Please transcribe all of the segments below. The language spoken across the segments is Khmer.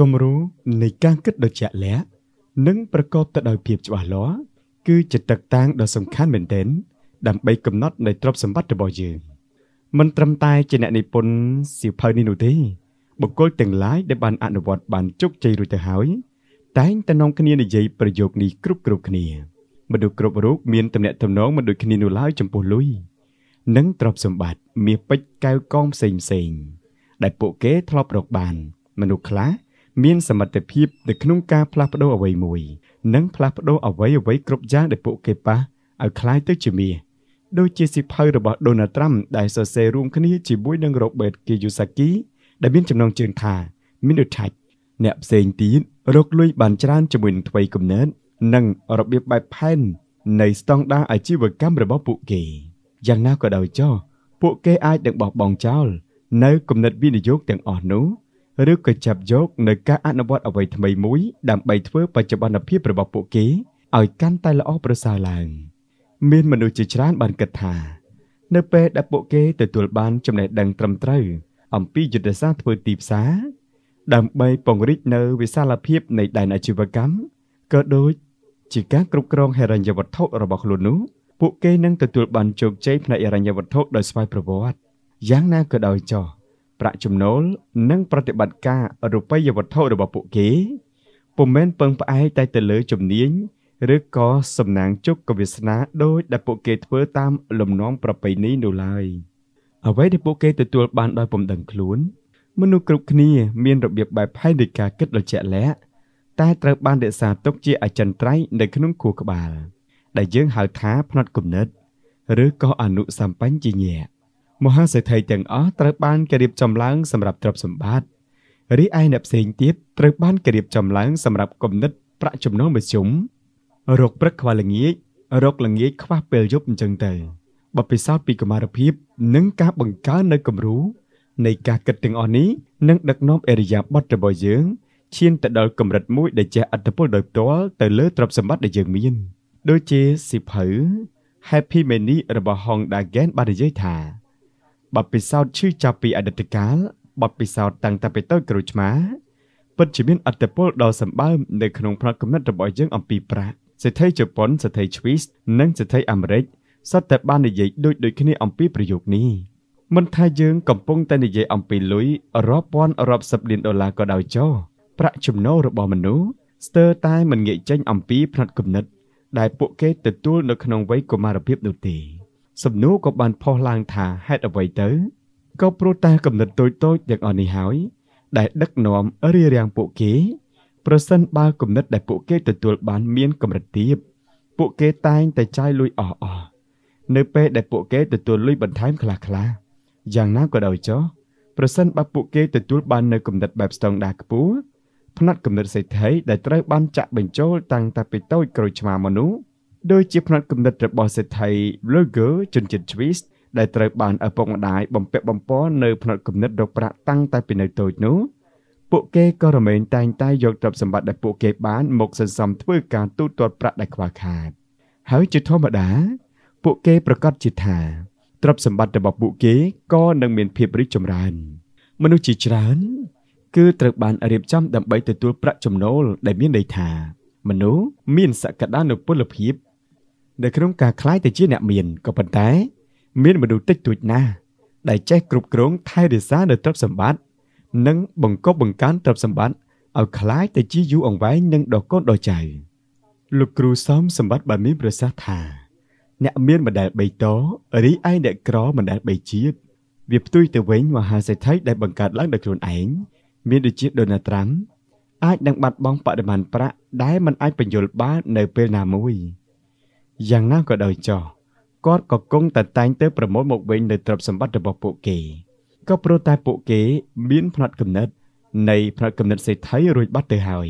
គំរូនៃការគិតដ៏ជាក់លាក់និងប្រកបទៅដោយភាពច្បាស់លាស់គឺជាទឹកតាំងដ៏សំខាន់មែនទែនដើម្បីកំណត់នៃទ្រព្យសម្បត្តិរបស់យើងមិនត្រឹមតែជាអ្នកនិពន្ធសៀវភៅនេះនោះទេបុគ្គលទាំងឡាយដែលបានអនុវត្តបានជោគជ័យរួចទៅហើយ តែងតែនាំគ្នានិយាយប្រយោគនេះគ្រប់គ្រប់គ្នាមនុស្សគ្រប់រូបមានទំនាក់ទំនងមិនដូចគ្នានោះឡើយចំពោះលុយនិងទ្រព្យសម្បត្តិមាសពេជ្រកែវកងផ្សេងផ្សេងដែលពួកគេធ្លាប់រកបានមនុស្សខ្លះមានសមត្ថភាពនៅក្នុងការផ្លាស់ប្ដូរអ្វីមួយនិងផ្លាស់ប្ដូរអ្វីអ្វីគ្រប់យ៉ាងដែលពួកគេប៉ះឲ្យคล้ายទៅជាមាសដូចជាសិភៅរបស់ Donald Trump ដែលសរសេររួមគ្នាជាមួយនឹង Robert Kiyosaki ដែលមានចំណងជើងថា Minute Tech អ្នកផ្សេងទៀតរកលុយបានច្រើនជាមួយនឹងថ្មីគំនិតនិងរបៀបបែបផែន នៃស្តង់ដារអាជីវកម្មរបស់ពួកគេយ៉ាងណាក៏ដោយចុះពួកគេអាចនឹងបោះបង់ចោលនៅគំនិតវិនិយោគទាំងអស់នោះឬក៏ចាប់យកនៅការអនុវត្តអ្វីថ្មីមួយដើម្បីធ្វើបច្ចុប្បន្នភាពរបស់ពួកគេឲ្យកាន់តែល្អប្រសើរឡើងមានមនុស្សជាច្រើន បានគិតថានៅពេលដែលពួកគេទទួលបានចំណេះដឹងត្រឹមត្រូវអំពីយុទ្ធសាស្ត្រធ្វើទីផ្សារដើម្បីពង្រីកនៅវិសាលភាព នៃដែនអាជីវកម្មក៏ដូច ជាការគ្រប់គ្រងហិរញ្ញវត្ថុរបស់ខ្លួននោះពួកគេនឹងទទួលបានជោគជ័យផ្នែកហិរញ្ញវត្ថុដោយស្វ័យប្រវត្តិយ៉ាងណាក៏ដោយចោះប្រាក់ចំណូល និង ប្រតិបត្តិការរូបិយវត្ថុរបស់ពួកគេពុំមែនពឹងផ្អែកតែទៅលើជំនាញឬក៏សំណាងជោគវាសនាដោយដែលពួកគេធ្វើតាមលំនាំប្រពៃណីនោះឡើយអ្វីដែលពួកគេទទួលបានដោយពំដឹងខ្លួន មនុស្សគ្រប់គ្នាមានរបៀបបែបផែននៃការគិតដ៏ជាក់លាក់តែត្រូវបានរក្សាទុកជាអចិន្ត្រៃយ៍នៅក្នុងខួរក្បាល ដែលយើងហៅថាផ្នត់គំនិត ឬក៏អនុសម្បញ្ញជាញាក់មហាសេដ្ឋីទាំងអស់ត្រូវបានគេរៀបចំឡើងសម្រាប់ទ្រព្យសម្បត្តិរីឯអ្នកផ្សេងទៀតត្រូវបានគេរៀបចំឡើងសម្រាប់គំនិតប្រាក់ចំណូលមធ្យមរោគព្រឹកខ្វះល្ងាចរោគល្ងាចខ្វះពេលយប់អញ្ចឹងទៅបបិសោតពីកុមារភាពនិងការបង្កើននៅគំរូនៃការគិតទាំងអស់នេះនឹងដឹកនាំអរិយាប័ត្ររបស់យើងឈានទៅដល់កម្រិតមួយដែលជះឥទ្ធិពលដោយផ្ទាល់ទៅលើទ្រព្យសម្បត្តិដែលយើងមាន ដូចជាសិភៅ Happy Many របស់ Hong Da Gen បាននិយាយថាបទពិសោធន៍ឈឺចាប់ពីអតីតកាលបទពិសោធន៍តាំងតែពីតូចក្រូចឆ្មាពិតជាមានអត្តពលដ៏សម្បើមនៅក្នុងផ្នត់គំនិតរបស់យើងអំពីប្រាក់សេដ្ឋីជប៉ុនសេដ្ឋីស្វីសនិងសេដ្ឋីអាមេរិកសុទ្ធតែបាននិយាយដូចដូចគ្នាអំពីប្រយោគនេះមិនថាយើងកំពុងតែនិយាយអំពីលុយរាប់ពាន់រាប់សិបលានដុល្លារក៏ដោយចុះប្រាក់ចំណូលរបស់មនុស្សស្ទើរតែមិនងាយចេញអំពីផ្នត់គំនិតដែលពួកគេទទួលនៅក្នុងវ័យកុមារភាពនោះទេ។សំណួរក៏បានផុសឡើងថាហេតុអ្វីទៅក៏ព្រោះតែកំណត់តូចតូចទាំងអស់នេះហើយ ដែលដឹកនាំរារាំងពួកគេប្រសិនបើគំនិតដែលពួកគេទទួលបាន មាន កម្រិតទាបពួកគេតែងតែចាយលុយអស់អស់នៅ ពេលដែលពួកគេទទួលលុយបន្ថែមខ្លះខ្លះយ៉ាងណាក៏ដោយចុះប្រសិនបើពួកគេទទួល បាននៅគំនិតបែបស្តង់ដារខ្ពស់ផ្នែកគំនិតសេដ្ឋីដែលត្រូវ បានចាក់បញ្ចូលតាំងតែពីតូចក្រូចឆ្មាមនុស្សដូចជាផ្នត់គំនិតរបស់សេដ្ឋី Luger ជនជាតិស្វីសដែលត្រូវបានឪពុកម្ដាយបំពាក់បំពន់នៅផ្នត់គំនិតរកប្រាក់តាំងតែពីនៅតូចនោះពួកគេក៏រមែងតែងតែយកទ្រព្យសម្បត្តិដែលពួកគេបានមកសន្សំធ្វើការទូទាត់ប្រាក់ដែលខ្វះខាត ហើយជាធម្មតាពួកគេប្រកាសជាថាទ្រព្យសម្បត្តិរបស់ពួកគេក៏នឹងមានភាពរីកចម្រើន មនុស្សជាច្រើន គឺត្រូវបានរៀបចំដើម្បីទទួលប្រាក់ចំណូលដែលមានន័យថាមនុស្សមានសក្តានុពលភាពនៅក្នុងការคล้ายទៅជាអ្នកមានក៏ប៉ុន្តែ មានមនុស្សតិចតួចណាស់ដែលចេះគ្រប់គ្រងថែរក្សានៅទ្រព្យសម្បត្តិនិងបង្កប់បង្កើនទ្រព្យសម្បត្តិឲ្យคล้ายទៅជាយូរអង្វែងនិងដល់កូនដល់ចៅលោកគ្រូសំសម្បត្តិបានមានប្រសាសន៍ថា អ្នកមានម្ដាយ3តរីឯអ្នកក្រម្ដាយ3ជាតិវាផ្ទុយទៅវិញមហាសេដ្ឋីដែលបង្កើតឡើងដោយខ្លួនឯងមានដូចជាដូណាត្រាំអាចនឹងបាត់បង់បរិមាណប្រាក់ដែលមិនអាចបញ្យល់បាននៅពេលណាមួយ។យ៉ាងណាក៏ដោយចោះគាត់ក៏គង់តែតែងទៅប្រមូលមកវិញនៅទ្រព្យសម្បត្តិរបស់ពួកគេក៏ព្រោះតែពួកគេមានផ្នត់គំនិតនៃផ្នត់គំនិតសេដ្ឋីរួចបាត់ទៅហើយ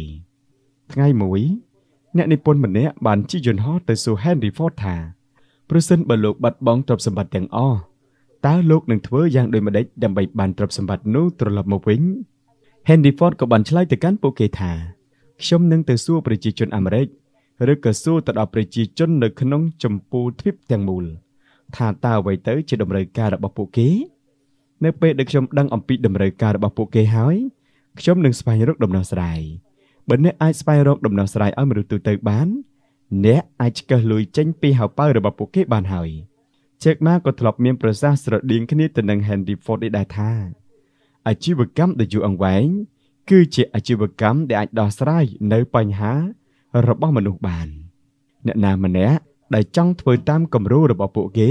ថ្ងៃមួយ អ្នកនិពន្ធម្នាក់បានជិះយន្តហោះទៅសួរ Henry Ford ថាប្រសិនបើលោកបាត់បង់ទ្រព្យសម្បត្តិទាំងអស់តើលោកនឹងធ្វើយ៉ាងដូចម្តេចដើម្បីបានទ្រព្យសម្បត្តិនោះត្រឡប់មកវិញ Henry Ford ក៏បានឆ្លើយទៅកាន់ពួកគេថាខ្ញុំនឹងទៅសួរប្រជាជនអាមេរិកឬក៏សួរទៅដល់ប្រជាជននៅក្នុងចម្ពោះទ្វីបទាំងមូលថាតើអ្វីទៅជាតម្រូវការរបស់ពួកគេ នៅពេលដែលខ្ញុំដឹងអំពីតម្រូវការរបស់ពួកគេហើយខ្ញុំនឹងស្វែងរកដំណោះស្រាយបើអ្នកអាចស្វែងរកដំណោះស្រាយឲ្យមនុស្សទូទៅបាន អ្នកអាចឆ្កឹះលុយចេញពីហៅប៉ៅរបស់ពួកគេបានហើយជេកម៉ាក៏ធ្លាប់មានប្រសាសន៍ស្រដៀងគ្នាទៅនឹង Henry Ford ដែរថាអាជីវកម្មដែលយូរអង្វែងគឺជាអាជីវកម្មដែលអាចដោះស្រាយនៅបញ្ហារបស់មនុស្សបានអ្នកណាម្នាក់ដែលចង់ធ្វើតាមគំរូរបស់ពួកគេ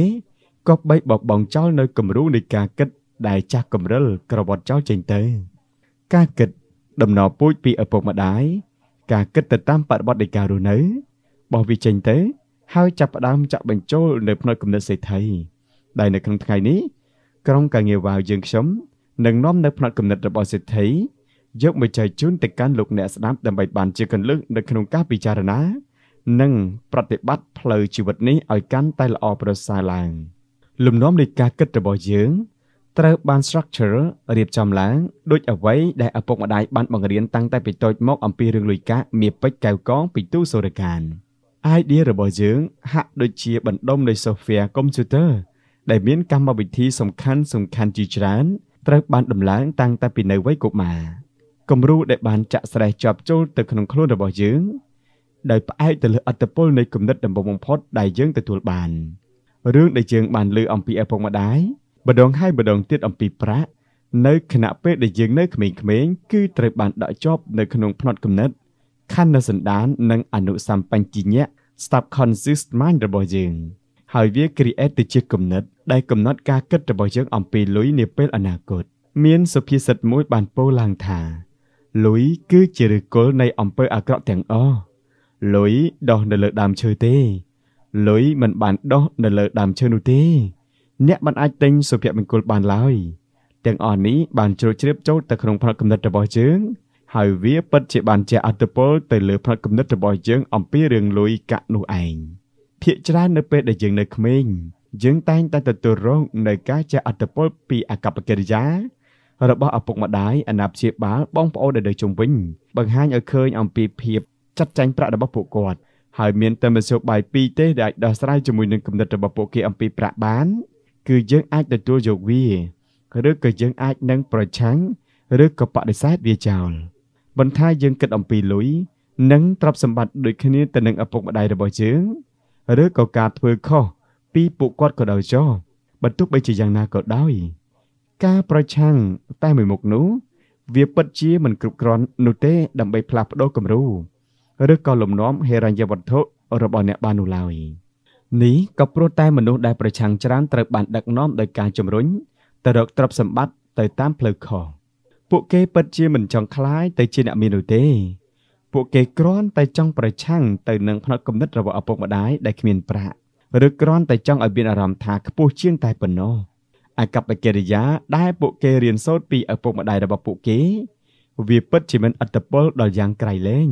ក៏បីបបងចោលនៅគំរូនៃការគិតដែលចាស់គំរិលក្រវត់ចោលចេញទៅការគិតដំណរពូជពីឪពុកម្ដាយការគិតទៅតាមបរិបទនៃការរស់នៅបោះវាចេញទៅហើយចាប់ផ្ដើមចាក់បញ្ចូលនៅផ្នែកគំនិតសេដ្ឋីដែលនៅក្នុងថ្ងៃនេះក្រុមការងារវ៉ាវយើងខ្ញុំនឹងនាំនៅផ្នែកគំនិតរបស់សេដ្ឋីយកមកចែកជូនទៅកាន់លោកអ្នកស្ដាប់ដើម្បីបានជាកន្លឹះនៅក្នុងការពិចារណានិងប្រតិបត្តិផ្លូវជីវិតនេះឲ្យកាន់តែល្អប្រសើរឡើងលំនាំនៃការគិតរបស់យើងត្រូវបាន structure រៀបចំឡើងដូចអ្វីដែលឪពុកម្ដាយបានបង្រៀនតាំងតែពីតូចមកអំពីរឿងលុយកាក់មាពេជ្រកៅកងពីទូសូរកាន idea របស់យើងហាក់ដូចជាបណ្ដុំនៃ software computer ដែលមានកម្មវិធីសំខាន់សំខាន់ជាច្រើនត្រូវបានដំឡើងតាំងតែពីនៅវ័យកុមារ។គំរូដែលបានចាក់ស្រេះជាប់ចូលទៅក្នុងខ្លួនរបស់យើងដោយផ្អែកទៅលើអត្តពលនៃគំនិតដំបូងបំផុតដែលយើងទទួលបានរឿងដែលយើងបានលើអំពីឪពុកម្ដាយម្ដងហើយម្ដងទៀតអំពីប្រាក់នៅគណៈពេលដែលយើងនៅក្មេងៗគឺត្រូវបានដកជាប់នៅក្នុងផ្នត់គំនិតខណ្ឌសន្តាននិងអនុសម្បញ្ញញ្ញៈ subconscious mind របស់យើងហើយវា create ទៅជាគំនិតដែលកំណត់ការគិតរបស់យើងអំពីលុយនាពេលអនាគតមានសុភាសិតមួយបានពោលឡើងថាលុយគឺជាឫសគល់នៃអំពើអាក្រក់ទាំងអស់លុយដោះនៅលើដើមឈើទេលុយមិនបានដោះ នៅលើ ដើមឈើនោះទេអ្នកមិនអាចទិញសុភមង្គលបានឡើយទាំងអស់នេះបានជ្រួតជ្រាបចូលទៅក្នុងផ្នត់គំនិតរបស់យើងហើយវាពិតជាបានជាអត្តពល ទៅលើផ្នត់គំនិតរបស់យើងអំពីរឿងលុយកាក់នោះឯងភាកច្រើននៅពេលដែលយើងនៅក្មេងយើង តែងតែទទួលរង នៅការជាអត្តពលពីអកប្បកិរិយារបស់ឪពុកម្ដាយអាណាព្យាបាលបងប្អូនដែលនៅជុំវិញបង្ហាញឲ្យឃើញអំពីភាពចាត់ចែងប្រាក់របស់ពួកគាត់ហើយមានតែមធ្យោបាយពីរទេដែលអាចដោះស្រាយជាមួយនឹងគំនិតរបស់ពួកគេអំពីប្រាក់បានគឺយើងអាចទទួលយកវាឬក៏យើងអាចនឹងប្រឆាំងឬក៏បដិសេធវាចោលបន្ថែមយើងគិតអំពីលុយនិងទ្រព្យសម្បត្តិដូចគ្នាទៅនឹងឪពុកម្ដាយរបស់យើង ឬក៏ការធ្វើខុសពីពួកគាត់ក៏ដោយចោលបើទោះបីជាយ៉ាងណាក៏ដោយការប្រឆាំងតែមួយមុខនោះ វាពិតជាមិនគ្រប់គ្រាន់នោះទេដើម្បីផ្លាស់ប្ដូរគំរូឬក៏លំនាំហិរញ្ញវត្ថុរបស់អ្នកបាននោះឡើយនេះក៏ព្រោះតែមនុស្សដែលប្រឆាំងច្រើនត្រូវបានដឹកនាំដោយការជំរុញទៅរកទ្រព្យសម្បត្តិទៅតាមផ្លូវខុសពួកគេពិតជាមិនចង់คล้ายទៅជាអ្នកមាននោះទេ ពួកគេគ្រាន់តែចង់ប្រឆាំងទៅនឹងផ្នត់គំនិតរបស់ឪពុកម្ដាយដែលគ្មានប្រាក់ឬគ្រាន់តែចង់ឲ្យមានអារម្មណ៍ថាខ្ពស់ជាងតែប៉ុណ្ណោះ។អកប្បកិរិយា ដែលពួកគេរៀនសូត្រពីឪពុកម្ដាយរបស់ពួកគេ វាពិតជាមានអត្តពលដល់យ៉ាងក្រៃលែង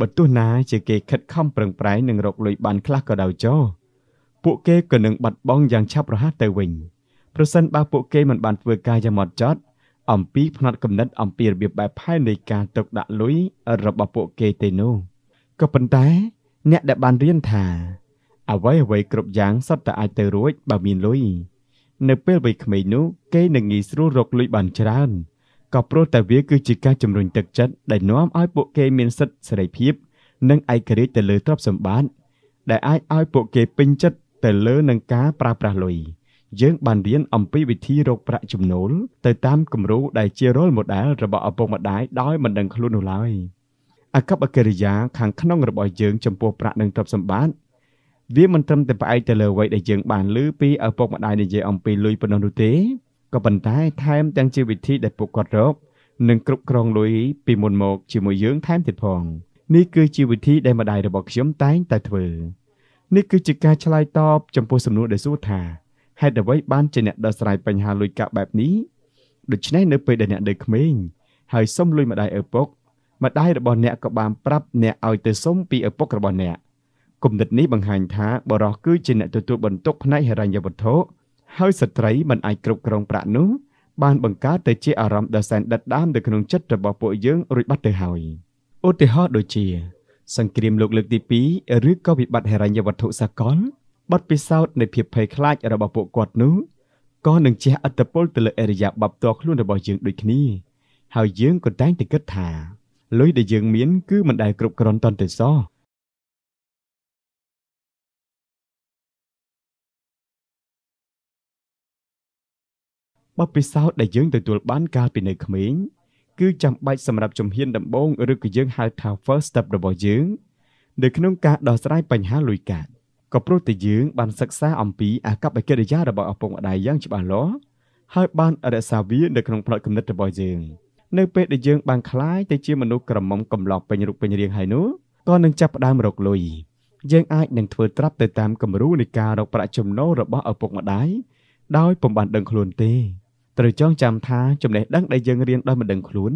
បើទោះណា ជាគេខិតខំប្រឹងប្រែងនឹងរកលុយបាន ខ្លះក៏ដោយចុះពួកគេក៏នឹងបាត់បង់យ៉ាង ឆាប់រហ័សទៅវិញប្រសិនបើពួកគេមិនបានធ្វើការយ៉ាងម៉ត់ចត់ អំពីផ្នត់គំនិតអំពីរបៀបបែបផែននៃការទុកដាក់លុយរបស់ពួកគេទេនោះក៏ប៉ុន្តែអ្នកដែលបានរៀនថាអ្វីអ្វីគ្រប់យ៉ាងសុទ្ធតែអាចទៅរួចបើមានលុយនៅពេលវ័យក្មេងនោះគេនឹងងាយស្រួលរកលុយបានច្រើនក៏ព្រោះតែវាគឺជាការជំរុញទឹកចិត្តដែលនាំឲ្យពួកគេមានសិទ្ធិសេរីភាពនិងឯករាជ្យទៅលើទ្រព្យសម្បត្តិដែលអាចឲ្យពួកគេពេញចិត្តទៅលើនឹងការប្រើប្រាស់លុយយើងបានរៀនអំពីវិធីរកប្រាក់ចំណូលទៅតាមគំរូដែលជា role model របស់ឪពុកម្ដាយដោយមិនដឹងខ្លួននោះឡើយអកប្បកិរិយាខាងក្នុងរបស់យើងចំពោះប្រាក់និងទ្រព្យសម្បត្តិវាមិនត្រឹមតែផ្អែកទៅលើអ្វីដែលយើង បានឮពីឪពុកម្ដាយនិយាយអំពីលុយប៉ុណ្ណោះនោះទេក៏ប៉ុន្តែថែមទាំងជាវិធី ដែលពួកគាត់រកនិងគ្រប់គ្រងលុយពីមុនមក ជាមួយយើងថែមទៀតផងនេះគឺជាវិធីដែលម្ដាយរបស់ខ្ញុំតែងតែធ្វើនេះគឺជាការឆ្លើយតបចំពោះសំណួរដែលសួរថាហេតុអ្វីបានជាអ្នកដោះស្រាយបញ្ហាលុយកាក់បែបនេះដូច្នេះនៅពេលដែលអ្នកនៅក្មេង ហើយសុំលុយម្ដាយឪពុកម្ដាយរបស់អ្នកក៏បានប្រាប់អ្នកឲ្យទៅសុំពីឪពុករបស់អ្នកគំនិតនេះបង្ហាញថាបរោះគឺជាអ្នកទទួលបន្ទុកផ្នែកហិរញ្ញវត្ថុហើយស្ត្រីមិនអាចគ្រប់គ្រងប្រាក់នោះបានបង្កើតទៅជាអារម្មណ៍ដ៏សែនដិតដាមនៅក្នុងចិត្តរបស់ពួកយើងរួចបាត់ទៅហើយឧទាហរណ៍ដូចជាសង្គ្រាមលោកលើកទី2ឬក៏វិបត្តិហិរញ្ញវត្ថុសកលបទពិសោធន៍នៃភាពភ័យខ្លាចរបស់ពួកគាត់នោះក៏នឹងជះឥទ្ធិពលទៅលើអរិយាប័ព្វផ្ទាល់ខ្លួនរបស់យើងដូចគ្នាហើយយើងក៏តែងតែគិតថាលុយដែលយើងមានគឺមិនដែលគ្រប់គ្រាន់តន្ទិសោះបទពិសោធន៍ដែលយើងទទួលបានកាលពីនៅក្មេងគឺចាំបាច់សម្រាប់ជំហាន ដំបូងឬក៏យើងហៅថា first step របស់យើងនៅក្នុងការដោះស្រាយបញ្ហាលុយកាក់ក៏ព្រោះតែយើងបានសិក្សាអំពីអាកប្បកិរិយារបស់ឪពុកម្ដាយយ៉ាងច្បាស់លាស់ហើយបានរក្សាវានៅក្នុងផ្នត់គំនិតរបស់យើងនៅពេលដែលយើង បានคลายទៅជាមនុស្សក្រមុំកំឡោះពេញរូបពេញរាងហើយនោះក៏នឹងចាប់ផ្ដើមរកលុយយើងអាចនឹងធ្វើត្រាប់ទៅតាមគំរូនៃការរកប្រាក់ចំណូលរបស់ឪពុកម្ដាយដោយពុំបានដឹងខ្លួនទេត្រូវចងចាំថាចំណេះដឹងដែលយើងរៀនដោយមិនដឹងខ្លួន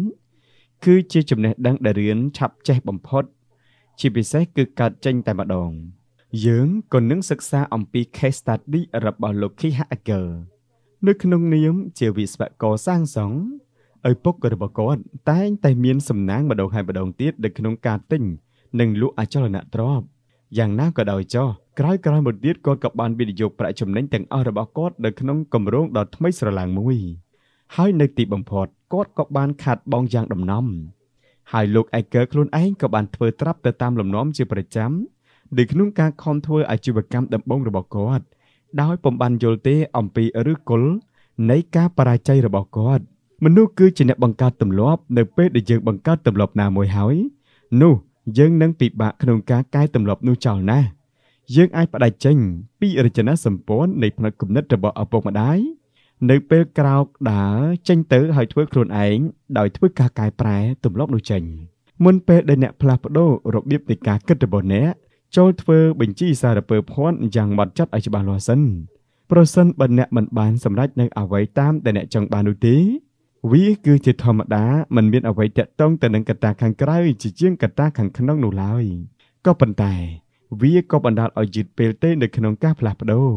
គឺជាចំណេះដឹងដែលរៀនឆាប់ចេះបំផុត ជាពិសេសគឺកើតចេញតែម្ដង យើងក៏នឹងសិក្សាអំពី case study របស់លោក Ki Hacker នៅ ក្នុងនាមជាវិស្វករសាងសង់ឪពុករបស់គាត់ តែងតែមានសំណាងម្ដងហើយម្ដងទៀតនៅក្នុងការទិញនិងលក់អចលនទ្រព្យយ៉ាងណាក៏ដោយចុះក្រោយក្រោយមកទៀតគាត់ក៏បានវិនិយោគប្រាក់ចំណេញទាំងអស់របស់គាត់នៅក្នុងគម្រោងដ៏ថ្មីស្រឡាងមួយ ហើយនៅទីបំផុតគាត់ក៏បានខាត់បងយ៉ាងដំណំហើយលោកអេកឺខ្លួនឯងក៏បានធ្វើត្រាប់ទៅតាមលំនាំជាប្រចាំនៅក្នុងការខំធ្វើអាជីវកម្មដំបូងរបស់គាត់ដោយពុំបានយល់ទេអំពីឬគល់នៃការបរាជ័យរបស់គាត់មនុស្សគឺជាអ្នកបង្កើតទម្លាប់នៅពេលដែលយើងបង្កើតទម្លាប់ណាមួយហើយនោះយើងនឹងពិបាកក្នុងការកែទម្លាប់នោះចោលណាស់យើងអាចផ្ដាច់ចេញពីរចនាសម្ព័ន្ធនៃផ្នែកគំនិតរបស់ឪពុកម្ដាយនៅពេលក្រោកដើរចេញទៅហើយធ្វើខ្លួនឯងដោយធ្វើការកែប្រែទម្លាប់នោះចេញមុនពេលដែលអ្នកផ្លាស់ប្ដូររបៀបនៃការគិតរបស់អ្នកចូលធ្វើបញ្ជីសារពើភ័ណ្ឌយ៉ាងបត់ចត់ឲ្យច្បាស់លាស់សិនប្រសិនបើអ្នកមិនបានសម្រេចនៅអ្វីតាមដែលអ្នកចង់បាននោះទេវាគឺជាធម្មតាមិនមានអ្វីតាក់ទងទៅនឹងកត្តាខាងក្រៅជាជាងកត្តាខាងក្នុងនោះឡើយក៏ប៉ុន្តែវាក៏បណ្ដាលឲ្យយឺតពេលទេនៅក្នុងការផ្លាស់ប្ដូរ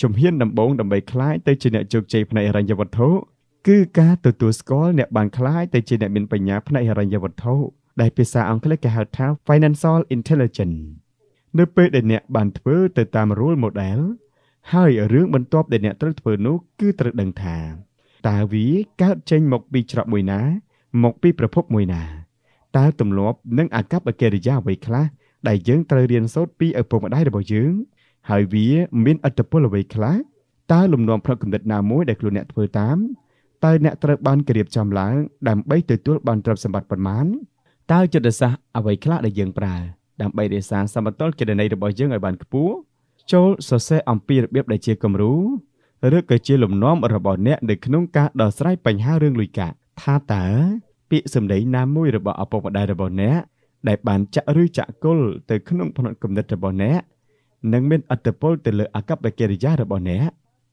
ជំហានដំបូងដើម្បីคลายទៅជាអ្នកជោគជ័យផ្នែកហិរញ្ញវត្ថុគឺការទទួលស្គាល់អ្នកបានคลายទៅជាអ្នកមានបញ្ញាផ្នែកហិរញ្ញវត្ថុដែលភាសាអង់គ្លេសគេហៅថា financial intelligence នៅពេលដែលអ្នកបានធ្វើទៅតាម rule model ហើយរឿងបន្ទាប់ដែលអ្នកត្រូវធ្វើនោះគឺត្រូវដឹងថាតើវាកើតចេញមកពីច្រកមួយណា មកពីប្រភពមួយណាតើទម្លាប់និងអាកប្បកិរិយាអ្វីខ្លះដែលយើងត្រូវរៀនសូត្រពីឪពុកម្ដាយរបស់យើងហើយវាមានអត្តពលអ្វីខ្លះតើលំនាំផ្លូវគំនិតណាមួយដែលខ្លួនអ្នកធ្វើតាមតើអ្នកត្រូវបានគៀបចំឡើងដើម្បីទទួលបានទ្រព្យសម្បត្តិប៉ុន្មានតើចិត្តសាស្ត្រអ្វីខ្លះដែលយើងប្រើ ដើម្បីរក្សាសមតុល្យចិត្តនៃរបស់យើងឲ្យបានខ្ពស់ចូលសរសេរអំពីរបៀបដែលជាគំរូឬក៏ជាលំនាំរបស់អ្នកនៅក្នុងការដោះស្រាយបញ្ហារឿងលុយកាក់ថាតើពាក្យសម្ដីណាមួយរបស់ឪពុកម្ដាយរបស់អ្នកដែលបានចាក់ឬចាក់គល់ទៅក្នុងផ្នត់គំនិតរបស់អ្នកនឹងមានអត្តពលទៅលើអកប្បកិរិយារបស់អ្នក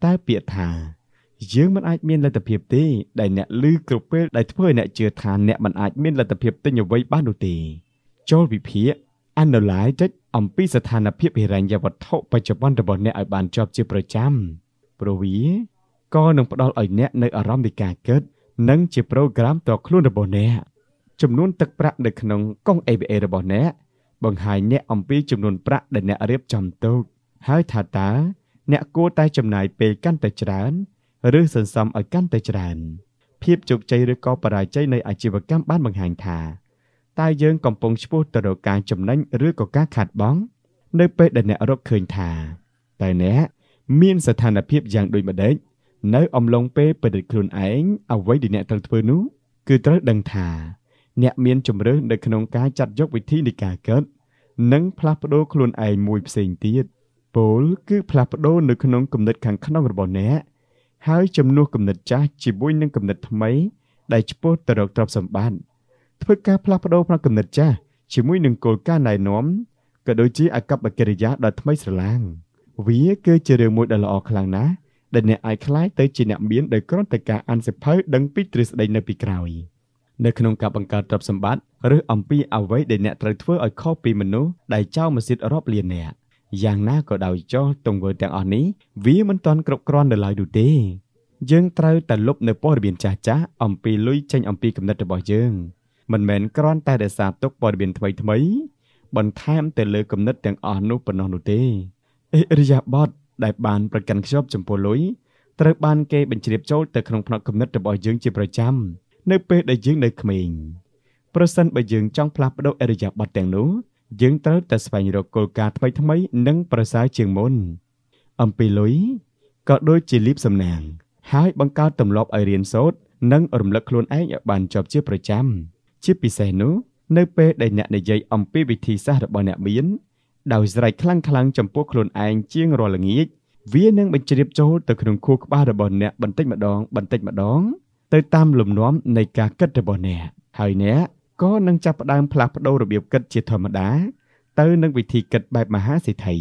តើពាក្យថាយើងមិនអាចមានលទ្ធភាពទេដែលអ្នកឮគ្រប់ពេលដែលធ្វើឲ្យអ្នកជឿថាអ្នកមិនអាចមានលទ្ធភាពទិញអ្វីបាននោះទេចូលវិភាគ analyze អំពីស្ថានភាពហិរញ្ញវត្ថុបច្ចុប្បន្នរបស់អ្នកឲ្យបានជាប់ជាប្រចាំ។ព្រោះវាក៏នឹងផ្ដល់ឲ្យអ្នកនៅអារម្មណ៍នៃការកើតនិងជាប្រូក្រាមតខ្លួនរបស់អ្នកចំនួនទឹកប្រាក់នៅក្នុងកុង ABA របស់អ្នកបង្ហាញអ្នកអំពីចំនួនប្រាក់ដែលអ្នករៀបចំទុកហើយថាតើអ្នកគួរតែចំណាយពេលកាន់តែច្រើន ឬសន្សំឲ្យកាន់តែច្រើន ភាពជោគជ័យឬក៏បរាជ័យនៃអាជីវកម្មបានបង្ហាញថាតើយើងកំពុងឆ្ពោះទៅរកការចំណេញឬក៏ការខាតបង់នៅពេលដែលអ្នករកឃើញថាតើអ្នកមានស្ថានភាពយ៉ាងដូចម្ដេចនៅ អំឡុងពេលពិនិត្យខ្លួនឯងអ្វីដែលអ្នកត្រូវធ្វើនោះគឺត្រូវដឹងថាអ្នកមានជំរឿននៅក្នុងការចាត់យកវិធីនៃការកើតនិងផ្លាស់ប្ដូរខ្លួនឯងមួយផ្សេងទៀតពលគឺផ្លាស់ប្ដូរនៅក្នុងគំនិតខាងក្នុងរបស់អ្នកហើយជំនួសគំនិតចាស់ជាមួយនឹងគំនិតថ្មីដែលឆ្ពោះទៅរកទ្រព្យសម្បត្តិធ្វើការផ្លាស់ប្ដូរផ្នែកគំនិតចាស់ជាមួយនឹងគោលការណ៍ណែនាំក៏ដូចជាអកប្បកិរិយាដ៏ថ្មីស្រឡាង។វាគឺជារឿងមួយដ៏ល្អខ្លាំងណាស់ដែលអ្នកអាចคล้ายទៅជាអ្នកមានដោយគ្រាន់តែការអានសៀវភៅដឹងពីទ្រឹស្ដីនៅពីក្រោយ នៅក្នុងការបង្កើតទ្រព្យសម្បត្តិឬអំពីអ្វីដែលអ្នកត្រូវធ្វើឲ្យខុសពីមនុស្សដែលចោលម៉ាស៊ីនរាប់លានអ្នក យ៉ាងណាក៏ដោយចោះទង្វើទាំងអស់នេះវាមិនទាន់គ្រប់គ្រាន់នៅឡើយនោះទេយើងត្រូវតែលុបនៅព័ត៌មានចាស់ចាស់អំពីលុយចេញអំពីគំនិតរបស់យើងមិនមែនគ្រាន់តែរក្សាទុកព័ត៌មានថ្មីថ្មីបន្ថែមទៅលើគំនិតទាំងអស់នោះប៉ុណ្ណោះនោះទេអរិយាប័ត្រដែលបានប្រកាន់ខ្ជាប់ចំពោះលុយត្រូវបាន គេបញ្ជ្រាបចូលទៅក្នុងផ្នត់គំនិតរបស់យើងជាប្រចាំនៅពេលដែលយើងនៅក្មេងប្រសិនបើយើងចង់ផ្លាស់ប្ដូរអរិយាប័ត្រទាំងនោះយើងត្រូវតែស្វែងរកគោលការណ៍ថ្មីថ្មីនិង ប្រសើរជាងមុនអំពីលុយក៏ដូចជាលៀបសំណាងហើយបង្កើតទម្លាប់ឲ្យរៀនសូត្រនិងរំលឹកខ្លួនឯងឲ្យបានជាប់ជាប្រចាំជាពិសេសនោះនៅពេលដែលអ្នកនិយាយអំពីវិធីសាស្ត្ររបស់អ្នកមានដោយស្រែកខ្លាំងៗចំពោះខ្លួនឯងជាងរាល់ល្ងាចវានឹងបញ្ជ្រាបចូលទៅក្នុងខួរក្បាលរបស់អ្នកបន្តិចម្ដងបន្តិចម្ដង ទៅតាមលំនាំនៃការគិតរបស់អ្នកហើយអ្នកក៏នឹងចាប់ផ្ដើមផ្លាស់ប្ដូររបៀបគិតជាធម្មតាទៅនឹងវិធីគិតបែបមហាសេដ្ឋី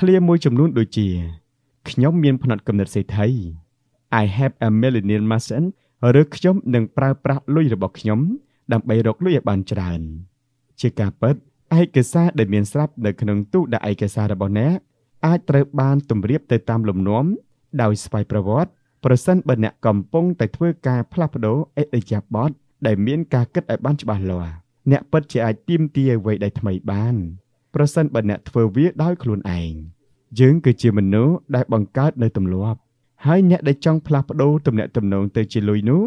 ឃ្លាមួយចំនួនដូចជាខ្ញុំមានផ្នត់គំនិតសេដ្ឋី I have a millennial mindset ឬខ្ញុំនឹងប្រើប្រាស់លុយរបស់ខ្ញុំ ដើម្បីរកលុយឲ្យបានច្រើនជាការពិតឯកសារដែលមានស្រាប់នៅក្នុងទូដាក់ឯកសាររបស់អ្នកអាចត្រូវបានទម្រាបទៅតាមលំនាំដោយស្វ័យប្រវត្តិប្រសិនបើអ្នកកំពុងតែធ្វើការផ្លាស់ប្ដូរអេតយាបតដែលមានការគិតឲ្យបានច្បាស់លាស់អ្នកពិតជាអាចទៀមទាអ្វីដែលថ្មីបានប្រសិនបើអ្នកធ្វើវាដោយខ្លួនឯងយើងគឺជាមនុស្សដែលបង្កើតនៅទម្លាប់ហើយអ្នកដែលចង់ផ្លាស់ប្ដូរទំនាក់ទំនងទៅជាលុយនោះ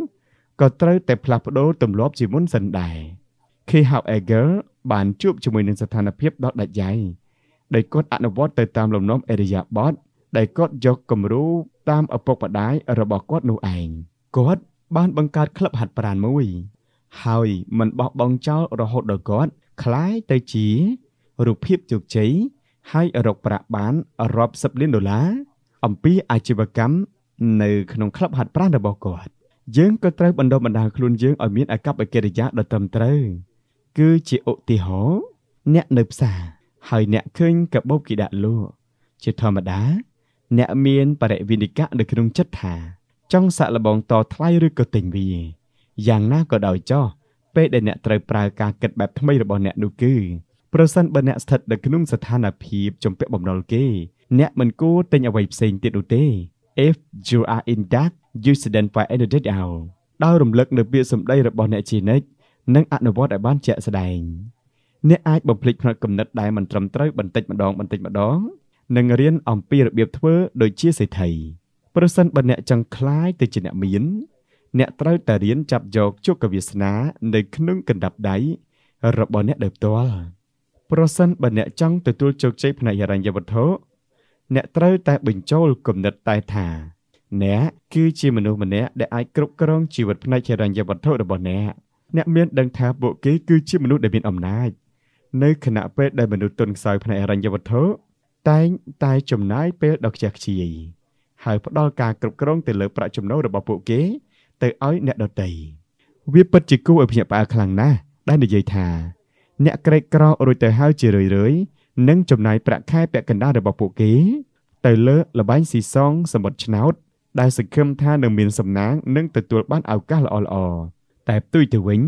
ក៏ត្រូវតែផ្លាស់ប្ដូរទម្លាប់ជាមុនសិនដែរ K Howegger បានជួបជាមួយនឹងស្ថានភាពដ៏ដាច់យ៉ៃដែលគាត់អនុវត្តទៅតាមលំនាំអេរិយាប័តដែលគាត់យកគំរូតាមឪពុកម្ដាយរបស់គាត់នោះឯងគាត់បានបង្កើតក្លឹបហាត់ប្រាណមួយ ហើយមិនបោះបង់ចោលរហូតដល់គាត់คล้ายទៅជារូបភាពជោគជ័យហើយរកប្រាក់បានរាប់សិបលានដុល្លារអំពីអាជីវកម្មនៅ ក្នុងក្លឹបហាត់ប្រាណរបស់គាត់យើងក៏ត្រូវបណ្ដុះបណ្ដាលខ្លួនយើងឲ្យមានអាកប្បកិរិយាដ៏ត្រឹមត្រូវគឺជាឧទាហរណ៍អ្នកនៅផ្សារហើយអ្នកឃើញកាបូបគេដាក់លក់ជាធម្មតាអ្នកមានបរិវិនិកៈនៅក្នុងចិត្តថា ចង់សាក់លបងតថ្លៃឬក៏ទិញវាយ៉ាងណាក៏ដោយចោះពេលដែលអ្នកត្រូវប្រើការគិតបែបថ្មីរបស់អ្នកនោះគឺប្រសិនបើអ្នកស្ថិតនៅក្នុងស្ថានភាពជំពាក់បំណុលគេ អ្នកមិនគួរទិញអ្វីផ្សេងទៀតនោះទេ If you are in that you shouldn't buy anything else ដោយរំលឹកនៅពាក្យសម្ដីរបស់អ្នកជានិច្ចនិងអនុវត្តឲ្យបានជាក់ស្ដែងអ្នកអាចបំភ្លេចផ្នត់គំនិតដែលមិនត្រឹមត្រូវបន្តិចម្ដងបន្តិចម្ដងនិងរៀនអំពីរបៀបធ្វើ ដូចជាសេដ្ឋីប្រសិនបើអ្នកចង់คลายទៅជាអ្នកមាន អ្នកត្រូវតែរៀន ចាប់យកជោគវាសនា នៅ ក្នុងកណ្ដាប់ដៃរបស់អ្នកដោយផ្ទាល់ប្រសិនបើអ្នកចង់ទទួលជោគជ័យផ្នែកហិរញ្ញវត្ថុអ្នកត្រូវតែបញ្ចូលគំនិតតែថាអ្នកគឺជាមនុស្សម្នាក់ដែលអាចគ្រប់គ្រងជីវិតផ្នែកហិរញ្ញវត្ថុរបស់អ្នកអ្នកមានដឹងថាពួកគេគឺជាមនុស្សដែលមានអំណាច នៅខណៈពេលដែលមនុស្សទុនខ្សោយផ្នែកអរិញវត្ថុតែងតែចំណាយពេលដ៏ខ្ជះខ្ជាយហើយផ្ដល់ការគ្រប់គ្រងទៅលើប្រាក់ចំណូលរបស់ពួកគេ ទៅឲ្យអ្នកដទៃវាពិតជាគួរឲ្យភ្ញាក់ផ្អើលខ្លាំងណាស់ដែលនិយាយថាអ្នកក្រីក្ររួចទៅហើយជារឿយរឿយនឹងចំណាយប្រាក់ខែពាក់កណ្ដាលរបស់ពួកគេ ទៅលើលបែងស៊ីសងសមុទ្រឆ្នោតដែលសង្ឃឹមថានឹងមានសំណាងនិងទទួលបានឱកាសល្អៗតែផ្ទុយទៅវិញ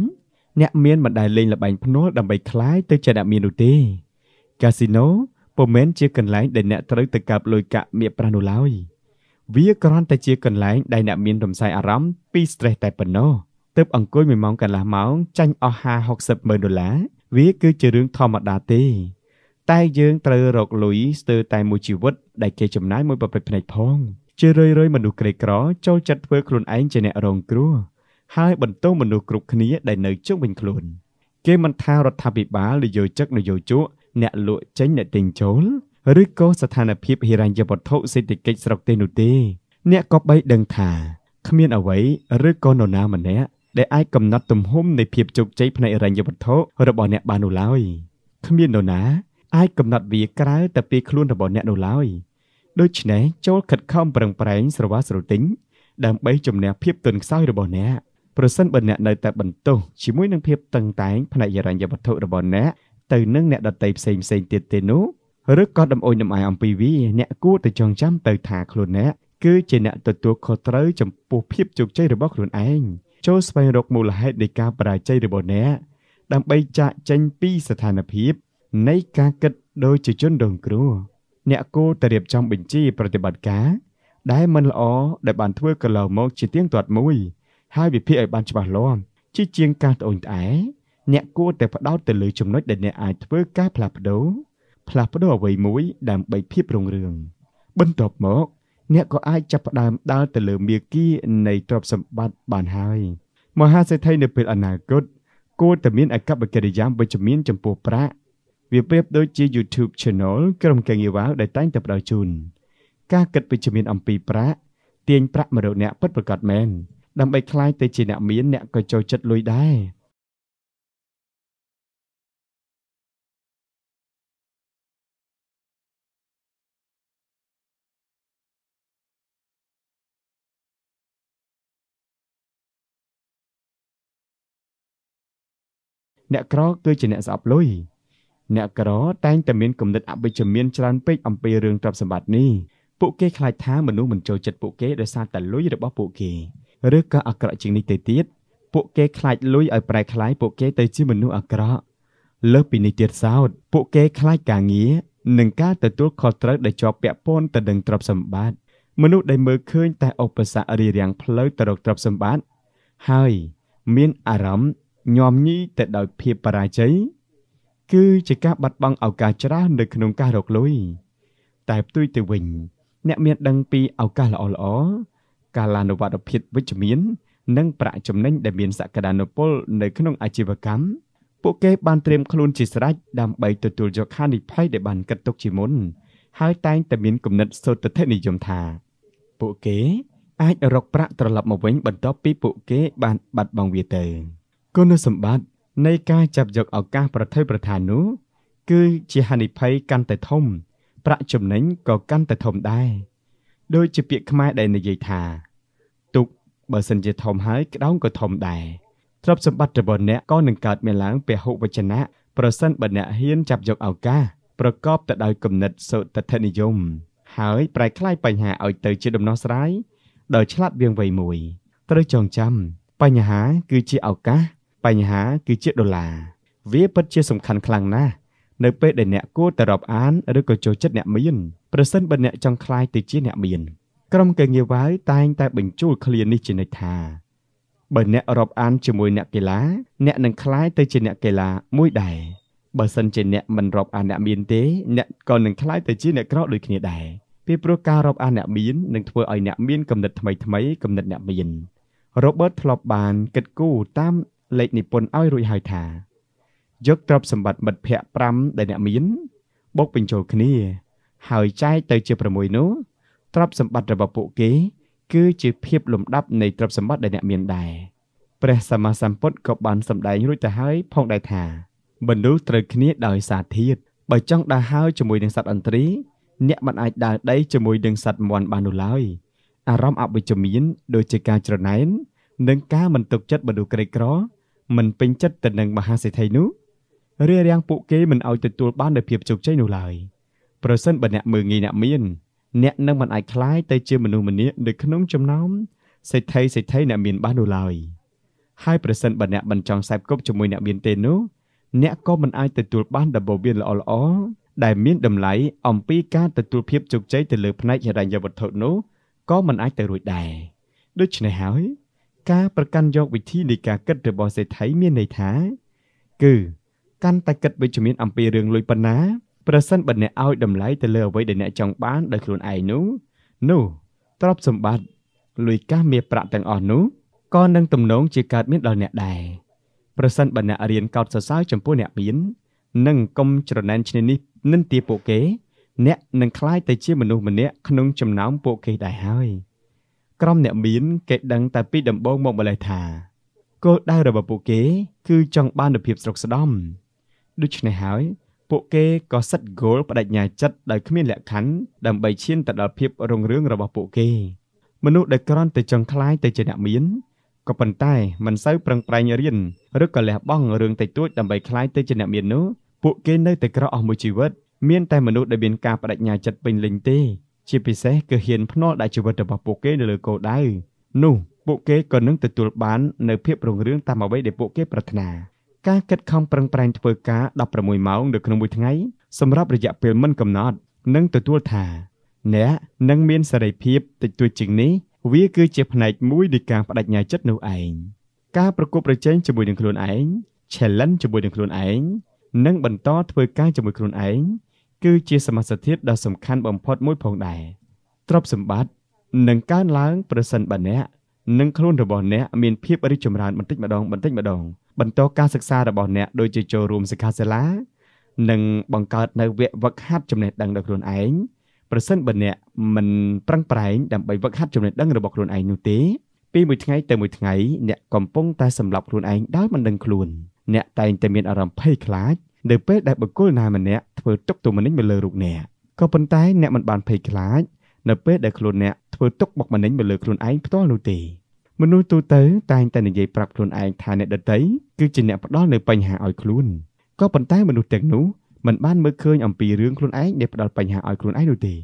អ្នកមានមិនដែលលេងល្បែងភ្នាល់ដើម្បីคลายទៅជាអ្នកមាននោះទេកាស៊ីណូពុំមែនជាកន្លែងដែលអ្នកត្រូវទៅកាប់លុយកាក់មៀបប្រាស់នោះឡើយវាគ្រាន់តែជាកន្លែងដែលអ្នកមានរំសាយអារម្មណ៍ពី stress តែប៉ុណ្ណោះទើបអង្គុយមួយម៉ោងកន្លះម៉ោងចាញ់អស់50 60ម៉ឺនដុល្លារវាគឺជារឿងធម្មតាទេតែយើងត្រូវរកលុយស្ទើរតែមួយជីវិតដែលគេចំណាយមួយប្រភេទភ្នែកផងជារឿយៗមនុស្សក្រីក្រចូលចិត្តធ្វើខ្លួនឯងជាអ្នករងគ្រោះហើយបន្ទោសមនុស្សគ្រប់គ្នាដែលនៅជុំវិញខ្លួនគេមិនថារដ្ឋាភិបាលនយោជកនយោជកអ្នកលក់ចេញអ្នកទិញចូលឬក៏ស្ថានភាពហិរញ្ញវត្ថុសេដ្ឋកិច្ចស្រុកទេនោះទេអ្នកក៏បីដឹងថាគ្មានអ្វីឬក៏នរណាម្នាក់ដែលអាចកំណត់ទំហំនៃភាពជោគជ័យផ្នែកហិរញ្ញវត្ថុរបស់អ្នកបាននោះឡើយគ្មាននរណា អាចកំណត់វាក្រៅតែពីខ្លួនរបស់អ្នកនោះឡើយដូច្នេះចូលខិតខំប្រឹងប្រែងស្រវ៉ាស្រទិញដើម្បីជំនះភាពទន់ខ្សោយរបស់អ្នក។ប្រសិនបើអ្នកនៅតែបន្ទោសជាមួយនឹងភាពតឹងតែងផ្នែកហិរញ្ញវត្ថុរបស់អ្នកទៅនឹងអ្នកដតីផ្សេងផ្សេងទៀតទេនោះឬក៏ដំអុយដំអាយអំពីវាអ្នកគួរតែចងចាំទៅថាខ្លួនអ្នកគឺជាអ្នកទទួលខុសត្រូវចំពោះភាពជោគជ័យរបស់ខ្លួនឯងចូលស្វែងរកមូលហេតុនៃការបរាជ័យរបស់អ្នកដើម្បីចាក់ចេញពីស្ថានភាពនៃការគិតដោយជាជនរងគ្រោះអ្នកគួរតែរៀបចំបញ្ជីប្រតិបត្តិការដែលមិនល្អដែលបានធ្វើកន្លងមកជាទៀងទាត់មួយហើយវិភាគឲ្យបានច្បាស់លាស់ជាជាងការត្អូញត្អែអ្នកគួរតែផ្ដោតទៅលើចំណុចដែលអ្នកអាចធ្វើការផ្លាស់ប្ដូរផ្លាស់ប្ដូរអ្វីមួយ ដើម្បីភាពរុងរឿងបន្ទាប់មក អ្នកក៏អាចចាប់ផ្ដើមដើរទៅលើមាគ៌ានៃទ្រព្យសម្បត្តិបានហើយ មហាសេដ្ឋីនៅពេលអនាគត គួរតែមានអកប្បកិរិយាវិជ្ជមានចំពោះប្រាក់វាប្រៀបដូចជា YouTube Channel ក្រុមកាងារវ៉ាវដែលតែងតែផ្ដល់ជូនការគិតវិជ្ជមានអំពីប្រាក់ទាញប្រាក់មករកអ្នកពិតប្រាកដមែនដើម្បីคล้ายទៅជាអ្នកមានអ្នកក៏ចូលចិត្តលុយដែរអ្នកក្រគឺជាអ្នកស្អប់លុយអ្នកក្រតែងតែមានគំនិតអវិជ្ជមានច្រើនពេកអំពីរឿងទ្រព្យសម្បត្តិនេះពួកគេខ្លាចថាមនុស្សមិនចូលចិត្តពួកគេដោយសារតែលុយរបស់ពួកគេឬក៏អាក្រក់ជាងនេះទៅទៀតពួកគេខ្លាចលួយឲ្យប្រែคล้ายពួកគេទៅជាមនុស្សអាក្រក់លើសពីនេះទៀតសោតពួកគេខ្លាចការងារនិងការទទួលខុសត្រូវដែលជាប់ពាក់ព័ន្ធទៅនឹងទ្រព្យសម្បត្តិមនុស្សដែលមើលឃើញតែឧបសគ្គរារាំងផ្លូវទៅរកទ្រព្យសម្បត្តិហើយមានអារម្មណ៍ញោមញីទៅដោយភាពបរាជ័យគឺជាការបាត់បង់ឱកាសច្រើននៅក្នុងការរកលុយតែផ្ទុយទៅវិញ អ្នកមានដឹងពីឱកាសល្អៗកាលានុវត្តភាពវិជ្ជមាននិងប្រាក់ចំណេញដែលមានសក្តានុពលនៅក្នុងអាជីវកម្មពួកគេបានត្រៀមខ្លួនជាស្រេចដើម្បីទទួលយកហានិភ័យដែលបានកាត់ទុកជាមុនហើយតែងតែមានគំនិតសុទ្ធិនិយមថាពួកគេអាចរកប្រាក់ត្រឡប់មកវិញបន្ទាប់ពីពួកគេបានបាត់បង់វាទៅគុណសម្បត្តិនៃការចាប់យកឱកាសប្រថុយប្រឋាននោះគឺជាហានិភ័យកាន់តែធំ ប្រាក់ចំណេញក៏កាន់តែធំដែរដូចជាពាក្យខ្មែរដែលនិយាយថាទុកបើសិនជាធំហើយក្តោងក៏ធំដែរទ្រព្យសម្បត្តិរបស់អ្នកក៏នឹងកើតមានឡើងពហុវចនៈប្រសិនបើអ្នកហ៊ានចាប់យកឱកាសប្រកបទៅដោយគំនិតសុតធនិយមហើយប្រែក្លាយបញ្ហាឲ្យទៅជាដំណោះស្រាយដោយឆ្លាតវៃវៃមួយត្រូវចងចាំបញ្ហា គឺជាឱកាសបញ្ហាគឺជាដុល្លារវាពិតជា សំខាន់ខ្លាំងណាស់នៅពេលដែលអ្នកគួរតែរាប់អានឬក៏ចូលចិត្តអ្នកមានប្រសិនបើអ្នកចង់ខ្លាយទៅជាអ្នកមានក្រុមការងារវាយតែងតែបញ្ជូលឃ្លានេះជានិច្ចថាបើអ្នករាប់អានជាមួយអ្នកកីឡាអ្នកនឹងខ្លាយទៅជាអ្នកកីឡាមួយដែរបើសិនជាអ្នកមិនរាប់អានអ្នកមានទេអ្នកក៏នឹងខ្លាយទៅជាអ្នកក្រដូចគ្នាដែរពីព្រោះការរាប់អានអ្នកមាននឹងធ្វើឲ្យអ្នកមានគំនិតថ្មីថ្មីគំនិតអ្នកមាន Robert ធ្លាប់បានគិតគូរតាមលេខនិពន្ធឲ្យរួចហើយថាយកទ្រព្យសម្បត្តិមិត្តភ័ក្តិ5ដែលអ្នកមានបូកបញ្ចូលគ្នាហើយចែកទៅជា6នោះទ្រព្យសម្បត្តិរបស់ពួកគេ គឺជាភាពលំដាប់នៃទ្រព្យសម្បត្តិដែលអ្នកមានដែរព្រះសម្មាសម្ពុទ្ធក៏បាន សម្ដែងរួចទៅហើយផងដែរថាមនុស្សត្រូវគ្នាដោយសារធាតុបើចង់ដើរហើរជាមួយនឹងសត្វអន្ទ្រីអ្នកមិនអាចដើរដីជាមួយនឹងសត្វមាន់បាននោះឡើយអារម្មណ៍អវិជ្ជមានដូចជាការច្រណែននិងការមិនទុកចិត្តមនុស្សក្រីក្រមិនពេញចិត្តទៅនឹងមហាសេដ្ឋីនោះរារាំងពួកគេមិនឲ្យទទួល បាននូវភាពជោគជ័យនោះឡើយ។ប្រសិនបើអ្នកមើងងាយអ្នកមាន អ្នកនឹងមិនអាចคล้ายទៅជាមនុស្សម្នានៅក្នុងចំណោមសេដ្ឋីសេដ្ឋីអ្នកមានបាននោះឡើយហើយប្រសិនបើអ្នកមិនចង់សែបគប់ជាមួយអ្នកមានទេនោះអ្នកក៏មិនអាចទទួលបានដំបូន្មានល្អៗដែលមានតម្លៃអំពីការទទួលភាពជោគជ័យទៅលើផ្នែកហិរញ្ញវត្ថុនោះក៏មិនអាចទៅរួចដែរដូច្នេះហើយការប្រកាន់យកវិធីនៃការគិតរបស់សេដ្ឋីមានន័យថាគឺ កាន់តែគិតវិជ្ជមានអំពីរឿងលុយប៉ុណ្ណាប្រសិនបើអ្នកឲ្យតម្លៃទៅលើអ្វីដែលអ្នកចង់បានដោយខ្លួនឯងនោះនោះទ្រព្យសម្បត្តិលុយកាសមាសប្រាក់ទាំងអស់នោះក៏នឹងទំនងជាកើតមានដល់អ្នកដែរប្រសិនបើអ្នករៀនកោតសរសើរចំពោះអ្នកមាន និងកុំច្រណែនឈ្នានីសនិន្ទាពួកគេ អ្នកនឹងคล้ายទៅជាមនុស្សម្នាក់ក្នុងចំណោមពួកគេដែរហើយក្រុមអ្នកមានគេដឹង តែពីដំបូងមកម្លេះថាគោលដៅរបស់ពួកគេគឺចង់បាននូវភាពស្រុកស្ដំដូច្នេះហើយពួកគេក៏សិតគោលបដិញ្ញាចិត្តដោយគ្មានលក្ខខណ្ឌដើម្បីឈានទៅដល់ភាពរុងរឿងរបស់ពួកគេមនុស្សដែលក្រន់តែចង់ខ្លាយទៅជាអ្នកមានក៏ប៉ុន្តែមិនសូវប្រឹងប្រែងរៀនឬក៏លះបង់រឿងតិចតួចដើម្បីខ្លាយទៅជាអ្នកមាននោះពួកគេនៅតែក្រអស់មួយជីវិតមានតែមនុស្សដែលមានការបដិញ្ញាចិត្តពេញលេញទេជាពិសេសគឺហ៊ានភ្នាល់ដាក់ជីវិតរបស់ពួកគេនៅលើគោលដៅនោះពួកគេក៏នឹងទទួលបាននៅភាពរុងរឿងតាមអ្វីដែលពួកគេប្រាថ្នា។ការខិតខំប្រឹងប្រែងធ្វើការ16ម៉ោងនៅក្នុងមួយថ្ងៃសម្រាប់រយៈពេលមិនកំណត់នឹងទទួលថា អ្នកនឹងមានសេរីភាពតិចតួចជាងនេះវាគឺជាផ្នែកមួយនៃការបដិញ្ញាចិត្តនោះឯងការប្រកួតប្រជែងជាមួយនឹងខ្លួនឯង challenge ជាមួយនឹងខ្លួនឯងនិងបន្តធ្វើការជាមួយខ្លួនឯងគឺជា សមាសធាតុដ៏សំខាន់បំផុតមួយផងដែរទ្រព្យសម្បត្តិនឹងកើនឡើងប្រសិនបើអ្នកនិងខ្លួនរបស់អ្នកមានភាពរីកចម្រើនបន្តិចម្ដងបន្តិចម្ដងបន្តការសិក្សារបស់អ្នកដូចជាចូលរួមសិក្ខាសាលានិងបង្កើតនៅវគ្គវឹកហាត់ចំណេះដឹងដល់ខ្លួនឯងប្រសិនបើអ្នកមិនប្រឹងប្រែងដើម្បីវឹកហាត់ចំណេះដឹងរបស់ខ្លួនឯងនោះទេពីមួយថ្ងៃទៅមួយថ្ងៃអ្នកកំពុងតែសម្លាប់ខ្លួនឯងដោយមិនដឹងខ្លួនអ្នកតែងតែមានអារម្មណ៍ភ័យខ្លាចនៅពេលដែលបុគ្គលណាម្នាក់ធ្វើទុកទោមនិញមកលើរូបអ្នកក៏ប៉ុន្តែអ្នកមិនបានភ័យខ្លាចនៅពេលដែលខ្លួនអ្នកធ្វើទុកបុកម្នេញមកលើខ្លួនឯងផ្ទាល់នោះទេមនុស្សទូទៅតែងតែនិយាយប្រាប់ខ្លួនឯងថាអ្នកដតីគឺជាអ្នកផ្ដល់នូវបញ្ហាឲ្យខ្លួនក៏ប៉ុន្តែមនុស្សទាំងនោះមិនបានមើលឃើញអំពីរឿងខ្លួនឯងដែលផ្ដល់បញ្ហាឲ្យខ្លួនឯងនោះទេ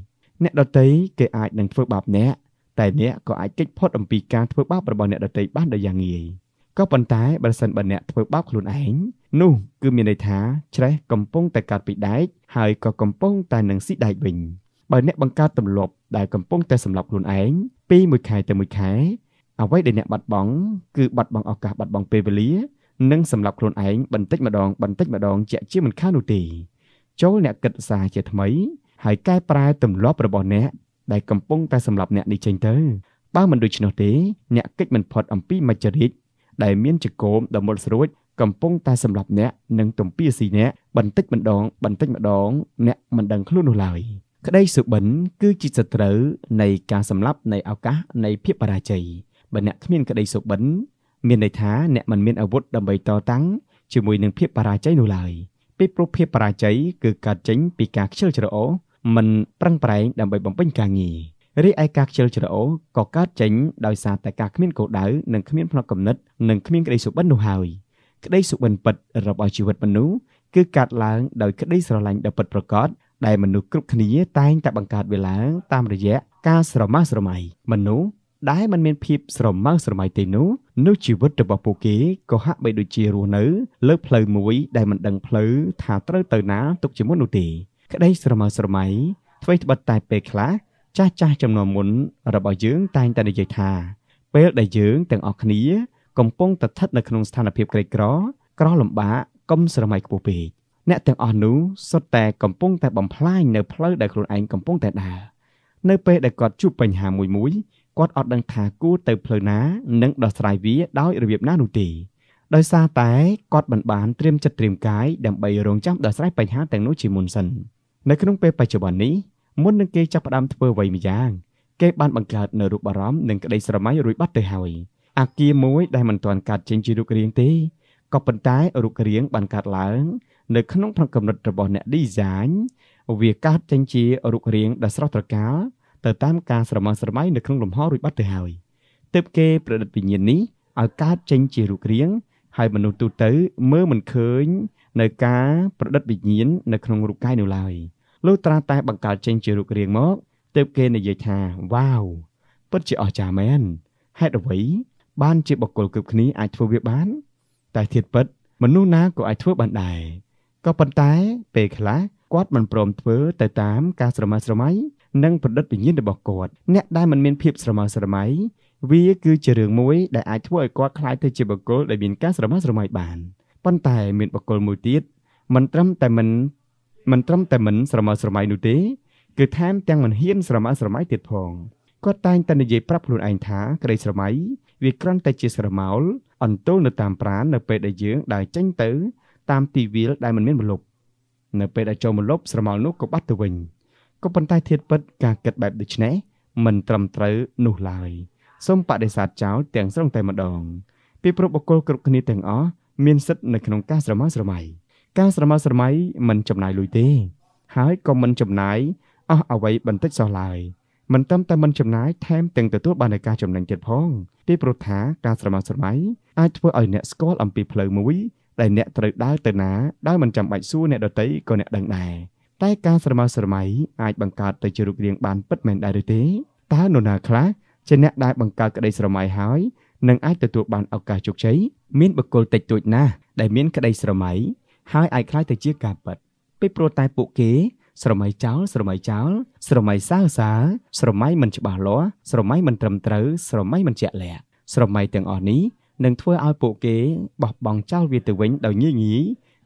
អ្នកដតីគេអាចនឹងធ្វើបាបអ្នកតែអ្នកក៏អាចគេចផុតអំពីការធ្វើបាបរបស់អ្នកដតីបានដោយយ៉ាងងាយក៏ប៉ុន្តែបើសិនបើអ្នកធ្វើបាបខ្លួនឯងនោះគឺមានន័យថាច្រេះកំពុងតែកាត់ពីដែកហើយក៏កំពុងតែនឹងស៊ីដែកវិញបើអ្នកបង្កើតទម្លាប់ដែលកំពុងតែសម្លាប់ខ្លួនឯងពីមួយខែទៅមួយខែអ្វីដែលអ្នកបាត់បង់គឺបាត់បង់ឱកាសបាត់បង់ពេលវេលានិងសម្រាប់ខ្លួនឯងបន្តិចម្ដង បន្តិចម្ដង ជាជាមិនខាននោះទេចូលអ្នកគិតសារជាថ្មីហើយកែប្រែទម្លាប់របស់អ្នកដែលកំពុងតែសម្រាប់អ្នកនេះចេញទៅបើមិនដូច្នោះទេ អ្នកគិតមិនផុតអំពីមច្ចរិយដែលមានចង្កូមដ៏មុតស្រួចកំពុងតែសម្រាប់អ្នកនិងទំពាស៊ីអ្នកបន្តិចម្ដង បន្តិចម្ដង អ្នកមិនដឹងខ្លួននោះឡើយ។ក្តីសុបិនគឺជាសត្រូវនៃការសម្លាប់នៃឱកាសនៃភាពបរាជ័យបើអ្នកគ្មានក្តីសុបិនមានន័យថាអ្នកមិនមានអាវុធដើម្បីតតាំងជាមួយនឹងភាពបរាជ័យនោះឡើយពីព្រោះភាពបរាជ័យគឺកើតចេញពីការខ្ជិលច្រអូសមិនប្រឹងប្រែងដើម្បីបំពេញការងាររីឯការខ្ជិលច្រអូសក៏កើតចេញដោយសារតែការគ្មានគោលដៅនិងគ្មានផ្នត់គំនិតនិងគ្មានក្តីសុបិននោះហើយក្តីសុបិនពិតរបស់ជីវិតមនុស្សគឺកើតឡើងដោយក្តីស្រឡាញ់ដ៏ពិតប្រាកដដែលមនុស្សគ្រប់គ្នាតែងតែបង្កើតវាឡើងតាមរយៈការស្រមើស្រមៃមនុស្សដែលមិនមានភាព ស្រមើស្រមៃទេនោះនោះជីវិតរបស់ពួកគេក៏ហាក់បីដូចជារស់នៅលើផ្លូវមួយដែលមិនដឹងផ្លូវថាត្រូវទៅណា ទុកជាមុននោះទេ ក្តីស្រមើស្រមៃអ្វីត្បិតតែពេលខ្លះចាស់ចាស់ចំនួនមុនរបស់យើងតែងតែនិយាយថា ពេលដែលយើងទាំងអស់គ្នាកំពុងតែស្ថិតនៅក្នុងស្ថានភាពក្រីក្រក្រលំបាកកុំស្រមៃខ្ពស់ពេកអ្នកទាំងអស់នោះសុទ្ធតែកំពុងតែបំផ្លាញនៅផ្លូវដែលខ្លួនឯងកំពុងតែដើរនៅពេលដែលគាត់ជួបបញ្ហាមួយមួយគាត់អត់ដឹងថាគួរទៅផ្លូវណានិងដោះស្រាយវាដោយរបៀបណានោះទេដោយសារតែគាត់មិនបានត្រៀមចិត្តត្រៀមកាយដើម្បីរងចាំដោះស្រាយបញ្ហាទាំងនោះជាមុនសិននៅក្នុងពេលបច្ចុប្បន្ននេះមុននឹងគេចាប់ផ្ដើមធ្វើអ្វីម្យ៉ាងគេបានបង្កើតនៅរូបអារម្មណ៍និងក្តីស្រមៃរួចបាត់ទៅហើយ អាគារមួយដែលមិនទាន់កាត់ចេញជារូបរាងទេក៏ប៉ុន្តែរូបរាងបានកាត់ឡើងនៅក្នុងផ្នត់គំនិតរបស់អ្នក design វាកាត់ចេញជារូបរាងដ៏ស្រស់ត្រកាលទៅតាមការស្រមើស្រមៃនៅក្នុងលំហរួចបាត់ទៅហើយទើបគេប្រឌិតវិញ្ញាណនេះឲ្យកើតចេញជារូបរាងហើយមនុស្សទូទៅមើលមិនឃើញនៅការប្រឌិតវិញ្ញាណនៅក្នុងរូបកាយនោះឡើយលុះត្រាតែបង្កើតចេញជារូបរាងមកទើបគេនិយាយថាវ៉ាវពិតជាអស្ចារ្យមែនហេតុអ្វី បានជាបុគ្គលគ្រប់គ្នាអាចធ្វើវាបាន តែធៀបពិតមនុស្សណាក៏អាចធ្វើបានដែរក៏ប៉ុន្តែពេលខ្លះគាត់មិនព្រមធ្វើទៅតាមការស្រមើស្រមៃនិងប្រឌិតវិញ្ញាណរបស់គាត់អ្នកដែលមិនមានភាពស្រមើស្រមៃវាគឺជារឿងមួយដែលអាចធ្វើឲ្យគាត់ខ្លាចទៅជាបុគ្គលដែលមានការស្រមើស្រមៃបានប៉ុន្តែមានបុគ្គលមួយទៀតមិនត្រឹមតែមិនមិនត្រឹមតែមិនស្រមើស្រមៃនោះទេ គឺថែមទាំងមិនហ៊ានស្រមើស្រមៃទៀតផងគាត់តែងតែនិយាយប្រាប់ខ្លួនឯងថាក្តីស្រមៃវាគ្រាន់តែជាស្រមោលអន្ទល់នៅតាមប្រាណនៅពេលដែលយើងដើរចេញទៅតាមទីវាលដែលមិនមានម្លប់នៅ ពេលដែលចូលម្លប់ស្រមោលនោះក៏បាត់ទៅវិញក៏ប៉ុន្តែធាតពិតការគិតបែបដូចនេះមិនត្រឹមត្រូវនោះឡើយសូមបដិសេធចោលទាំងស្រុងតែម្ដងពីព្រោះបុគ្គលគ្រប់គ្នាទាំងអស់មានសិទ្ធិនៅក្នុងការស្រមោលស្រមៃការស្រមោលស្រមៃមិនចំណាយលុយទេ ហើយក៏មិនចំណាយអស់អ្វីបន្តិចសោះឡើយមិនត្រឹមតែមិនចំណាយថែមទាំងទទួល បាននៃការចំណេញទៀតផងពីព្រោះថាការស្រមោលស្រមៃអាចធ្វើឲ្យអ្នកស្គាល់អំពីផ្លូវមួយដែលអ្នកត្រូវដើរទៅណាដោយមិនចាំបាច់សួរអ្នកដទៃក៏អ្នកដឹងដែរតែការស្រមើស្រមៃអាចបង្កើតទៅជារូបរាងបានពិតមែនដែរឬទេតើនរណាខ្លះជាអ្នកដែលបង្កើតក្តីស្រមៃហើយនឹងអាចទទួលបានឱកាសជោគជ័យមានបុគ្គលតិចតួចណាស់ដែលមានក្តីស្រមៃហើយអាចខ្លាយទៅជាការពិតពីព្រោះតែពួកគេ ស្រមៃចោលស្រមៃចោលស្រមៃសើសា ស្រមៃមិនច្បាស់លាស់ស្រមៃមិនត្រឹមត្រូវស្រមៃមិនជាក់លាក់ស្រមៃទាំងអស់នេះនិងធ្វើឲ្យពួកគេបោះបង់ចោលវាទៅវិញដោយងាយងាយ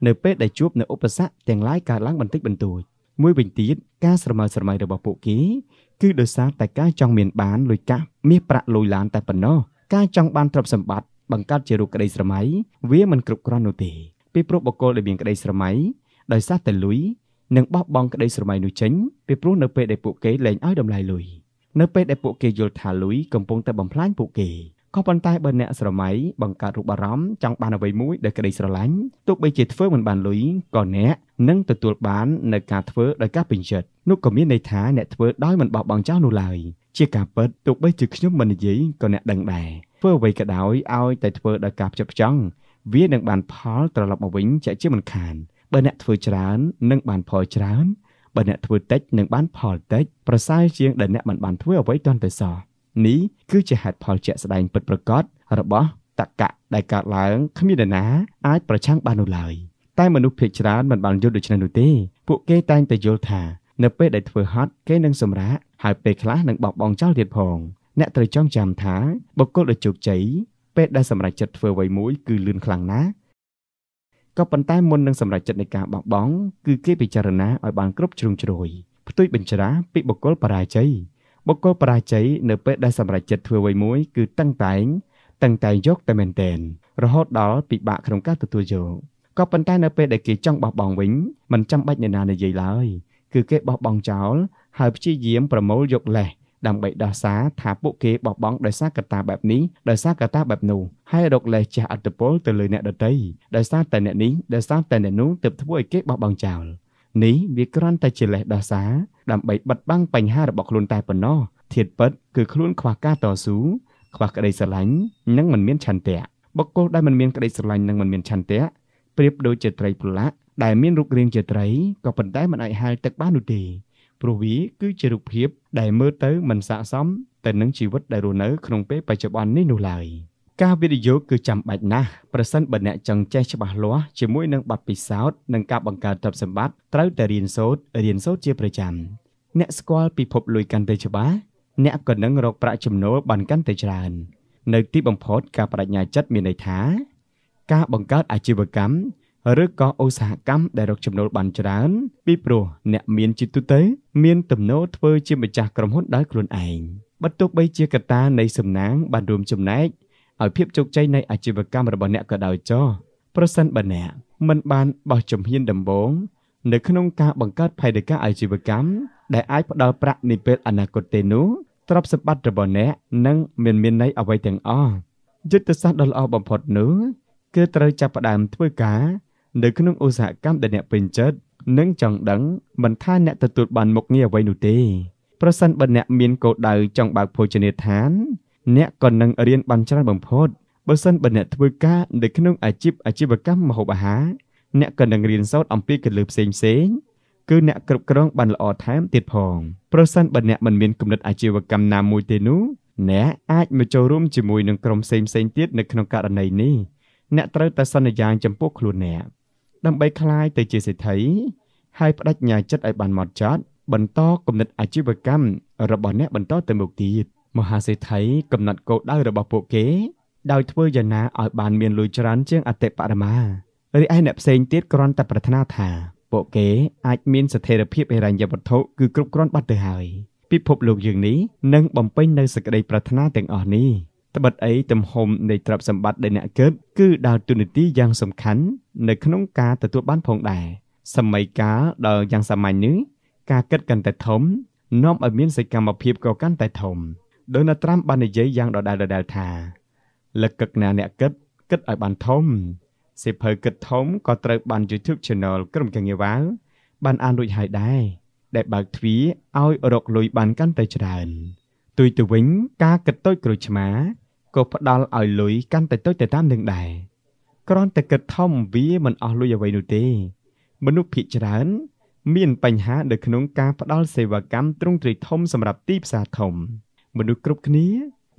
នៅពេលដែលជួបនៅឧបសគ្គទាំងឡាយកើតឡើងបន្តិចបន្តួចមួយវិញទៀតការស្រមើស្រមៃរបស់ពួកគេ គឺដោយសារតែការចង់មានបានលុយកាក់មាសប្រាក់លុយឡាន តែប៉ុណ្ណោះការចង់បានទ្រព្យសម្បត្តិបង្កើតជារូបក្តីស្រមៃវាមិនគ្រប់គ្រាន់នោះទេពីព្រោះបុគ្គលដែលមានក្តីស្រមៃដោយសារតែលុយនឹងបោះបង់ក្តីស្រមៃនោះចេញពីព្រោះនៅពេលដែលពួកគេលែងឲ្យតម្លៃលុយនៅពេលដែលពួកគេយល់ថាលុយកំពុងតែបំផ្លាញពួកគេក៏ប៉ុន្តែបើអ្នកស្រមៃបង្កើតរូបអារម្មណ៍ចង់បានអ្វីមួយដែលក្តីស្រឡាញ់ទោះបីជាធ្វើមិនបានលុយក៏អ្នកនឹងទទួលបាននៅការធ្វើដោយការពេញចិត្តនោះក៏មានន័យថាអ្នកធ្វើដោយមិនបោះបង់ចោលនោះឡើយជាការពិតទោះបីជាខ្ញុំមិននិយាយក៏អ្នកដឹងដែរធ្វើអ្វីក៏ដោយឲ្យតែធ្វើដោយការផ្ចិតផ្ចង់វានឹងបានផលត្រឡប់មកវិញជាជាមិនខានបើអ្នកធ្វើច្រើននឹងបានផលច្រើនបើអ្នកធ្វើតិចនឹងបានផលតិចប្រសើរជាងដែលអ្នកមិនបានធ្វើអ្វីទាន់តែសោះនេះគឺជាហេតុផលជាក់ស្ដែងពិតប្រាកដរបស់តកៈដែលកើតឡើងគ្មាននរណាអាចប្រឆាំងបាននោះឡើយតែមនុស្សភាគច្រើនមិនបានយល់ដូច្នេះនោះទេពួកគេតែងតែយល់ថានៅពេលដែលធ្វើហត់គេនឹងសម្រាកហើយពេលខ្លះនឹងបោះបង់ចោលទៀតផងអ្នកត្រូវចងចាំថាបុគ្គលដែលជោគជ័យពេលដែលសម្រេចចិត្តធ្វើអ្វីមួយគឺលឿនខ្លាំងណាស់ក៏ប៉ុន្តែមុននឹងសម្រេចចិត្តនៃការបោះបង់គឺគេពិចារណាឲ្យបានគ្រប់ជ្រុងជ្រោយផ្ទុយបញ្ច្រាពីបុគ្គលបរាជ័យបុគ្គលបរាជ័យនៅពេលដែលសម្រេចចិត្តធ្វើអ្វីមួយ គឺតឹងតែងតឹងតែងយក តែមែនទែនរហូតដល់ពិបាកក្នុងការទទួលយកក៏ប៉ុន្តែនៅពេលដែលគេចង់បោះបង់វិញមិនចាំបាច់អ្នកណានិយាយឡើយ គឺគេបោះបង់ចោល ហើយព្យាយាមប្រមូលយកលេសដើម្បីដោះសារថាពួកគេបោះបង់ដោយសារកត្តាបែបនេះដោយសារកត្តាបែបនោះហើយរកលេសចាស់អត្តពលទៅលើអ្នកដតីដោយសារតែអ្នកនេះដោយសារតែអ្នកនោះទើបធ្វើឲ្យគេបោះបង់ចោល។នេះវាគ្រាន់តែជាលេសដោះសារដើម្បីបិទបាំងបញ្ហារបស់ខ្លួនតែប៉ុណ្ណោះធាតពិតគឺខ្លួនខ្វះការតស៊ូខ្វះក្តីស្រឡាញ់និងមិនមានឆន្ទៈបុគ្គលដែលមិនមានក្តីស្រឡាញ់និងមិនមានឆន្ទៈប្រៀបដូចជាត្រីប្រឡាក់ដែលមានរូបរាងជាត្រីក៏ប៉ុន្តែមិនអាចហែលទឹកបាននោះទេព្រោះវាគឺជារូបភាព ដែលមើលទៅមិនស័ក្តិសមទៅនឹងជីវិតដែលរស់នៅ ក្នុងពេលបច្ចុប្បន្ននេះនោះឡើយ។ការវិនិយោគគឺចាំបាច់ណាស់ប្រសិនបើអ្នកចង់ចេះច្បាស់លាស់ជាមួយនឹងបទពិសោធន៍និងការបង្កើតទ្រព្យសម្បត្តិត្រូវតែរៀនសូត្ររៀនសូត្រជាប្រចាំអ្នកស្គាល់ពិភពលុយកាន់តែច្បាស់អ្នកក៏នឹងរកប្រាក់ចំណូលបានកាន់តែច្រើន នៅទីបំផុតការបដិញ្ញាចិត្តមានន័យថាការបង្កើតអាជីវកម្មឬក៏ឧស្សាហកម្មដែលរកចំណូលបានច្រើនពីព្រោះអ្នកមានចិត្តទូទៅ មានទំនោរធ្វើជាម្ចាស់ក្រុមហ៊ុនដោយខ្លួនឯងបើទោះបីជាកត្តា នៃសំណាងបានរួមចំណែកឲ្យភាពជោគជ័យនៃអាជីវកម្មរបស់អ្នកក៏ដោយចោះប្រសិនបើអ្នកមិនបានបោះជំហានដំបូងនៅក្នុងការបង្កើតផែនការអាជីវកម្មដែលអាចផ្ដល់ប្រាក់នាពេលអនាគតទេនោះទ្រព្យសម្បត្តិរបស់អ្នកនឹងមានមានន័យអ្វីទាំងអស់យុទ្ធសាស្ត្រដ៏ល្អបំផុតនោះគឺត្រូវចាប់ផ្ដើមធ្វើការនៅក្នុងឧស្សាហកម្មដែលអ្នកពេញចិត្តនិងចង់ដឹងមិនថាអ្នកទទួលបានមុខងារអ្វីនោះទេប្រសិនបើអ្នកមានគោលដៅចង់បើកភោជនីយដ្ឋានអ្នកក៏នឹងរៀនបានច្រើនបំផុតបើសិនបើអ្នកធ្វើការនៅក្នុងអាជីពអាជីវកម្មម្ហូបអាហារអ្នកក៏នឹងរៀនសូត្រអំពីកលលឹះផ្សេងផ្សេងគឺអ្នកគ្រប់គ្រងបានល្អថែមទៀតផងប្រសិនបើអ្នកមិនមានគំនិតអាជីវកម្មណាមួយទេនោះអ្នកអាចមកចូលរួមជាមួយនឹងក្រុមផ្សេងផ្សេងទៀតនៅក្នុងករណីនេះអ្នកត្រូវតែសន្យាចំពោះខ្លួនអ្នកដើម្បីคลายទៅជាសេដ្ឋីហើយបដិញ្ញាចិត្តឲ្យបានម៉ត់ចត់បន្តគំនិតអាជីវកម្មរបស់អ្នកបន្តទៅមុខទៀត។មហាសេដ្ឋីកំណត់គោលដៅរបស់ពួកគេ ដោយធ្វើយ៉ាងណាឲ្យបានមានលុយច្រើនជាងអតិបរមារីឯអ្នកផ្សេងទៀតគ្រាន់តែប្រាថ្នាថាពួកគេអាចមានស្ថិរភាពហិរញ្ញវត្ថុគឺគ្រប់គ្រាន់បាត់ទៅហើយពិភពលោកយើងនេះនឹងបំពេញនៅសេចក្តី ប្រាថ្នាទាំងអស់នេះត្បិតអីទំហំនៃទ្រព្យសម្បត្តិដែលអ្នកកើតគឺដើរតួនាទីយ៉ាងសំខាន់នៅក្នុងការទទួលបានផងដែរសម័យកាលដ៏យ៉ាងសាមញ្ញនេះ ការគិតកាន់តែធំនាំឲ្យមានសកម្មភាពក៏កាន់តែធំដោយណាត្រាំបាននិយាយយ៉ាងដដែលៗថា លកឹកណាអ្នកគិតគិតឲ្យបានធំសិភៅគិតធំក៏ត្រូវបាន YouTube Channel ក្រុមកាងារវ៉ាវបានអានរួចហើយដែរដែលបើកទ្វារឲ្យរកលុយបានកាន់តែច្រើនទុយទៅវិញការគិតតូចក្រូចឆ្មាក៏ផ្ដល់ឲ្យលុយកាន់តែតូចទៅតាមនឹងដែរគ្រាន់តែគិតធំវាមិនអស់លុយអ្វីនោះទេ មនុស្សភាគច្រើន មាន បញ្ហានៅក្នុងការផ្ដល់សេវាកម្មទ្រង់ទ្រាយធំសម្រាប់ទីផ្សារធំមនុស្សគ្រប់គ្នា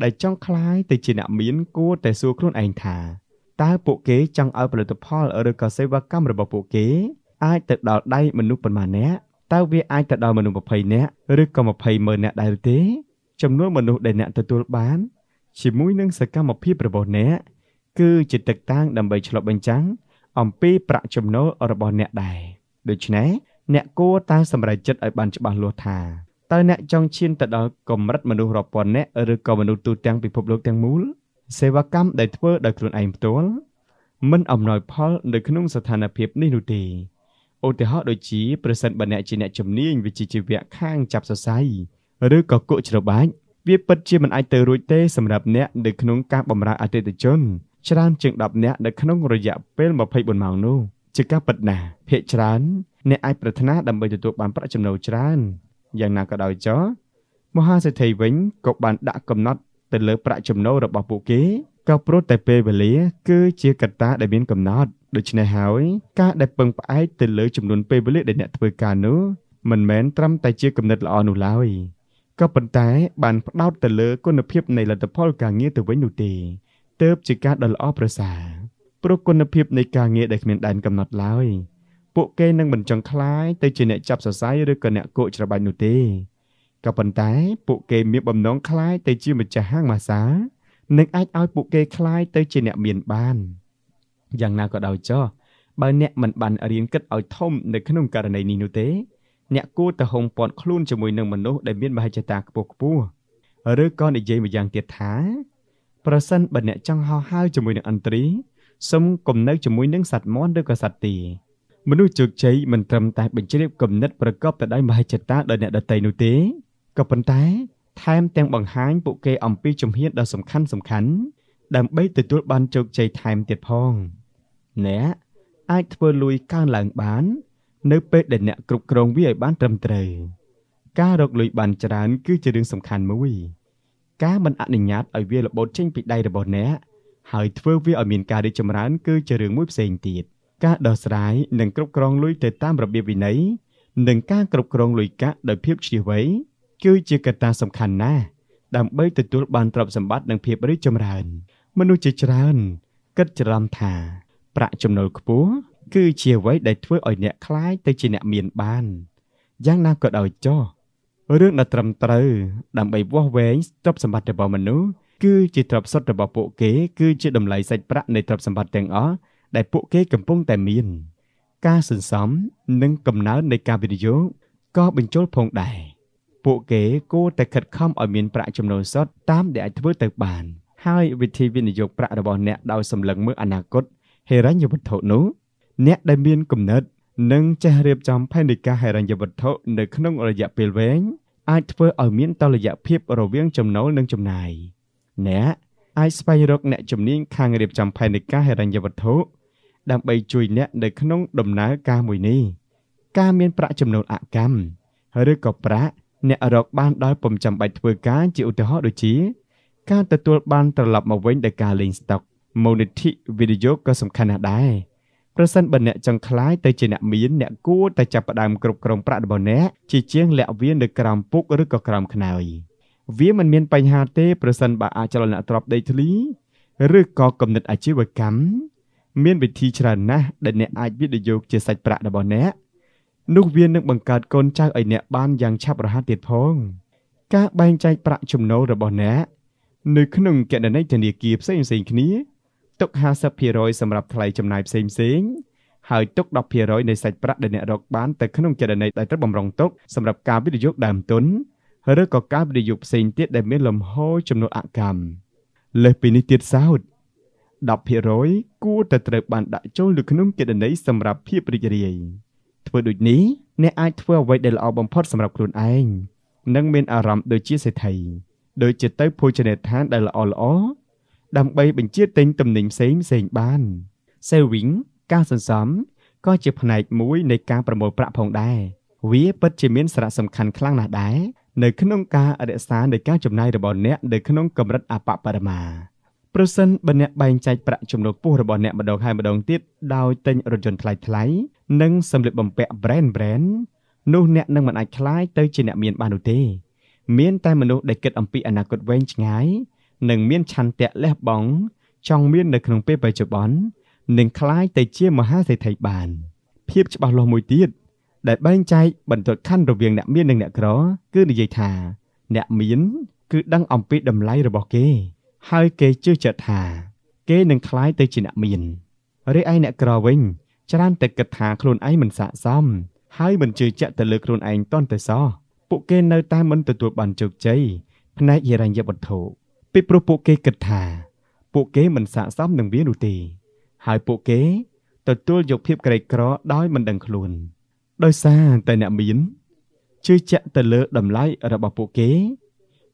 ដែលចង់คล้ายទៅជាអ្នកមានគួរតែសួរខ្លួនឯងថាតើពួកគេចង់ឲ្យផលិតផលឬក៏សេវាកម្មរបស់ពួកគេអាចទៅដល់ដៃមនុស្សប៉ុន្មាននាក់តើវាអាចទៅដល់មនុស្ស20នាក់ឬក៏20ម៉ឺននាក់ដែរទេ ចំនួនមនុស្សដែលអ្នកទទួលបានជាមួយនឹងសកម្មភាពរបស់អ្នកគឺជាទឹកតាំងដើម្បីឆ្លុះបញ្ចាំងអំពីប្រាក់ចំណូលរបស់អ្នកដែរដូច្នេះអ្នកគួរតែសម្រេចចិត្តឲ្យបានច្បាស់លាស់ថាតើអ្នកចង់ឈានទៅដល់កម្រិតមនុស្សរាប់ពាន់នាក់ឬក៏មនុស្សទូទាំងពិភពលោកទាំងមូលសេវាកម្មដែលធ្វើដោយខ្លួនឯងផ្ទាល់មិនអំណោយផលនៅក្នុងស្ថានភាព នេះនោះទេឧទាហរណ៍ដូចជាប្រសិនបើអ្នកជាអ្នកជំនាញវិជ្ជាជីវៈខាងចាប់សរសៃឬក៏គក់ច្របាច់វាពិតជាមិនអាចទៅរួចទេសម្រាប់អ្នកនៅក្នុងការបម្រើអតិថិជនច្រើនជាង10នាក់នៅក្នុងរយៈពេល24ម៉ោងនោះជាការពិតណាស់ភាគច្រើនអ្នកអាចប្រាថ្នាដើម្បីទទួលបានប្រាក់ចំណូលច្រើនយ៉ាងណាក៏ដោយចោមហាសេដ្ឋីវិញក៏បាន ដាក់កំណត់ ទៅលើប្រាក់ចំណូលរបស់ពួកគេក៏ព្រោះតែពេលវេលា គឺជាកត្តាដែលមានកំណត់ដូច្នេះហើយការដែលពឹងផ្អែកទៅលើ ចំនួនពេលវេលាដែលអ្នកធ្វើការនោះមិនមែនត្រឹមតែជាគំនិតល្អនោះឡើយក៏ប៉ុន្តែបានផ្ដោតទៅលើគុណភាពនៃលទ្ធផលការងារទៅវិញនោះទេទើបជាការដ៏ល្អប្រសើរព្រោះគុណភាពនៃការងារដែលគ្មានដែនកំណត់ឡើយពួកគេនឹងមិនចង់ខ្លាយទៅជាអ្នកចាប់សរសៃឬក៏អ្នកគក់ច្របាច់នោះទេក៏ប៉ុន្តែ ពួកគេ មាន បំណងខ្លាយទៅជាម្ចាស់ហាងម៉ាសានឹងអាចឲ្យពួកគេខ្លាយទៅជាអ្នក មានបានយ៉ាងណាក៏ដោយចុះបើអ្នកមិនបានរៀនគិតឲ្យធំនៅក្នុងករណីនេះនោះទេ អ្នកគួរតែហុំព័ទ្ធខ្លួនជាមួយនឹងមនុស្សដែលមានមហិច្ឆតាខ្ពស់ខ្ពស់ឬក៏និយាយមួយយ៉ាងទៀតថាប្រសិនបើអ្នកចង់ហោះហើរជាមួយនឹងអន្តរីសុំកុំនៅជាមួយនឹងសត្វមន់ឬក៏សត្វទាមនុស្សជោគជ័យមិនត្រឹមតែបញ្ជ្រាបគំនិតប្រកបទៅដោយមហិច្ឆតាដោយអ្នក ដតីនោះទេក៏ប៉ុន្តែ ថែមទាំងបង្ហាញពួកគេ អំពីជំហានដ៏សំខាន់សំខាន់ដើម្បីទទួលបានជោគជ័យថែមទៀតផងអ្នកអាចធ្វើលុយកើនឡើងបាន នៅពេលដែលអ្នកគ្រប់គ្រងវាឲ្យបានត្រឹមត្រូវការរកលុយបានច្រើន គឺជារឿងសំខាន់មួយការមិនអនុញ្ញាតឲ្យវាល្បូតចេញពីដៃរបស់អ្នកហើយធ្វើវាឲ្យមានការរីកចម្រើន គឺជារឿងមួយផ្សេងទៀតការដោះស្រាយនិងគ្រប់គ្រងលុយទៅតាមរបៀបវិន័យនិងការគ្រប់គ្រងលុយកាក់ដោយភាពជ្រាវវៃគឺជាកត្តាសំខាន់ណាស់ដើម្បីទទួលបានទ្រព្យសម្បត្តិនិងភាពរីកចម្រើនមនុស្សជាច្រើនគិតច្រឡំថាប្រាក់ចំណូលខ្ពស់គឺជាអ្វីដែលធ្វើឲ្យអ្នកខ្លាយទៅជាអ្នកមានបានយ៉ាងណាក៏ដោយចុះរឿងដ៏ត្រឹមត្រូវដើម្បីវាស់វែងទ្រព្យសម្បត្តិរបស់មនុស្សគឺជាទ្រព្យសុទ្ធរបស់ពួកគេគឺជាតម្លៃសាច់ប្រាក់នៃទ្រព្យសម្បត្តិទាំងអស់ដែលពួកគេកំពុងតែមានការសន្សំនិងកំណើននៃការវិនិយោគក៏បញ្ចូលផងដែរពួកគេគួរតែខិតខំឲ្យមានប្រាក់ចំណូលសុទ្ធតាម ដែលអាចធ្វើទៅបាន ហើយវិធីវិនិយោគប្រាក់របស់អ្នកដោយសម្លឹងមើលអនាគតហិរញ្ញវត្ថុនោះអ្នកដែលមានគំនិត និងចេះរៀបចំផែនការហិរញ្ញវត្ថុនៅក្នុងរយៈពេលវែងអាចធ្វើឲ្យមានតលយៈភាព រវាងចំណូលនិងចំណាយអ្នកអាចស្វែងរកអ្នកជំនាញខាងរៀបចំផែនការហិរញ្ញវត្ថុដើម្បីជួយអ្នកនៅក្នុងដំណើរការមួយនេះការមានប្រាក់ចំណូលអកម្មឬក៏ប្រាក់អ្នក រកបានដោយពុំចាំបាច់ធ្វើការជាឧទាហរណ៍ដូចជាការទទួលបានត្រឡប់មកវិញដោយការលេងស្តុកមូលនិធិវិនិយោគក៏សំខាន់ណាស់ដែរប្រសិនបើអ្នកចង់ខ្លាយទៅជាអ្នកមានអ្នកគួរតែចាប់ផ្ដើមគ្រប់គ្រងប្រាក់របស់អ្នកជាជាងលាក់វានៅក្រោមពុកឬក៏ក្រោមខ្នើយវាមិនមានបញ្ហាទេប្រសិនបើអាចលនៈទ្របដីធ្លីឬក៏គំនិតអាជីវកម្មមានវិធីច្រើនណាស់ដែលអ្នកអាចវិនិយោគជាសាច់ប្រាក់របស់អ្នកនោះវានឹងបង្កើតកូនចៅឲ្យអ្នកបានយ៉ាងឆាប់រហ័សទៀតផងការបែងចែកប្រាក់ចំណូលរបស់អ្នកនៅក្នុងគណនីធនាគារផ្សេងៗគ្នាទុក50%សម្រាប់ថ្លៃចំណាយផ្សេងផ្សេង ហើយទុក10%នៃសាច់ប្រាក់ដែលអ្នករកបានទៅក្នុងគណនីដែលត្រូវបំរុងទុកសម្រាប់ការវិនិយោគដើមទុនឬក៏ការវិនិយោគផ្សេងទៀតដែលមានលំហូរចំនួនអកម្មលើសពីនេះទៀតសោត10%គួរតែត្រូវបានដាក់ចូលលើក្នុងគណនីសម្រាប់ភាពរីករាយធ្វើដូចនេះអ្នកអាចធ្វើអ្វីដែលល្អបំផុតសម្រាប់ខ្លួនឯងនិងមានអារម្មណ៍ដូចជាសេដ្ឋីដូចជាទៅភោជនីយដ្ឋានដែលល្អល្អដើម្បីបញ្ជាទិញទំនិញផ្សេងផ្សេងបាន saving ការសន្សំក៏ជាផ្នែកមួយនៃការប្រមូលប្រាក់ផងដែរវាពិតជាមានសារៈសំខាន់ខ្លាំងណាស់ដែរនៅក្នុងការរក្សានៃការចំណាយរបស់អ្នកនៅក្នុងកម្រិតអបបរមាប្រសិនបើអ្នកបែងចែកប្រាក់ចំណូលពោះរបស់អ្នកម្ដងហើយម្ដងទៀតដោយទិញរថយន្តថ្លៃថ្លៃនិងសម្លៀកបំពាក់ brand brand នោះអ្នកនឹងមិនអាចคล้ายទៅជាអ្នកមានបាននោះទេ មានតែមនុស្សដែលគិតអំពីអនាគតវែងឆ្ងាយនិងមានឆន្ទៈលះបង់ចង់មាននៅក្នុងពេលបច្ចុប្បន្ននឹងคล้ายទៅជាមហាសេដ្ឋីបាន ភាពច្បាស់លាស់មួយទៀត ដែលបែងចែកបន្ទាត់ខណ្ឌរវាងអ្នកមាននិងអ្នកក្រគឺនិយាយថាអ្នកមានគឺដឹងអំពីតម្លៃរបស់គេហើយគេជឿជាក់ថា គេនឹងคล้ายទៅជាអ្នកមានរីឯអ្នកក្រវិញច្រើនតែគិតថាខ្លួនឯងមិនស័ក្តិសម ហើយមិនជឿជាក់ទៅលើខ្លួនឯងតន់តែសោះពួកគេ នៅតែមិនទទួលបានជោគជ័យផ្នែកហិរញ្ញវត្ថុពីព្រោះពួកគេគិតថា ពួកគេមិនស័ក្តិសមនឹងវានោះទេហើយពួកគេ ទទួលយកភាពក្រីក្រ ដោយមិនដឹងខ្លួនដោយសារតែអ្នកមានជឿជាក់ទៅលើតម្លៃរបស់ពួកគេ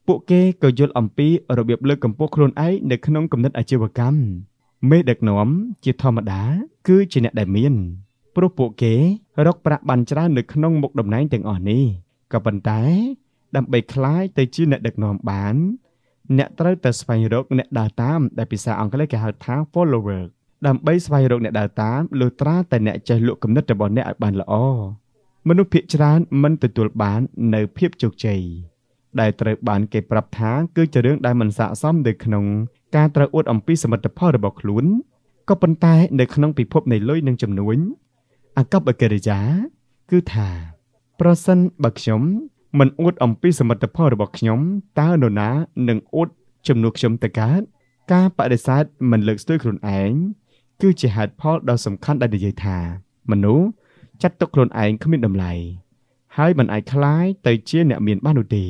ពួកគេក៏យល់អំពីរបៀបលើកកម្ពស់ខ្លួនឯងនៅក្នុងគំនិតអាជីវកម្មមេដឹកនាំជាធម្មតា គឺជាអ្នកដែលមាន ព្រោះពួកគេរកប្រាក់បានច្រើននៅក្នុងមុខតំណែងទាំងអស់នេះក៏ប៉ុន្តែដើម្បីคล้ายទៅជាអ្នកដឹកនាំបាន អ្នកត្រូវតែស្វែងរកអ្នកដើរតាមដែលភាសាអង់គ្លេសគេហៅថា follower ដើម្បីស្វែងរកអ្នកដើរតាមលុះត្រាតែអ្នកចេះលក់គំនិតរបស់អ្នកឲ្យបានល្អមនុស្សភាគច្រើនមិនទទួលបាននៅភាពជោគជ័យដែលត្រូវបានគេប្រាប់ថាគឺជារឿងដែលមិនស័ក្តិសមនៅក្នុង ការត្រូវអួត អំពីសមិទ្ធផលរបស់ខ្លួនក៏ប៉ុន្តែ នៅក្នុងពិភពនៃលុយនិងចំនួនអកប្បកិរិយា គឺថាប្រសិនបើខ្ញុំ មិនអួតអំពីសមិទ្ធផលរបស់ខ្ញុំតើនរណានឹងអួតចំនួនខ្ញុំទៅកើតការបដិសេធមិនលើកស្ទួយខ្លួនឯងគឺជាហេតុផលដ៏សំខាន់ដែលនិយាយថាមនុស្សចាត់ទុកខ្លួនឯងគ្មានតម្លៃហើយមិនអាចคล้ายទៅជាអ្នកមានបាននោះទេ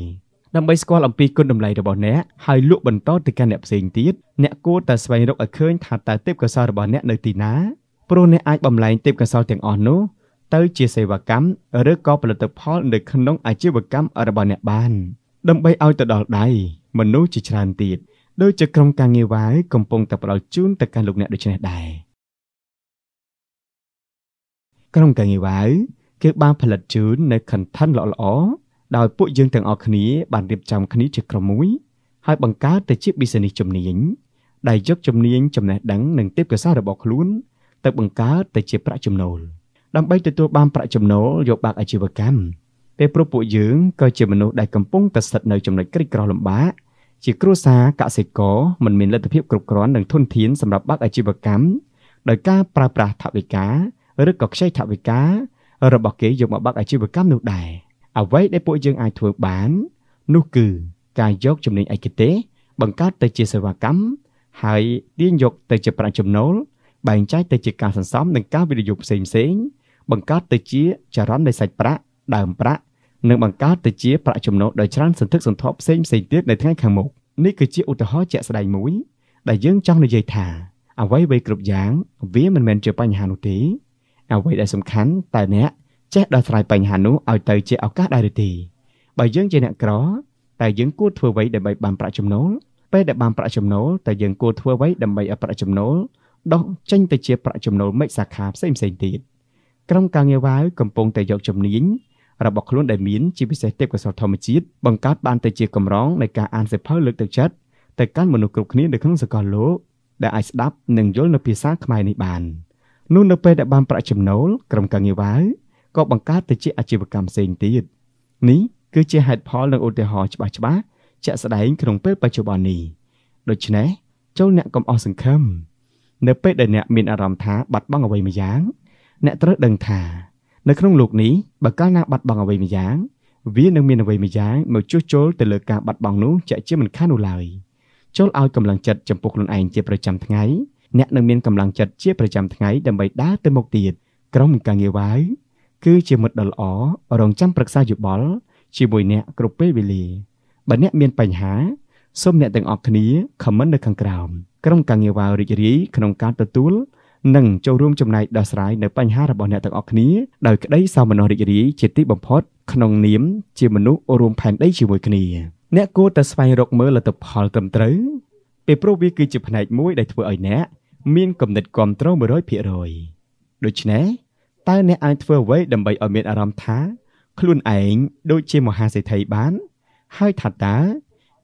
ដើម្បីស្គាល់អំពីគុណតម្លៃរបស់អ្នកហើយលក់បន្តទៅកាន់អ្នកផ្សេងទៀតអ្នកគួរតែស្វែងរកឲ្យឃើញថាតើទេពកោសល្យរបស់អ្នកនៅទីណាព្រោះអ្នកអាចបំលែងទេពកោសល្យទាំងអស់នោះទៅជាសេវាកម្មឬក៏ផលិតផលនៅក្នុងអាជីវកម្មរបស់អ្នកបាន ដើម្បីឲ្យទៅដល់ដៃមនុស្សជាច្រើនទៀតដូចជាក្រុមការងារវាយកំពុងតែផ្ដល់ជូនទៅកាន់លោកអ្នកដូចនេះដែរក្រុមការងារវាយគឺបានផលិតជូននៅ content ល្អៗដោយពួកយើងទាំងអស់គ្នាបានរៀបចំគ្នាជាក្រុមមួយហើយបង្កើតទៅជា business ជំនាញដែលយកជំនាញចំណេះដឹងនិងទេពកោសល្យរបស់ខ្លួន ទៅបង្កើតទៅជាប្រាក់ចំណូលដើម្បីទទួលបានប្រាក់ចំណូលយកបាក់អាជីវកម្មពេលព្រោះពួកយើងក៏ជាមនុស្សដែលកំពុងតែស្ថិតនៅចំណុចក្រីក្រលំបាកជាគ្រួសារកសិករមិនមានលទ្ធភាពគ្រប់គ្រាន់និងធនធានសម្រាប់បាក់អាជីវកម្មដោយការប្រើប្រាស់ថវិកាឬក៏ខ្ចីថវិការបស់គេយកមកបាក់អាជីវកម្មនោះដែរ។អ្វីដែលពួកយើងអាចធ្វើបាននោះគឺការយកជំនាញឯកទេសបង្កើតទៅជាសេវាកម្ម ហើយទាញយកទៅជាប្រាក់ចំណូលបែងចែកទៅជាការសន្សំនិងការវិនិយោគផ្សេងផ្សេង បង្កើតទៅជាចរន្តនៃសាច់ប្រាក់ដើមប្រាក់និងបង្កើតទៅជាប្រាក់ចំណូលដោយច្រើនសន្ធឹកសន្ធាប់ផ្សេងផ្សេងទៀតនៅថ្ងៃខាងមុខនេះគឺជាឧទាហរណ៍ជាក់ស្ដែងមួយដែលយើងចង់និយាយថា អ្វីៗគ្រប់យ៉ាងវាមិនមែនជាបញ្ហានោះទេអ្វីដែលសំខាន់តែអ្នកចេះដោះស្រាយបញ្ហានោះឲ្យទៅជាឱកាសដែរឬទេបើយើងជាអ្នកក្រតែយើងគួរធ្វើអ្វីដើម្បីបានប្រាក់ចំណូលពេលដែលបានប្រាក់ចំណូលតែយើងគួរធ្វើអ្វីដើម្បីឲ្យប្រាក់ចំណូលដោះចេញទៅជាប្រាក់ចំណូលមេសាខាផ្សេងផ្សេងទៀតក្រុមការងារវាវកំពុងតែយកជំនាញរបស់ខ្លួនដែលមានជាពិសេសទេពកោសល្យធម្មជាតិបង្កើតបានទៅជាកម្រងនៃការអានសៀវភៅលើកទឹកចិត្តទៅកាន់មនុស្សគ្រប់គ្នានៅក្នុងសកលលោកដែលអាចស្ដាប់និងយល់នៅភាសាខ្មែរនេះបាននោះនៅពេលដែលបានប្រាក់ចំណូលក្រុមការងារវាវក៏បង្កើតទៅជាអាជីវកម្មផ្សេងទៀតនេះគឺជាហេតុផលនិងឧទាហរណ៍ច្បាស់ច្បាស់ជាក់ស្ដែងក្នុងពេលបច្ចុប្បន្ននេះដូច្នេះចូលអ្នកកុំអស់សង្ឃឹមនៅពេលដែលអ្នកមានអារម្មណ៍ថាបាត់បង់អ្វីមួយយ៉ាង អ្នកត្រូវ ដឹងថានៅក្នុងលោកនេះបើកាលណាបាត់បង់អ្វីមួយយ៉ាងវានឹងមានអ្វីមួយយ៉ាងមកជួសជុលទៅលើការបាត់បង់នោះជាក់ជាមិនខាននោះឡើយចូលឲ្យកម្លាំងចិត្តចំពោះខ្លួនឯងជាប្រចាំថ្ងៃអ្នកនឹងមានកម្លាំងចិត្តជាប្រចាំថ្ងៃដើម្បីដើរទៅមុខទៀតក្រុមការងារវាយគឺជាមិត្តដ៏ល្អរងចាំប្រឹក្សាយោបល់ ជាមួយអ្នកគ្រប់ពេលវេលាបើអ្នកមានបញ្ហាសូមអ្នកទាំងអស់គ្នា comment នៅខាងក្រោមក្រុមការងារវ៉ាវរីករាយក្នុងការទទួលនិងចូលរួមចំណែកដោះស្រាយនៅបញ្ហារបស់អ្នកទាំងអស់គ្នាដោយក្តីសោមនស្សរីករាយជាទីបំផុតក្នុងនាម ជាមនុស្សរួមផែនដីជាមួយគ្នា អ្នកគួរតែស្វែងរកមើលលទ្ធផលត្រឹមត្រូវពេលព្រោះវាគឺជាផ្នែកមួយដែលធ្វើឲ្យអ្នកមានគំនិតគ្រប់គ្រង100%ដូច្នេះតើអ្នកអាចធ្វើអ្វីដើម្បីឲ្យមានអារម្មណ៍ថាខ្លួនឯងដូចជាមហាសេដ្ឋីបាន ហើយថាតើ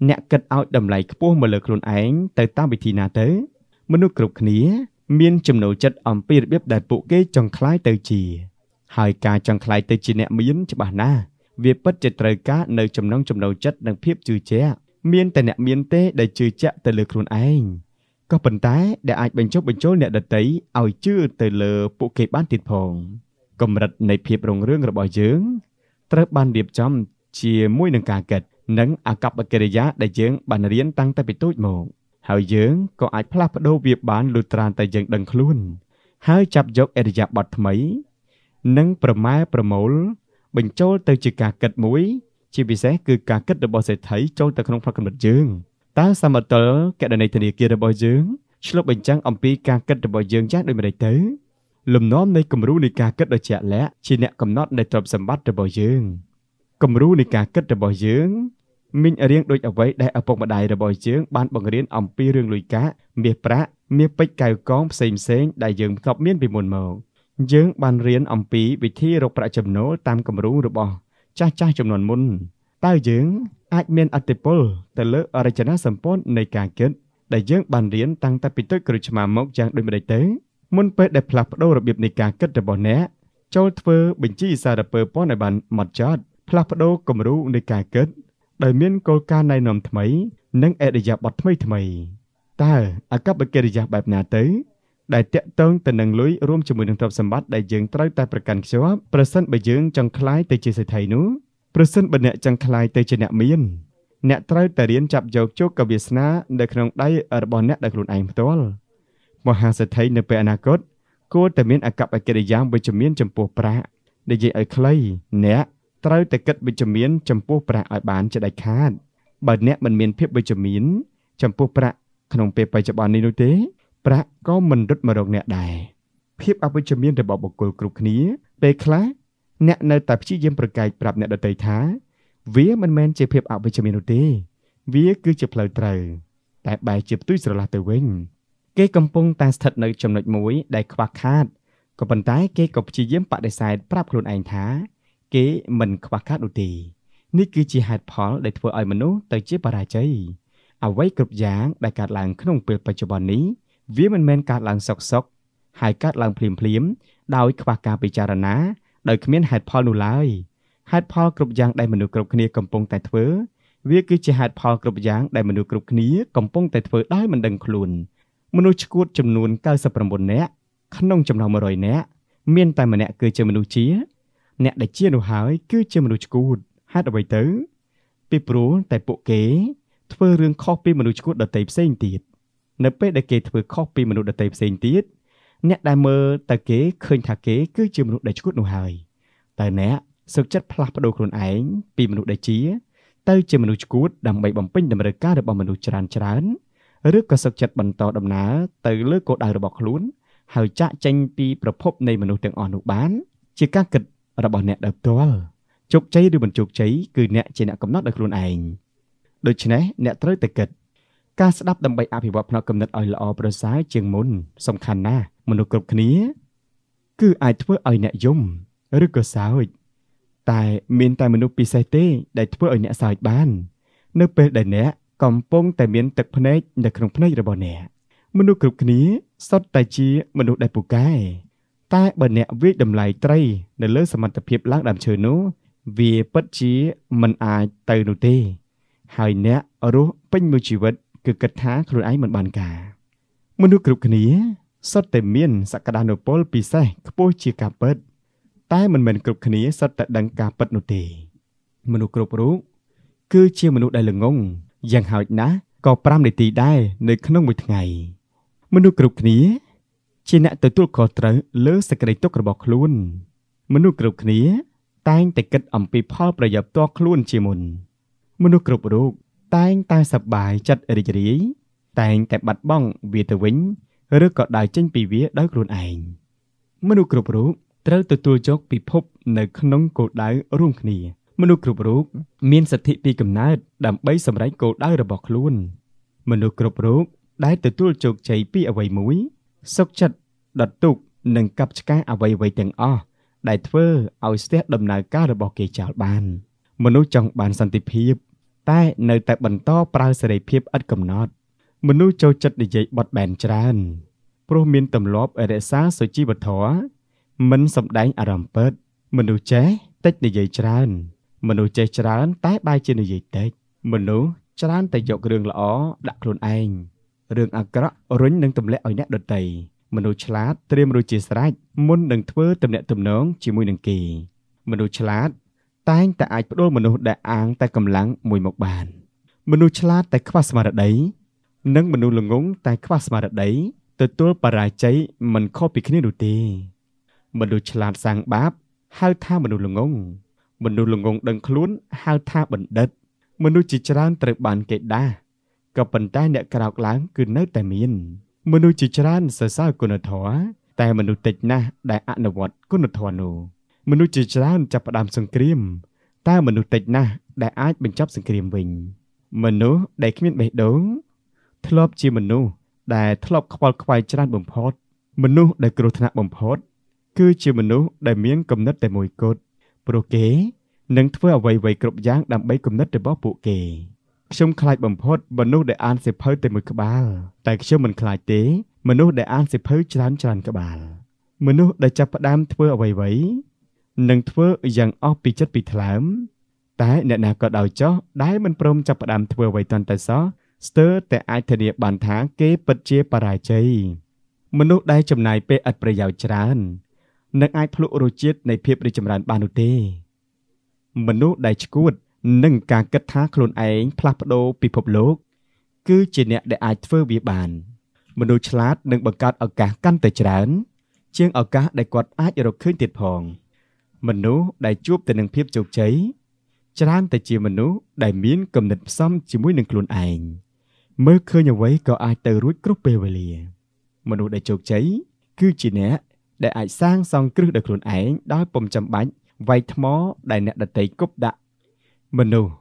អ្នកគិតឲ្យតម្លៃខ្ពស់មកលើខ្លួនឯងទៅតាមវិធីណាទៅ មនុស្សគ្រប់គ្នា មានចំណូលចិត្តអំពីរបៀបដែលពួកគេចង់ខ្លាយទៅជា ហើយការចង់ខ្លាយទៅជាអ្នកមានច្បាស់ណាស់វាពិតជាត្រូវការនៅចំណងចំណូលចិត្តនិងភាពជឿជាក់មានតែអ្នកមានទេដែលជឿជាក់ទៅលើខ្លួនឯង។ក៏ប៉ុន្តែដែលអាចបញ្ចុះបញ្ចូលអ្នកដតីឲ្យជឿទៅលើពួកគេបានទៀតផង កម្រិតនៃភាពរុងរឿងរបស់យើង ត្រូវបានរៀបចំ ជាមួយនឹងការកិតនិងអកប្បកិរិយាដែលយើងបានរៀនតាំងតែពីតូចមកហើយយើងក៏អាចផ្លាស់ប្ដូរវាបានលុះត្រាតែយើង ដឹងខ្លួនហើយចាប់យកអរិយាប័ត្រថ្មីនិងប្រម៉ែប្រមូល បញ្ចូលទៅជាការកិតមួយ ជាពិសេសគឺការកិតរបស់សេដ្ឋីចូលទៅក្នុងផ្នត់គំនិតយើង។តើសមតុលកណនីធនាគាររបស់យើងឆ្លុះបញ្ចាំងអំពីការគិតរបស់យើងចាស់ដូចម្តេចទៅលំនាំនៃគំរូនៃការគិតដ៏ជាក់លាក់ជាអ្នកកំណត់នៃទ្រព្យសម្បត្តិរបស់យើងគំរូនៃការគិតរបស់យើង មានរៀងដូចអ្វីដែលឪពុកម្ដាយរបស់យើង បានបង្រៀនអំពីរឿងលុយកាក់មាសប្រាក់មាសពេជ្រកៅកងផ្សេងផ្សេងដែលយើងធ្លាប់មានពីមុនមកយើងបានរៀនអំពីវិធីរកប្រាក់ចំណូលតាមគំរូរបស់ ចាស់ចាស់ចំនួនមុនតើយើងអាចមានអតិពលទៅលើអរិយនសម្ព័ន្ធនៃការគិតដែលយើងបានរៀនតាំងតែពីទឹកគ្រូឆ្មាមកយ៉ាងដូចម្តេចទៅមុនពេលដែលផ្លាស់ប្ដូររបៀបនៃការគិតរបស់អ្នកចូលធ្វើបញ្ជីសារពើពណ៌ឲ្យបានម៉ត់ចត់ផ្លាស់ប្ដូរគំរូនៃការគិតដោយមានគោលការណ៍ណែនាំថ្មី និងអរិយាប័ត្រថ្មីថ្មីតើអកប្បកិរិយាបែបណាទៅដែលតាក់ទងទៅនឹងលុយរួមជាមួយនឹងទ្រព្យសម្បត្តិដែលយើងត្រូវតែប្រកាន់ខ្ជាប់ប្រសិនបើយើងចង់ខ្លាយទៅជាសេដ្ឋីនោះប្រសិនបើអ្នកចង់ខ្លាយទៅជាអ្នកមាន អ្នកត្រូវតែរៀនចាប់យកជោគកវាសនានៅក្នុងដៃរបស់អ្នកដោយខ្លួនឯងផ្ទាល់មហាសេដ្ឋីនៅពេលអនាគតគួរតែមានអកប្បកិរិយាវិជ្ជមានចំពោះប្រាក់និយាយឲ្យខ្លី អ្នកត្រូវតែគិតវិជ្ជមានចំពោះប្រាក់ឲ្យបានជាដាច់ខាតបើអ្នកមិនមានភាពវិជ្ជមានចំពោះប្រាក់ក្នុងពេលបច្ចុប្បន្ននេះនោះទេប្រាក់ក៏មិនរត់មករកអ្នកដែរភាពអវិជ្ជមានរបស់បុគ្គលគ្រប់គ្នាពេលខ្លះអ្នកនៅតែព្យាយាមប្រកែកប្រាប់អ្នកដទៃថាវាមិនមែនជាភាពអវិជ្ជមាននោះទេ វាគឺជាផ្លូវត្រូវតែបែរជាផ្ទុយស្រឡះទៅវិញគេកំពុងតែស្ថិតនៅចំណុចមួយ ដែលខ្វះខាតក៏ប៉ុន្តែគេក៏ព្យាយាមបដិសេធប្រាប់ខ្លួនឯងថា គេមិនខ្វះខាតនោះទេនេះគឺជាហេតុផលដែលធ្វើឲ្យមនុស្សទៅជាបរាជ័យអ្វីគ្រប់យ៉ាងដែលកើតឡើងក្នុងពេលបច្ចុប្បន្ននេះវាមិនមែនកើតឡើងសុកសុកហើយកើតឡើងភ្លាមភ្លាមដោយខ្វះការពិចារណាដោយគ្មានហេតុផលនោះឡើយហេតុផលគ្រប់យ៉ាងដែលមនុស្សគ្រប់គ្នាកំពុងតែធ្វើវាគឺជាហេតុផលគ្រប់យ៉ាងដែលមនុស្សគ្រប់គ្នាកំពុងតែធ្វើដោយមិនដឹងខ្លួនមនុស្សឈួតចំនួន99នាក់ក្នុងចំណោម100នាក់មានតែម្នាក់គឺជាមនុស្សជា អ្នកដែលជានោះហើយគឺជាមនុស្សឈួតហេតុអ្វីទៅពីព្រោះតែពួកគេ ធ្វើរឿងខុសពីមនុស្សឈួតដទៃផ្សេងទៀតនៅពេលដែលគេធ្វើខុសពីមនុស្សដទៃផ្សេងទៀតអ្នកដែលមើលតែគេឃើញថាគេគឺជាមនុស្សដែលឈ្ងុតនោះហើយតែអ្នកសឹកចិត្តផ្លាស់ប្ដូរខ្លួនឯងពីមនុស្សដែលជា ទៅជាមនុស្សឈ្ងួតដើម្បីបំពេញតម្រូវការរបស់មនុស្សច្រើនច្រើនឬក៏សឹកចិត្តបន្តដំណើរទៅលើគោលដៅរបស់ខ្លួនហើយចាក់ចេញពីប្រភពនៃមនុស្សទាំងអស់នោះបាន ជាការគិតរបស់អ្នកដែលផ្ទាល់ជោគជ័យឬមិនជោគជ័យគឺអ្នកជាអ្នកកំណត់ដោយខ្លួនឯងដូច្នេះអ្នកត្រូវតែគិតការស្ដាប់ដើម្បីអភិវឌ្ឍផ្នត់គំនិតឲ្យល្អប្រសើរជាងមុន សំខាន់ណាស់មនុស្សគ្រប់គ្នាគឺអាចធ្វើឲ្យអ្នកយំឬក៏សើចតែមាន តែមនុស្សពិសេសទេ ដែលធ្វើឲ្យអ្នកសើចបាននៅពេលដែលអ្នកកំពុងតែមាន ទឹកភ្នែកនៅក្នុងភ្នែករបស់អ្នកមនុស្សគ្រប់គ្នាសុទ្ធតែជាមនុស្សដែលពូកែតែបើអ្នកវិយតម្លៃត្រី នៅលើ សមត្ថភាពឡើង ដើមឈើនោះ វាពិតជាមិនអាចទៅនោះទេ ហើយអ្នករស់ពេញមួយជីវិតគឺគិតថាខ្លួនឯងមិនបានការមនុស្សគ្រប់គ្នាសុទ្ធតែមានសក្តានុពលពិសេសខ្ពស់ជាការពិត តែមិនមែនគ្រប់គ្នាសុទ្ធតែដឹងការពិតនោះទេមនុស្សគ្រប់រូបគឺជាមនុស្សដែលល្ងងយ៉ាងហោចណាស់ក៏5នាទីដែរនៅក្នុងមួយថ្ងៃ មនុស្សគ្រប់គ្នា ជាអ្នកទទួលខុសត្រូវលើសេចក្តីទុក្ខរបស់ខ្លួនមនុស្សគ្រប់គ្នាតែងតែគិតអំពីផលប្រយោជន៍ផ្ទាល់ខ្លួនជាមុន មនុស្សគ្រប់រូបតែងតែសប្បាយចិត្តរីករាយតែងតែបាត់បង់វាទៅវិញឬក៏ដៅចេញពីវាដោយខ្លួនឯងមនុស្សគ្រប់រូបត្រូវទទួលយកពិភពនៅក្នុងគោលដៅរួមគ្នាមនុស្សគ្រប់រូបមានសិទ្ធិពីកំណើតដើម្បីសម្រេចគោលដៅរបស់ខ្លួនមនុស្សគ្រប់រូបដែលទទួលជោគជ័យពីអ្វីមួយសុខចិត្តដុតទុកនិងកັບឆ្កាអ្វីៗទាំងអស់ដែលធ្វើឲ្យស្ទះដំណើរការរបស់គេចោលបាន មនុស្សចង់បានសន្តិភាពតែនៅតែបន្តប្រើសេរីភាពឥតកំណត់មនុស្សចូលចិត្តនិយាយបត់បែនច្រើនព្រោះមានទម្លាប់រក្សាសុជីវធម៌មិនសម្ដែងអារម្មណ៍ពិតមនុស្សចេះតិចនិយាយច្រើន មនុស្សចេះច្រើនតែបែរជានិយាយតិចមនុស្សច្រើនតែយករឿងល្អដាក់ខ្លួនឯងរឿងអាក្រក់រុញនឹងទម្លាក់ឲ្យអ្នកដទៃមនុស្សឆ្លាតត្រៀមរួចជាស្រេចមុននឹងធ្វើទំនាក់ទំនងជាមួយនឹងគេ មនុស្សឆ្លាតតែងតែអាចផ្ដួលមនុស្សដែលអាងតែកម្លាំងមួយមកបាន មនុស្សឆ្លាតតែខ្វះស្មារតីនិងមនុស្សល្ងងតែ ខ្វះស្មារតីទទួលបរាជ័យមិនខុសពីគ្នានោះទេមនុស្សឆ្លាតសាងបាបហៅថាមនុស្សល្ងងមនុស្សល្ងងដឹងខ្លួនហៅថាបណ្ឌិត មនុស្សជាច្រើនត្រូវបានគេដាស់ក៏ប៉ុន្តែអ្នកក្រោកឡើងគឺនៅតែមាន មនុស្សជាច្រើនសរសើរគុណធម៌តែមនុស្សតិចណាស់ដែលអនុវត្តគុណធម៌នោះមនុស្សជាច្រើនចាប់ផ្ដើមសង្គ្រាមតែមនុស្សតិចណាស់ដែលអាចបញ្ចប់សង្គ្រាមវិញ មនុស្សដែលគ្មានបេះដូងធ្លាប់ជាមនុស្សដែលធ្លាប់ខ្វល់ខ្វាយច្រើនបំផុត មនុស្សដែលគ្រោះថ្នាក់បំផុត គឺជាមនុស្សដែលមានគំនិតតែមួយគត់ព្រោះគេនឹងធ្វើអ្វីៗគ្រប់យ៉ាងដើម្បីគំនិតរបស់ពួកគេខ្ញុំខ្លាចបំផុតមនុស្សដែលអានសៀវភៅតែមួយក្បាលតែខ្ញុំមិនខ្លាចទេមនុស្សដែលអានសៀវភៅច្រើនច្រើនក្បាល មនុស្សដែលចាប់ផ្ដើមធ្វើអ្វីៗនឹងធ្វើយ៉ាងអស់ពីចិត្តពីថ្លើម តែអ្នកណាក៏ដោយចោះដែលមិនព្រមចាប់ផ្ដើមធ្វើអ្វីតាន់តែសោះស្ទើរតែអាចធានាបានថាគេពិតជាបរាជ័យមនុស្សដែលចំណាយពេលឥតប្រយោជន៍ច្រើននឹងអាចភ្លក់រសជាតិនៃភាពរីចម្រើនបាននោះទេមនុស្សដែលឈួតនឹងការគិតថាខ្លួនឯងផ្លាស់ប្ដូរពិភពលោក គឺជាអ្នកដែលអាចធ្វើវាបាន មនុស្សឆ្លាតនឹងបង្កើតឱកាសកាន់តែច្រើន ជាងឱកាសដែលគាត់អាចរកឃើញទៀតផង មនុស្សដែលជួបទៅនឹងភាពជោគជ័យច្រើនតែជាមនុស្សដែលមានគំនិតផ្សំជាមួយនឹងខ្លួនឯង។មើលឃើញអ្វីក៏អាចទៅរួចគ្រប់ពេលវេលា មនុស្សដែលជោគជ័យគឺជាអ្នកដែលអាចសាងសង់គ្រឹះដោយខ្លួនឯងដោយពុំចាំបាច់វាយថ្មដែលអ្នកដតីគប់ដាក់មនុស្ស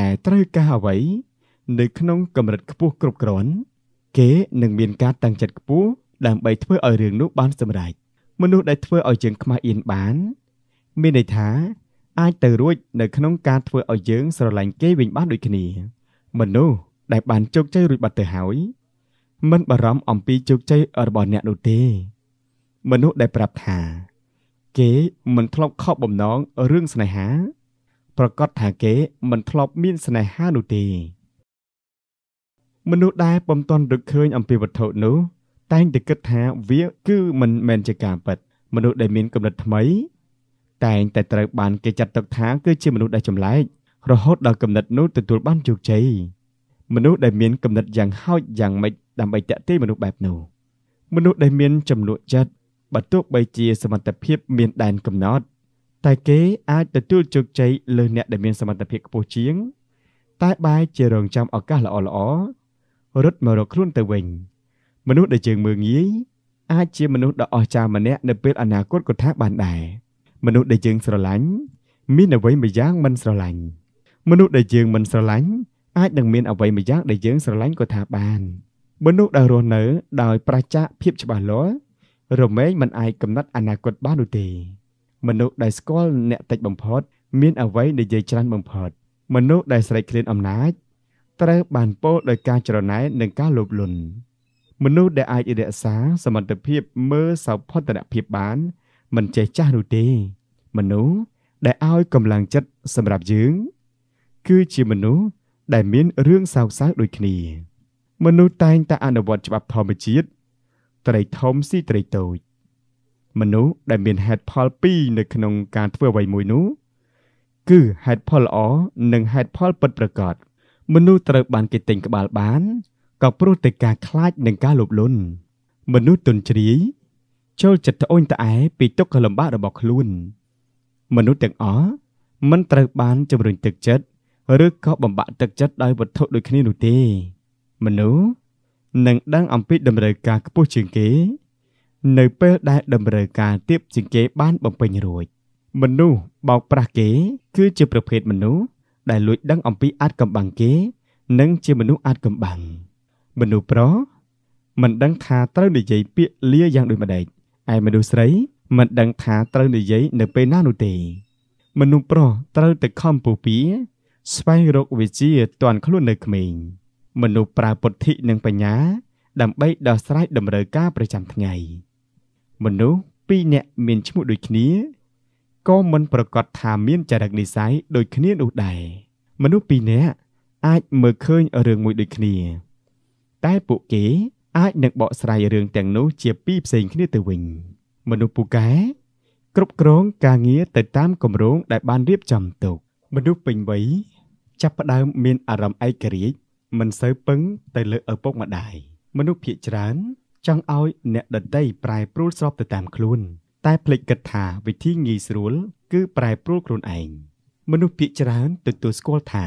ដែលត្រូវការអ្វីនៅក្នុងកម្រិតខ្ពស់គ្រប់គ្រាន់គេនឹងមានការតាំងចិត្តខ្ពស់ដើម្បីធ្វើឲ្យរឿងនោះបានសម្រេចមនុស្សដែលធ្វើឲ្យយើងខ្មាស់អៀនបាន មានន័យថាអាចទៅរួចនៅក្នុងការធ្វើឲ្យយើងស្រឡាញ់គេវិញបានដូចគ្នាមនុស្សដែលបានជោគជ័យរួចបាត់ទៅហើយមិនបារម្ភអំពីជោគជ័យរបស់អ្នកនោះទេ មនុស្សដែលប្រាប់ថា គេមិនធ្លាប់ខកបំណងរឿងស្នេហា ប្រកាសថាគេមិនធ្លាប់មានស្នេហានោះទេ មនុស្សដែលពំតន់រកឃើញ អំពីវត្ថុនោះតែងតែគិតថាវាគឺមិនមែនជាការពិត មនុស្សដែលមានគំនិតថ្មីតែងតែត្រូវបានគេចាត់ទុកថាគឺជាមនុស្សដែលចម្លែករហូតដល់គំនិតនោះទទួលបានជោគជ័យមនុស្សដែលមានគំនិតយ៉ាងហោចយ៉ាងម៉េចដើម្បីតាក់ទាញមនុស្សបែបនោះមនុស្សដែលមានចំនួនចិត្តបើទោះបីជាសមត្ថភាពមានដែនកំណត់តែគេអាចទទួលជោគជ័យលើអ្នកដែលមានសមត្ថភាពខ្ពស់ជាង តែបែរជារងចាំឱកាសល្អល្អរត់មករកខ្លួនទៅវិញមនុស្សដែលជើងមើងងាយអាចជាមនុស្សដ៏អស្ចារ្យម្នាក់នៅពេលអនាគតក៏ថាបានដែរមនុស្សដែលជើងស្រឡាញ់មានអ្វីម្យ៉ាងមិនស្រឡាញ់មនុស្សដែលជើងមិនស្រឡាញ់អាចនឹងមានអ្វីមួយយ៉ាងដែលយើងស្រឡាញ់ក៏ថាបាន មនុស្សដែលរស់នៅ ដោយប្រជាភាពច្បាស់លាស់រមែងមិនអាចកំណត់អនាគតបាននោះទេមនុស្សដែលស្គាល់អ្នក តិចបំផុតមានអ្វីនិយាយច្រើនបំផុតមនុស្សដែលស្រេកឃ្លានអំណាច ត្រូវបានពោលដោយការចរណែននិងការលោភលន់មនុស្សដែលអាចរក្សាសមត្ថភាពមើលសោភ័ណភាពបាន មិនចេះចាស់នោះទេ មនុស្សដែលឲ្យកម្លាំងចិត្តសម្រាប់យើង គឺជាមនុស្សដែលមានរឿងសោកសៅដូចគ្នាមនុស្សតែងតែអនុវត្តច្បាប់ធម្មជាតិត្រីធំស៊ីត្រីតូច មនុស្សដែលមានហេតុផលពីរនៅក្នុងការធ្វើអ្វីមួយនោះ គឺហេតុផលល្អនិងហេតុផលពិតប្រាកដមនុស្សត្រូវបានគេទិញក្បាលបានក៏ព្រោះតែការខ្លាចនិងការលោភលន់មនុស្សទុនជ្រាយចូលចិត្តត្អូញត្អែពីទុក្ខលំបាករបស់ខ្លួនមនុស្សទាំងអស់មិនត្រូវបានជំរុញទឹកចិត្តឬក៏បំបាក់ទឹកចិត្តដោយវត្ថុដូចគ្នានោះទេ មនុស្សនឹងដឹងអំពីតម្រូវការខ្ពស់ជាងគេនៅពេលដែលតម្រូវការទាបជាងគេបានបំពេញរួចមនុស្សបោកប្រាស់គេ គឺជាប្រភេទមនុស្សដែលលួចដឹងអំពីអាចកំបាំងគេនិងជាមនុស្សអាចកំបាំងមនុស្សប្រុសមិនដឹងថាត្រូវនិយាយពាក្យលាយ៉ាងដូចម្ដេចឯមនុស្សស្រីមិនដឹងថាត្រូវនិយាយនៅពេលណានោះទេមនុស្សប្រុសត្រូវតែខំពុះពៀស្វែងរកវិជាទាន់ខ្លួននៅក្មេង មនុស្សប្រើពុទ្ធិនិងបញ្ញា ដើម្បីដោះស្រាយតម្រូវការប្រចាំថ្ងៃ មនុស្សពីរនាក់មានឈ្មោះដូចគ្នាក៏មិនប្រកាសថាមានចរិតនិស័យដូចគ្នានោះដែរមនុស្សពីរនាក់អាចមើលឃើញរឿងមួយដូចគ្នា តែពួកគេអាចនឹងបកស្រាយរឿងទាំងនោះជាពីរផ្សេងគ្នាទៅវិញមនុស្សពូកែគ្រប់គ្រងការងារទៅតាមគម្រោងដែលបានរៀបចំទុកមនុស្សពេញវ័យចាប់ផ្ដើមមានអារម្មណ៍ឯករាជ្យមិនសូវពឹងទៅលើឪពុកម្ដាយមនុស្សភាគច្រើន ចង់ឲ្យអ្នកដតីប្រែប្រួលស្របទៅតាមខ្លួន តែភ្លេចគិតថាវិធីងាយស្រួលគឺប្រែប្រួលខ្លួនឯងមនុស្សភាគច្រើន ទទួលស្គាល់ថា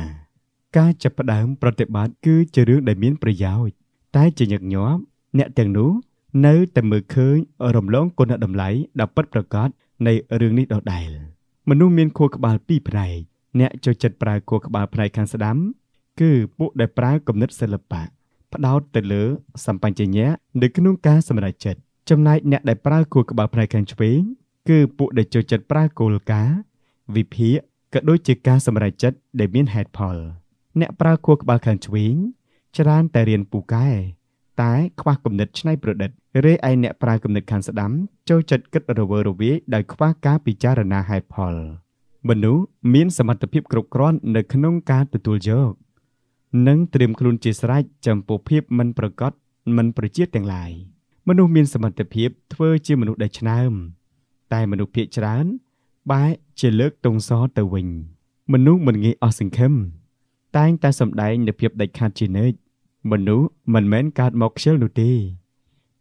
ការចាប់ផ្ដើមប្រតិបត្តិគឺជារឿងដែលមាន ប្រយោជន៍តែជាញឹកញាប់អ្នកទាំងនោះនៅតែមើលឃើញរំលងគុណតម្លៃដ៏ពិតប្រាកដនៃរឿងនេះដដែលមនុស្សមានខួរក្បាលពីរផ្នែកអ្នកចូលចិត្តប្រើគួរក្បាលផ្នែកខាងស្ដាំគឺពួកដែលប្រើគំនិតសិល្បៈផ្ដោតទៅលើសម្បញ្ញញ្ញៈនៅក្នុងការសម្រេចចិត្តចំណែកអ្នកដែលប្រើគួរក្បាលផ្នែកខាងឆ្វេងគឺពួកដែលចូលចិត្តប្រើគោលការណ៍វិភាគក៏ដូចជាការសម្រេចចិត្តដែលមានហេតុផល អ្នកប្រើគួរក្បាលខាងឆ្វេងច្រើនតែរៀនពូកែតែខ្វះគំនិតច្នៃប្រឌិតរីឯអ្នកប្រើគំនិតខាងស្ដាំចូលចិត្តគិតរវើរវាយដោយខ្វះការពិចារណាហេតុផល។មនុស្សមានសមត្ថភាពគ្រប់គ្រាន់នៅ ក្នុងការទទួលយកនិងត្រៀមខ្លួនជាស្រេចចំពោះភាពមិនប្រកបមិនប្រជាទាំងឡាយមនុស្សមានសមត្ថភាពធ្វើជាមនុស្សដែលឆ្នើមតែមនុស្សភាគច្រើនបែកជាលើកទងសទៅវិញ មនុស្សមិនងាយអស់សង្ឃឹមតែងតែសម្ដែងនូវភាពដាច់ខាតជានិច្ចមនុស្សមិនមែនកើតមកខ្ជិលនោះទេ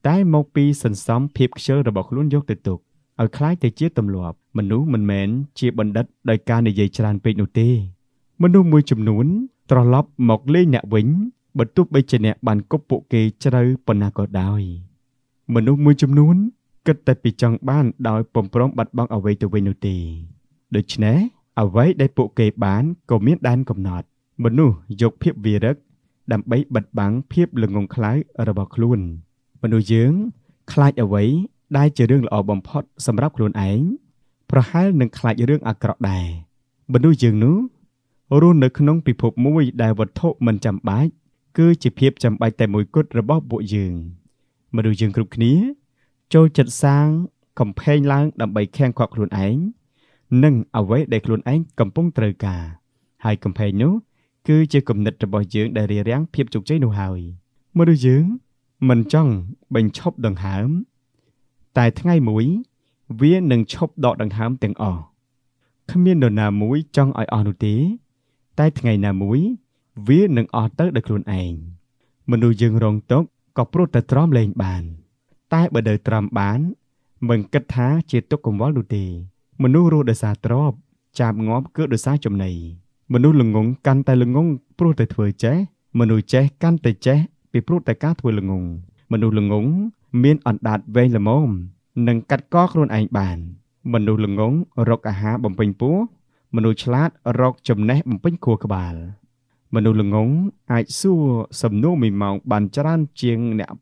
តែមកពីសន្សំភាពខ្ជិលរបស់ខ្លួនយកទៅទុកឲ្យคล้ายទៅជាទម្លាប់មនុស្សមិនមែនជាបណ្ឌិតដោយការនិយាយច្រើនពេកនោះទេ មនុស្សមួយចំនួន ត្រឡប់មកលេងអ្នកវិញបើទោះបីជាអ្នកបានគប់ពួកគេជ្រៅប៉ុណ្ណាក៏ដោយមនុស្សមួយចំនួនគិតតែពីចង់បានដោយពំប្រំបាត់បង់អ្វីទៅវិញនោះទេដូច្នេះអ្វីដែលពួកគេបានក៏មានដែនកំណត់មនុស្សយកភាពវិរឹកដើម្បីបិទបាំងភាពល្ងងខ្លៅរបស់ខ្លួន មនុស្សយើង ខ្លាចអ្វីដែលជារឿងល្អបំផុតសម្រាប់ខ្លួនឯងប្រហែលនឹងខ្លាចរឿងអាក្រក់ដែរមនុស្សយើងនោះរស់នៅក្នុងពិភពមួយដែលវត្ថុមិនចាំបាច់គឺជាភាពចាំបាច់តែមួយគត់របស់ពួកយើងមនុស្សយើងគ្រប់គ្នាចូលចិត្តសាងកំផែងឡើងដើម្បីខាំងឃាប់ខ្លួនឯងនិងអ្វីដែលខ្លួនឯងកំពុងត្រូវការ ហើយកំផែងនោះគឺជាគំនិតរបស់យើងដែលរារាំងភាពជោគជ័យនោះហើយមនុស្សយើងមិនចង់បញ្ឈប់ដង្ហើមតែថ្ងៃមួយវានឹងឈប់ដកដង្ហើមទាំងអស់គ្មាននរណាមួយចង់ឲ្យអស់នោះទេតែថ្ងៃណាមួយ វានឹងអស់ទៅដោយខ្លួនឯងមនុស្សយើងរងទុក្ខក៏ព្រោះតែទ្រាំលែងបាន តែបើដើរទ្រាំបាន មិនគិតថាជាទុក្ខកង្វល់នោះទេ មនុស្សរស់ដោយសារទ្រពចាប់ងាប់គឺដោយសារចំណីមនុស្សល្ងងកាន់តែល្ងងព្រោះតែធ្វើចេះមនុស្សចេះកាន់តែចេះពីព្រោះតែការធ្វើល្ងងមនុស្សល្ងងមានអណ្ដាតវែងល្មមនិងកាត់កខ្លួនឯងបាន មនុស្សល្ងងរកអាហារបំពេញពោះមនុស្សឆ្លាតរកចំណេះបំពេញខួរក្បាល មនុស្សល្ងងអាចសួរសំណួរមួយម៉ោងបានច្រើនជាងអ្នក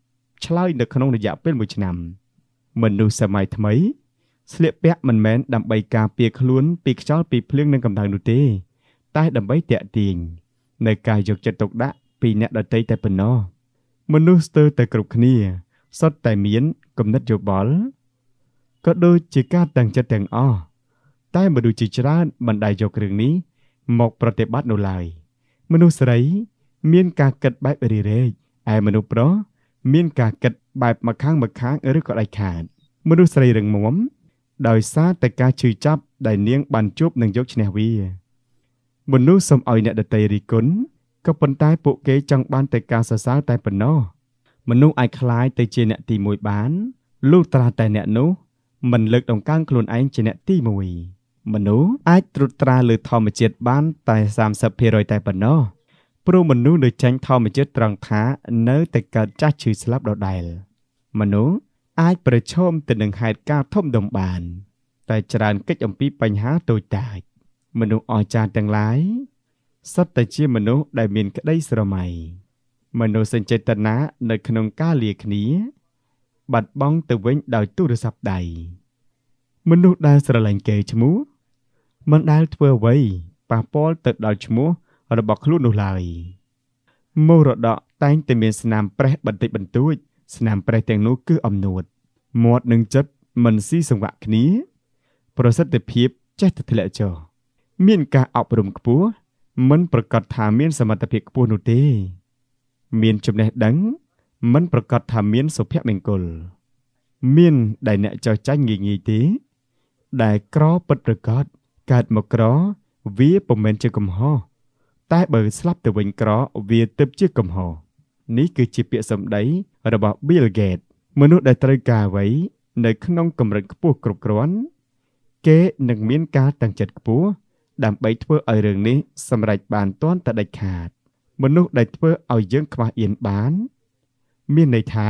ឆ្លើយនៅក្នុងរយៈពេល1ឆ្នាំ មនុស្សសម័យថ្មីស្លៀកពាក់មិនមែនដើម្បីការពារខ្លួនពីខ្យល់ពីភ្លៀងនិងកម្ដៅនោះទេ តែដើម្បីតាក់ទាញនៅការយកចិត្តទុកដាក់ពីអ្នកដទៃតែប៉ុណ្ណោះមនុស្សស្ទើរតែគ្រប់គ្នាសុទ្ធតែមានគំនិតយោបល់ក៏ដូចជាការតាំងចិត្តទាំងអស់តែមនុស្សជាច្រើនមិនដែលយករឿងនេះមកប្រតិបត្តិនោះឡើយមនុស្សស្រីមានការគិតបែបរីរែកឯមនុស្សប្រុសមានការគិតបែបម្ខាងម្ខាងឬក៏ដាច់ខាតមនុស្សស្រីរឹងមាំដោយសារតែការឈឺចាប់ដែលនាងបានជួបនឹងយកឈ្នះវាមនុស្សសូមឲ្យអ្នកដតីរីគុណក៏ប៉ុន្តែពួកគេចង់បានតែការសរសើរតែប៉ុណ្ណោះមនុស្សអាចคล้ายទៅជាអ្នកទី1បានលុះត្រាតែអ្នកនោះមិនលើកដង្កើងខ្លួនឯងជាអ្នកទី1មនុស្សអាចត្រួតត្រាលើធម្មជាតិបានតែ30%តែប៉ុណ្ណោះព្រោះមនុស្សនៅចាញ់ធម្មជាតិត្រង់ថានៅតែកើតចាស់ឈឺស្លាប់ដដែល មនុស្សអាចប្រឈមទៅនឹងហេតុការណ៍ធំដុំបាន តែច្រើនកិច្ចអំពីបញ្ហាតូចតាចមនុស្សអស្ចារ្យទាំងឡាយសុទ្ធតែជាមនុស្សដែលមានក្តីស្រមៃមនោសញ្ចេតនានៅក្នុងការលាគ្នាបាត់បង់ទៅវិញដោយទូរស័ព្ទដៃមនុស្សដែលស្រឡាញ់គេឈ្មោះ មិនដែលធ្វើអ្វីប៉ះពាល់ទៅដល់ឈ្មោះរបស់ខ្លួននោះឡើយមរតកតែងតែមានស្នាមប្រេះបន្តិចបន្តួចស្នាមប្រេះទាំងនោះគឺអំនួតមាត់និងចិត្តមិនស៊ីសង្វាក់គ្នាប្រសិទ្ធភាពចេះតែធ្លាក់ចុះមានការអប់រំខ្ពស់មិនប្រកាសថាមានសមត្ថភាពខ្ពស់នោះទេ មានចំណេះដឹងមិនប្រកាសថាមានសុភមង្គល មានដែលអ្នកចោះចាញ់ងាយងាយទេដែលក្រពិតប្រកាសកើតមកក្រវាពុំមែនជាកំហុសតែបើស្លាប់ទៅវិញក្រវាទើបជាកំហុសនេះគឺជាពាក្យសម្ដីរបស់ Bill Gates មនុស្សដែលត្រូវការអ្វី នៅក្នុងកម្រិតខ្ពស់គ្រប់គ្រាន់គេនឹងមានការតាំងចិត្តខ្ពស់ដើម្បីធ្វើឲ្យរឿងនេះសម្រេចបានទាន់តែដាច់ខាត មនុស្សដែលធ្វើឲ្យយើងខ្វះអៀនបានមានន័យថា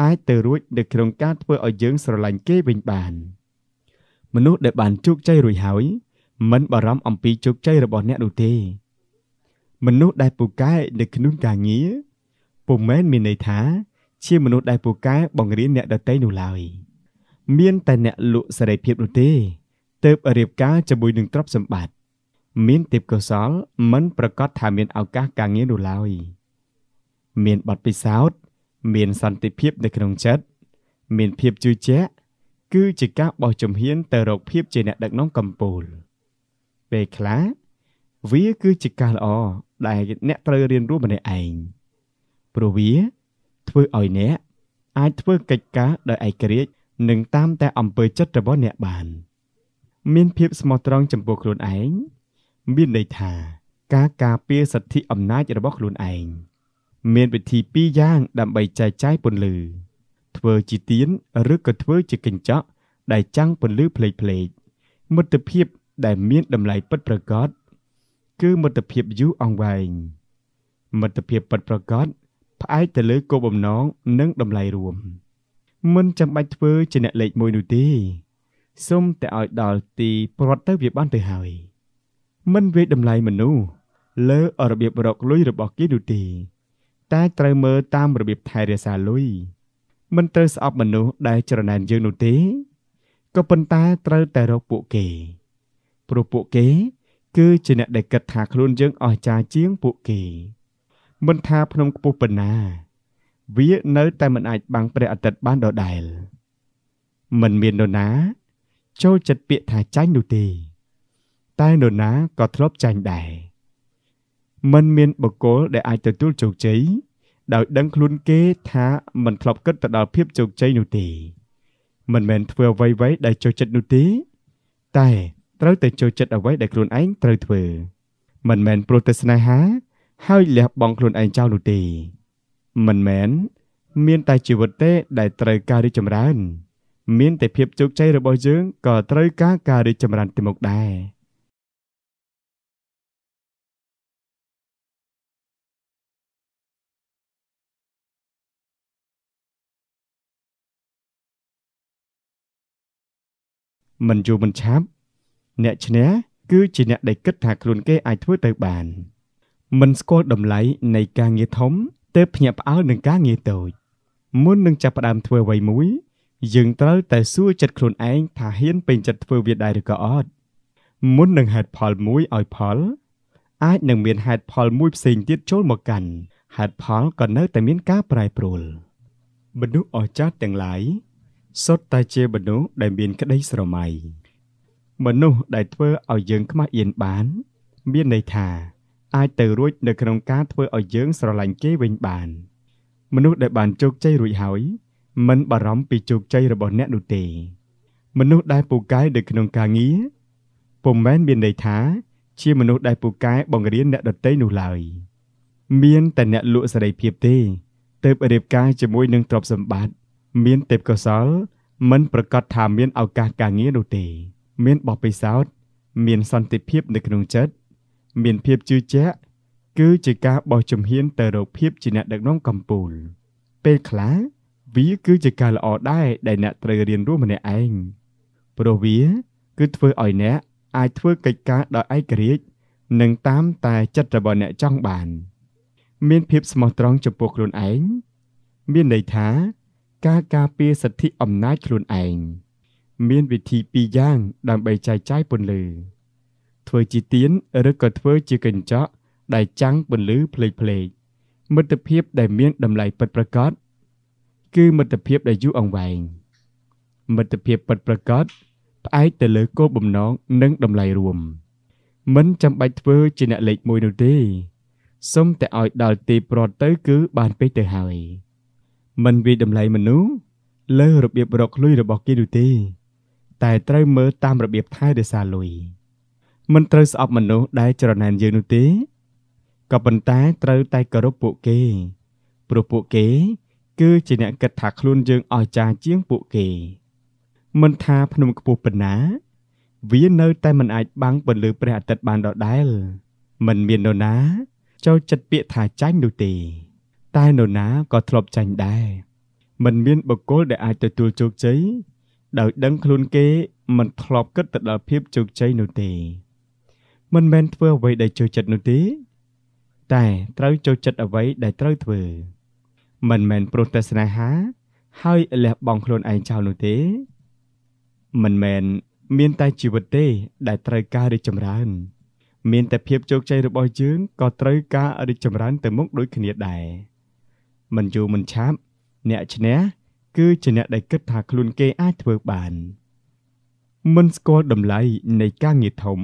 អាចទៅរួចនៅក្នុងការធ្វើឲ្យយើងស្រឡាញ់គេវិញបាន មនុស្សដែលបានជោគជ័យរួចហើយមិនបារម្ភអំពីជោគជ័យរបស់អ្នកនោះទេមនុស្សដែលពូកែនៅក្នុងការងារពុំមែនមានន័យថា ជាមនុស្សដែលពូកែបង្រៀនអ្នកដទៃនោះឡើយមានតែអ្នកលក់សេរីភាពនោះទេទើបរៀបការជាមួយនឹងទ្រព្យសម្បត្តិមានទេពកោសលមិនប្រកាសថាមានឱកាសការងារនោះឡើយមានបទពិសោធន៍មានសន្តិភាពនៅក្នុងចិត្តមានភាពជឿជាក់គឺជាការបោះជំហានទៅរកភាពជាអ្នក ដឹកនាំកម្ពុជាពេលខ្លះវាគឺជាការល្អដែលអ្នកត្រូវរៀនรู้ម្នាក់ឯងព្រោះវា ធ្វើឲ្យអ្នកអាចធ្វើកិច្ចការដោយឯករាជ្យនិងតាមតែអំពើចិត្តរបស់អ្នកបាន មានភាពស្មោះត្រង់ចំពោះខ្លួនឯងមានន័យថាការការពារសិទ្ធិអំណាចរបស់ខ្លួនឯង។មានវិធីពីរយ៉ាងដើម្បីចែកចាយពន្លឺធ្វើជាទៀនឬក៏ធ្វើជាកញ្ចក់ដែលចាំងពន្លឺផ្លេកផ្លេកមិត្តភាពដែលមានតម្លៃពិតប្រាកដគឺមិត្តភាពយូរអង្វែងមិត្តភាពពិតប្រាកដផ្អែកទៅលើគោលបំណងនិងតម្លៃរួម មិនចាំបាច់ធ្វើជាអ្នកលេខ1នោះទេសូមតែឲ្យដល់ទីព្រាត់ទៅវាបានទៅហើយ មិនវាយតម្លៃមនុស្សលើរបៀបរកលុយរបស់គេនោះទេតែត្រូវមើលតាមរបៀបថែរក្សាលុយមិនត្រូវស្អប់មនុស្សដែលច្រណែនយើងនោះទេក៏ប៉ុន្តែត្រូវតែរកពួកគេ ព្រោះពួកគេ គឺជាអ្នកដែលគិតថាខ្លួនយើងអស្ចារ្យជាងពួកគេមិនថាភ្នំខ្ពស់ប៉ុណ្ណា វានៅតែមិនអាចបាំងព្រះអាទិត្យបានដដែលមិនមាននរណា ចូលចិត្តពាក្យថាចាញ់នោះទេ តែនរណាក៏ធ្លាប់ចាញ់ដែរមិនមានបុគ្គលដែលអាចទទួលជោគជ័យដោយដឹងខ្លួនគេថាមិនធ្លាប់គិតទៅដល់ភាពជោគជ័យនោះទេមិនមែនធ្វើអ្វីៗដែលចូលចិត្តនោះទេតែត្រូវតែចូលចិត្តអ្វីដែលខ្លួនឯងត្រូវធ្វើមិនមែនប្រទេសស្នេហាហើយលះបង់ខ្លួនឯងចោលនោះទេមិនមែនមានតែជីវិតទេដែលត្រូវការរីកចម្រើនមានតែភាពជោគជ័យរបស់យើងក៏ត្រូវការការរីកចម្រើនទៅមុខដែរមិនយូរមិនឆាប់ អ្នកឈ្នះគឺជាអ្នកដែលគិតថាខ្លួនគេអាចធ្វើទៅបានមិនស្គាល់តម្លៃនៃការងារធំទើបភ្ញាក់ផ្អើលនឹងការងារតូច មុននឹងចាប់ផ្ដើមធ្វើអ្វីមួយយើងត្រូវតែសួរចិត្តខ្លួនឯងថាហ៊ានពេញចិត្តធ្វើវាដែរឬក៏អត់មុននឹងហេតុផលមួយឲ្យផល អាចនឹងមានហេតុផលមួយផ្សេងទៀតចូលមកកាន់ហេតុផលក៏នៅតែមានការប្រែប្រួលមនុស្សអស្ចារ្យទាំងឡាយសុទ្ធតែជាមនុស្សដែលមានក្តីស្រមៃមនុស្សដែលធ្វើឲ្យយើងខ្មាស់អៀនបាន មានន័យថា អាចទៅរួចនៅក្នុងការធ្វើឲ្យយើងស្រឡាញ់គេវិញបាន មនុស្សដែលបានជោគជ័យរួចហើយមិនបារម្ភពីជោគជ័យរបស់អ្នកនោះទេ មនុស្សដែលពូកែនៅក្នុងការងារពុំមែនមានន័យថា ជាមនុស្សដែលពូកែបង្រៀនអ្នកដទៃនោះឡើយមានតែអ្នកលក់សេរីភាពទេទើបរៀបការជាមួយនឹងទ្រព្យសម្បត្តិមានទេពកោសលមិនប្រកាសថាមានឱកាសការងារនោះទេ មានបបិសោតមានសន្តិភាពនៅក្នុងចិត្តមានភាពជឿជាក់គឺជាការបោះជំហានទៅរកភាពជាអ្នកដឹកនាំកម្ពុជាពេលខ្លះវាគឺជាការល្អដែរដែលអ្នកត្រូវរៀនរស់ម្នាក់ឯងព្រោះវា គឺធ្វើឲ្យអ្នកអាចធ្វើកិច្ចការដោយឯករាជ្យនិងតាមតែចិត្តរបស់អ្នកចង់បាន មានភាពស្មោះត្រង់ចំពោះខ្លួនឯងមានន័យថាការការពារសិទ្ធិអំណាចខ្លួនឯងមានវិធីពីរយ៉ាងដើម្បីចែកចាយពន្លឺធ្វើជាទៀនឬក៏ធ្វើជាកញ្ចក់ដែលចាំងពន្លឺភ្លេចភ្លេចមិត្តភាពដែលមានតម្លៃពិតប្រាកដគឺមិត្តភាពដែលយូរអង្វែងមិត្តភាពពិតប្រាកដផ្អែកទៅលើគោលបំណងនិងតម្លៃរួម មិនចាំបាច់ធ្វើជាអ្នកលេខ1នោះទេ សុំតែឲ្យដល់ទីព្រាត់ទៅ គឺបានពេកទៅហើយ។មិនវាយតម្លៃមនុស្សលើរបៀបរកលុយរបស់គេនោះទេតែត្រូវមើលតាមរបៀបថែរក្សាលុយមិនត្រូវស្អប់មនុស្សដែលច្រណែនយើងនោះទេក៏ប៉ុន្តែត្រូវតែគោរពពួកគេព្រោះពួកគេ គឺជាអ្នកគិតថាខ្លួនយើងអស្ចារ្យជាងពួកគេមិនថាភ្នំខ្ពស់ប៉ុណ្ណា វានៅតែមិនអាចបាំងពន្លឺព្រះអាទិត្យបានដដែលមិនមាននរណាចូលចិត្តពាក្យថាចាញ់នោះទេតែនរណាក៏ធ្លាប់ចាញ់ដែរมันមានបុគ្គលដែលអាចទទួលជោគជ័យដោយដឹងខ្លួនគេមិនធ្លាប់គិតទៅដល់ភាពជោគជ័យនោះទេមិនមែនធ្វើអ្វីដែលចូលចិត្តនោះទេតែត្រូវចូលចិត្តអ្វីដែលត្រូវធ្វើមិនមែនព្រោះតែស្នេហាហើយលះបង់ខ្លួនឯងចោលនោះទេមិនមែនមានតែជីវិតទេដែលត្រូវការរីកចម្រើន មានតែភាពជោគជ័យរបស់យើងក៏ត្រូវការរីកចម្រើនទៅមុខដូចគ្នាដែរមិនយូរមិនឆាប់ អ្នកឈ្នះគឺជាអ្នកដែលគិតថាខ្លួនគេអាចធ្វើបានមិនស្គាល់តម្លៃនៃការងារធំ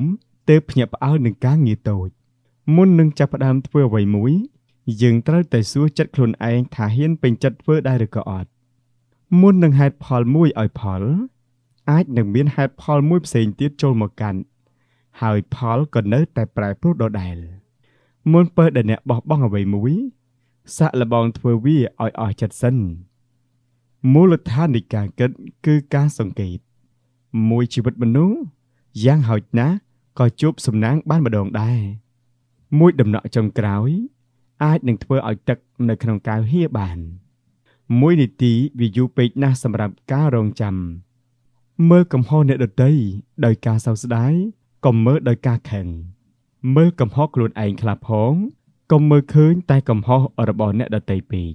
ទើបភ្ញាក់ផ្អើលនឹងការងារតូចមុននឹងចាប់ផ្ដើមធ្វើអ្វីមួយ យើងត្រូវតែសួរចិត្តខ្លួនឯងថាហ៊ានពេញចិត្តធ្វើដែរឬក៏អត់មុននឹងហេតុផលមួយឲ្យផលអាចនឹងមានហេតុផលមួយផ្សេងទៀតចូលមកកាន់ហើយផលក៏នៅតែប្រែប្រួលដដែលមុនពេលដែលអ្នកបោះបង់អ្វីមួយសាក់លបងធ្វើវាឲ្យអស់ចិត្តសិនមូលដ្ឋាននៃការគិតគឺការសង្កេតមួយជីវិតមនុស្សយ៉ាងហោចណាស់ក៏ជួបសំណាងបានម្ដងដែរមួយដំណក់ចុងក្រោយអាចនឹងធ្វើឲ្យទឹកនៅក្នុងកៅហៀបាន មួយនាទីវាយូរពេកណាស់សម្រាប់ការរងចាំមើលកំហុសអ្នកដទៃដោយការសោកស្ដាយក៏មើលដោយការខឹងមើលកំហុសខ្លួនឯងខ្លះផងកុំមើលឃើញតែកំហុសរបស់អ្នកដតីពេក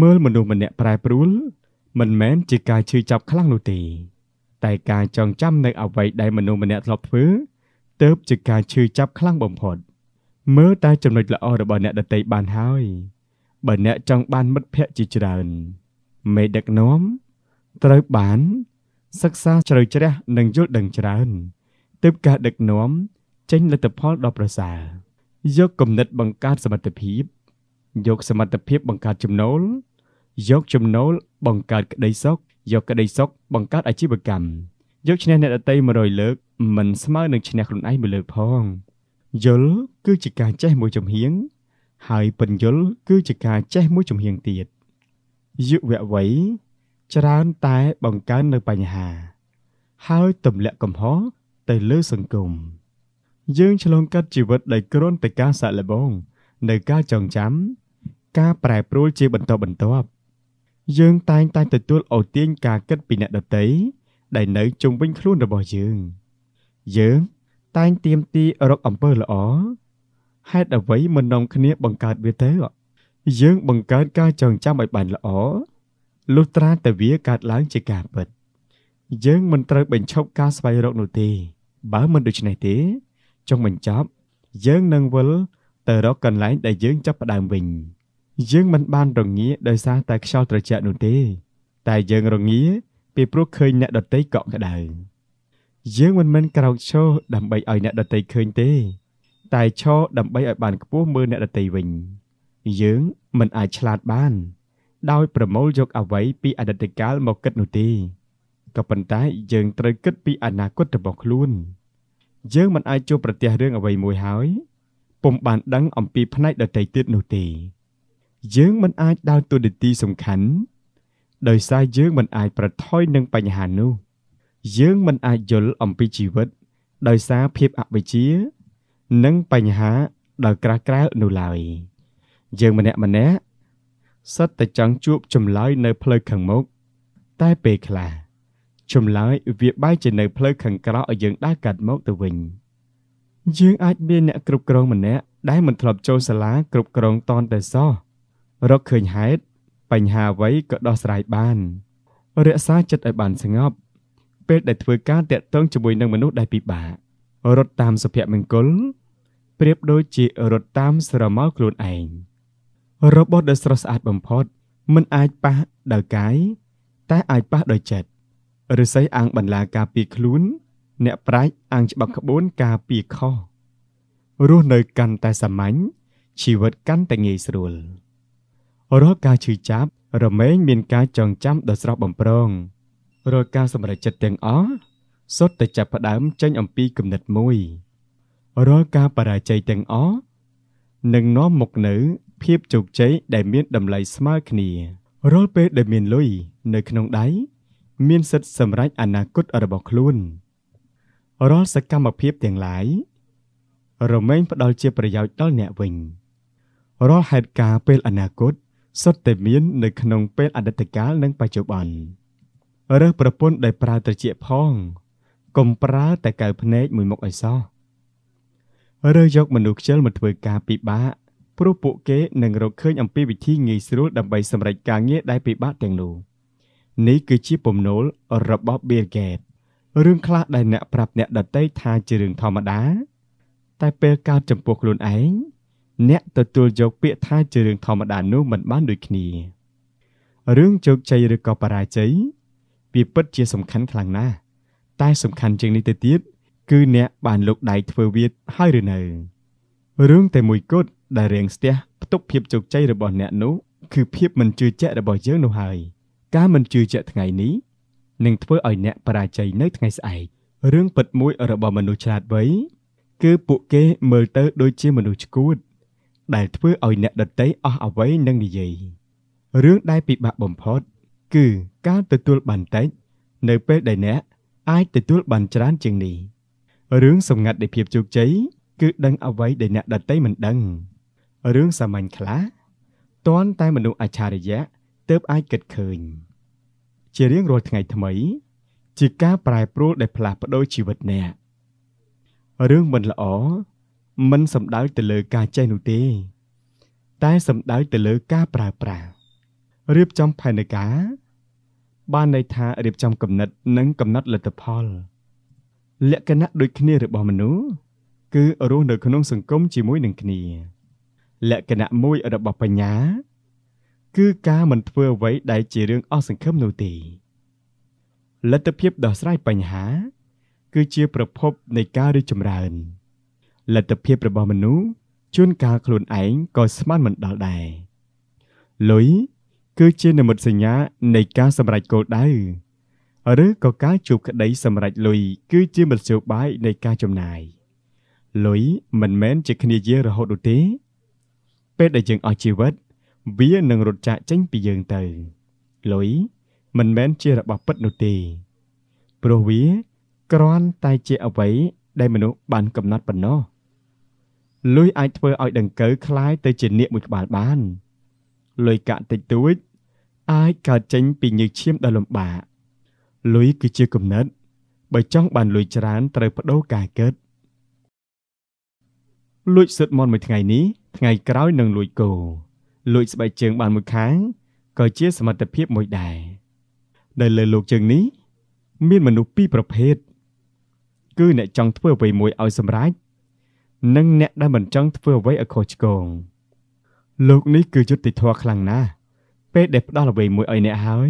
មើលមនុស្សម្នាក់ប្រែប្រួលមិនមែនជាការឈឺចាប់ខ្លាំងនោះទេតែការចងចាំនៅអ្វីដែលមនុស្សម្នាក់ធ្លាប់ធ្វើទើបជាការឈឺចាប់ខ្លាំងបំផុតមើលតែចំណុចល្អរបស់អ្នកដតីបានហើយបើអ្នកចង់បានមិត្តភ័ក្តិជាច្រើនមេដឹកនាំត្រូវបានសិក្សាជ្រៅជ្រះនិងយល់ដឹងច្រើនទើបការដឹកនាំចេញលទ្ធផលដ៏ប្រសើរ។យកគំនិតបង្កើតសមត្ថភាព យកសមត្ថភាពបង្កើតចំណូល យកចំណូលបង្កើតក្តីសុខយកក្តីសុខបង្កើតអាជីវកម្មយកឈ្នះអ្នកដតី100លើកមិនស្មើនឹងឈ្នះខ្លួនឯងមួយលើកផង យល់គឺជាការចេះមួយចំហៀងហើយបញ្យល់គឺជាការចេះមួយចំហៀងទៀតយុវវ័យច្រើនតែបង្កើននៅបញ្ហា ហើយទម្លាក់កំហុសទៅលើសង្គម។យើងឆ្លងកាត់ជីវិតដែលគ្រាន់តែការសាក់លបង នៅការចងចាំ ការប្រែប្រួលជាបន្តបន្ទាប់យើងតែងតែទទួលអូទាញការគិតពីអ្នកដទៃដែលនៅជុំវិញខ្លួនរបស់យើងយើងតែងទៀមទីរកអំពើល្អហេតុអ្វីមិននាំគ្នាបង្កើតវាទៅយើងបង្កើតការចងចាំឲ្យបានល្អលុះត្រាតែវាកើតឡើងជាការពិតយើងមិនត្រូវបញ្ឈប់ការស្វែងរកនោះទេ បើមិនដូច្នេះទេចុងបញ្ចប់យើងនឹងវិលទៅរកកន្លែងដែលយើងចាប់ផ្ដើមវិញយើងមិនបានរងាដោយសារតែខ្យល់ត្រជាក់នោះទេតែយើងរងាពីព្រោះឃើញអ្នកដតីកក់ក្ដៅយើងមិនមែនក្រោកឈរដើម្បីឲ្យអ្នកដតីឃើញទេតែឈរដើម្បីឲ្យបានខ្ពស់មើលអ្នកដតីវិញយើងមិនអាចឆ្លាតបានដោយប្រមូលយកអ្វីពីអតីតកាលមកគិតនោះទេក៏ប៉ុន្តែយើងត្រូវគិតពីអនាគតរបស់ខ្លួន។យើងមិនអាចជួបប្រទះរឿងអ្វីមួយហើយពុំបានដឹងអំពីផ្នែកដតីទៀតនោះទេយើងមិនអាចដើរតួនាទីសំខាន់ដោយសារយើងមិនអាចប្រថុយនឹងបញ្ហានោះយើងមិនអាចយល់អំពីជីវិត ដោយសារភាពអវិជ្ជា និងបញ្ហាដ៏ក្រាស់ក្រែលនោះឡើយយើងម្នាក់ម្នាក់សិតតែចង់ជួបចម្លើយនៅផ្លូវខាងមុខតែពេលខ្លះចម្លើយវាបែរជានៅផ្លូវខាងក្រោយឲ្យយើងដើរកាត់មកទៅវិញយើង អាចមានអ្នកគ្រប់គ្រងម្នាក់ដែលមិនធ្លាប់ចូលសាលាគ្រប់គ្រងតនតែសោះរកឃើញហេតុបញ្ហាអ្វីក៏ដោះស្រាយបានរក្សាចិត្តឲ្យបានស្ងប់ពេលដែលធ្វើការតាក់ទងជាមួយនឹងមនុស្សដែលពិបាករត់តាមសុភមង្គលប្រៀបដូចជារត់តាមស្រមោលខ្លួនឯងរបបដែលស្រស់ស្អាតបំផុតមិនអាចប៉ះដល់កាយតែអាចប៉ះដល់ចិត្តឫស្សីអាងបន្លាការពារខ្លួនអ្នកប្រាជ្ញអាងច្បាប់ក្បួនការពារខុសរស់នៅកាន់តែសាមញ្ញជីវិតកាន់តែងាយស្រួលរាល់ការឈឺចាប់ រមែងមានការចងចាំដ៏ស្រស់បំព្រងរាល់ការសម្រេចចិត្តទាំងអស់សុទ្ធតែចាប់ផ្ដើមចេញអំពីគំនិតមួយរាល់ការបរាជ័យទាំងអស់នឹងនាំមកនៅ ភាពជោគជ័យដែលមានតម្លៃស្មើគ្នារាល់ពេលដែលមានលុយនៅ ក្នុងដៃមានសិទ្ធិសម្រេចអនាគតរបស់ខ្លួនរាល់សកម្មភាពទាំងឡាយរមែងផ្ដល់ជាប្រយោជន៍ដល់អ្នកវិញរាល់ហេតុការណ៍ពេលអនាគតសុទ្ធតែមាននៅក្នុងពេលអតីតកាលនិងបច្ចុប្បន្នរើសប្រពន្ធដែលប្រើត្រចៀកផងកុំប្រើតែកៅភ្នែកមួយមុខឲ្យសោះរើសយកមនុស្សខ្ជិលមកធ្វើការពិបាកព្រោះពួកគេនឹងរកឃើញអំពីវិធីងាយស្រួលដើម្បីសម្រេចការងារដែលពិបាកទាំងនោះ។នេះគឺជាពំនូលរបស់ Bill Gates រឿងខ្លះដែលអ្នកប្រាប់អ្នកដតីថាជារឿងធម្មតា តែពេលកើតចំពោះខ្លួនឯងអ្នកទទួលយកពាក្យថាជារឿងធម្មតានោះមិនបានដូចគ្នារឿងជោគជ័យឬក៏បរាជ័យវាពិតជាសំខាន់ខ្លាំងណាស់តែសំខាន់ជាងនេះទៅទៀតគឺអ្នកបានលោកដៃធ្វើវាហើយឬនៅរឿងតែមួយគត់ដែលរៀងស្ទះផ្ទុកភាពជោគជ័យរបស់អ្នកនោះគឺភាពមិនជឿជាក់របស់យើងនោះហើយ។ការមិនជឿជាក់ថ្ងៃនេះនឹងធ្វើឲ្យអ្នកបរាជ័យនៅថ្ងៃស្អែករឿងពិតមួយរបស់មនុស្សឆ្លាតវៃគឺពួកគេមើលទៅដូចជាមនុស្សឆ្កួត ដែលធ្វើឲ្យអ្នកដតីអស់អ្វីនឹងនិយាយរឿងដែលពិបាកបំផុតគឺការទទួលបានតិចនៅពេលដែលអ្នកអាចទទួលបានច្រើនជាងនេះរឿងសម្ងាត់នៃភាពជោគជ័យគឺដឹងអ្វីដែលអ្នកដតីមិនដឹងរឿងសាមញ្ញខ្លះតន់តែមនុស្សអច្ឆរិយៈទើបអាចគិតឃើញ។ជារៀងរាល់ថ្ងៃថ្មី ជាការប្រែប្រួលដែលផ្លាស់ប្ដូរជីវិតអ្នករឿងមិនល្អមិនសំដៅទៅលើការចេះនោះទេ តែសំដៅទៅលើការប្រើប្រាស់រៀបចំផែនការ បានន័យថារៀបចំគំនិតនិងកំណត់លទ្ធផល លក្ខណៈដូចគ្នារបស់មនុស្សគឺរស់នៅក្នុងសង្គមជាមួយនឹងគ្នា លក្ខណៈមួយរបស់បញ្ញាគឺការមិនធ្វើអ្វីដែលជារឿងអស់សង្ឃឹមនោះទេលទ្ធភាពដោះស្រាយបញ្ហាគឺជាប្រភពនៃការរីកចម្រើនលទ្ធភាពរបស់មនុស្សជួនកាលខ្លួនឯងក៏ស្មានមិនដល់ដែរលុយគឺជានិមិត្តសញ្ញានៃការសម្រេចគោលដៅឬក៏ការជួបក្តីសម្រេចលុយគឺជាមធ្យោបាយនៃការចំណាយលុយមិនមែនជាគ្នាយារហូតនោះទេ ពេលដែលយើងអស់ជីវិតវានឹងរត់ចាកចេញពីយើងទៅលុយមិនមែនជារបស់ពិតនោះទេព្រោះវាគ្រាន់តែជាអ្វី ដែលមនុស្សបានកំណត់ប៉ុណ្ណោះលុយអាចធ្វើឲ្យដង្កូវคล้ายទៅជានាគមួយក្បាលបានលុយកាក់តិចតួចអាចកើតចេញពីញើសឈាមដ៏លំបាកលុយគឺជាគំនិតបើចង់ បានលុយច្រើន ត្រូវបដូរការគិតលួចសិតមន់មួយថ្ងៃនេះថ្ងៃក្រោយនឹងលួចគោលួចស្បែកជើងបានមួយខាងក៏ជាសមត្ថភាពមួយដែរដែលលើលោកជើងនេះមានមនុស្សពីរប្រភេទគឺអ្នកចង់ធ្វើអ្វីមួយឲ្យសម្រេចនិងអ្នកដែលមិនចង់ធ្វើអ្វីឲ្យខុសឆ្គងលោកនេះគឺយុត្តិធម៌ខ្លាំងណាស់ពេលដែលផ្ដល់អ្វីមួយឲ្យអ្នកហើយ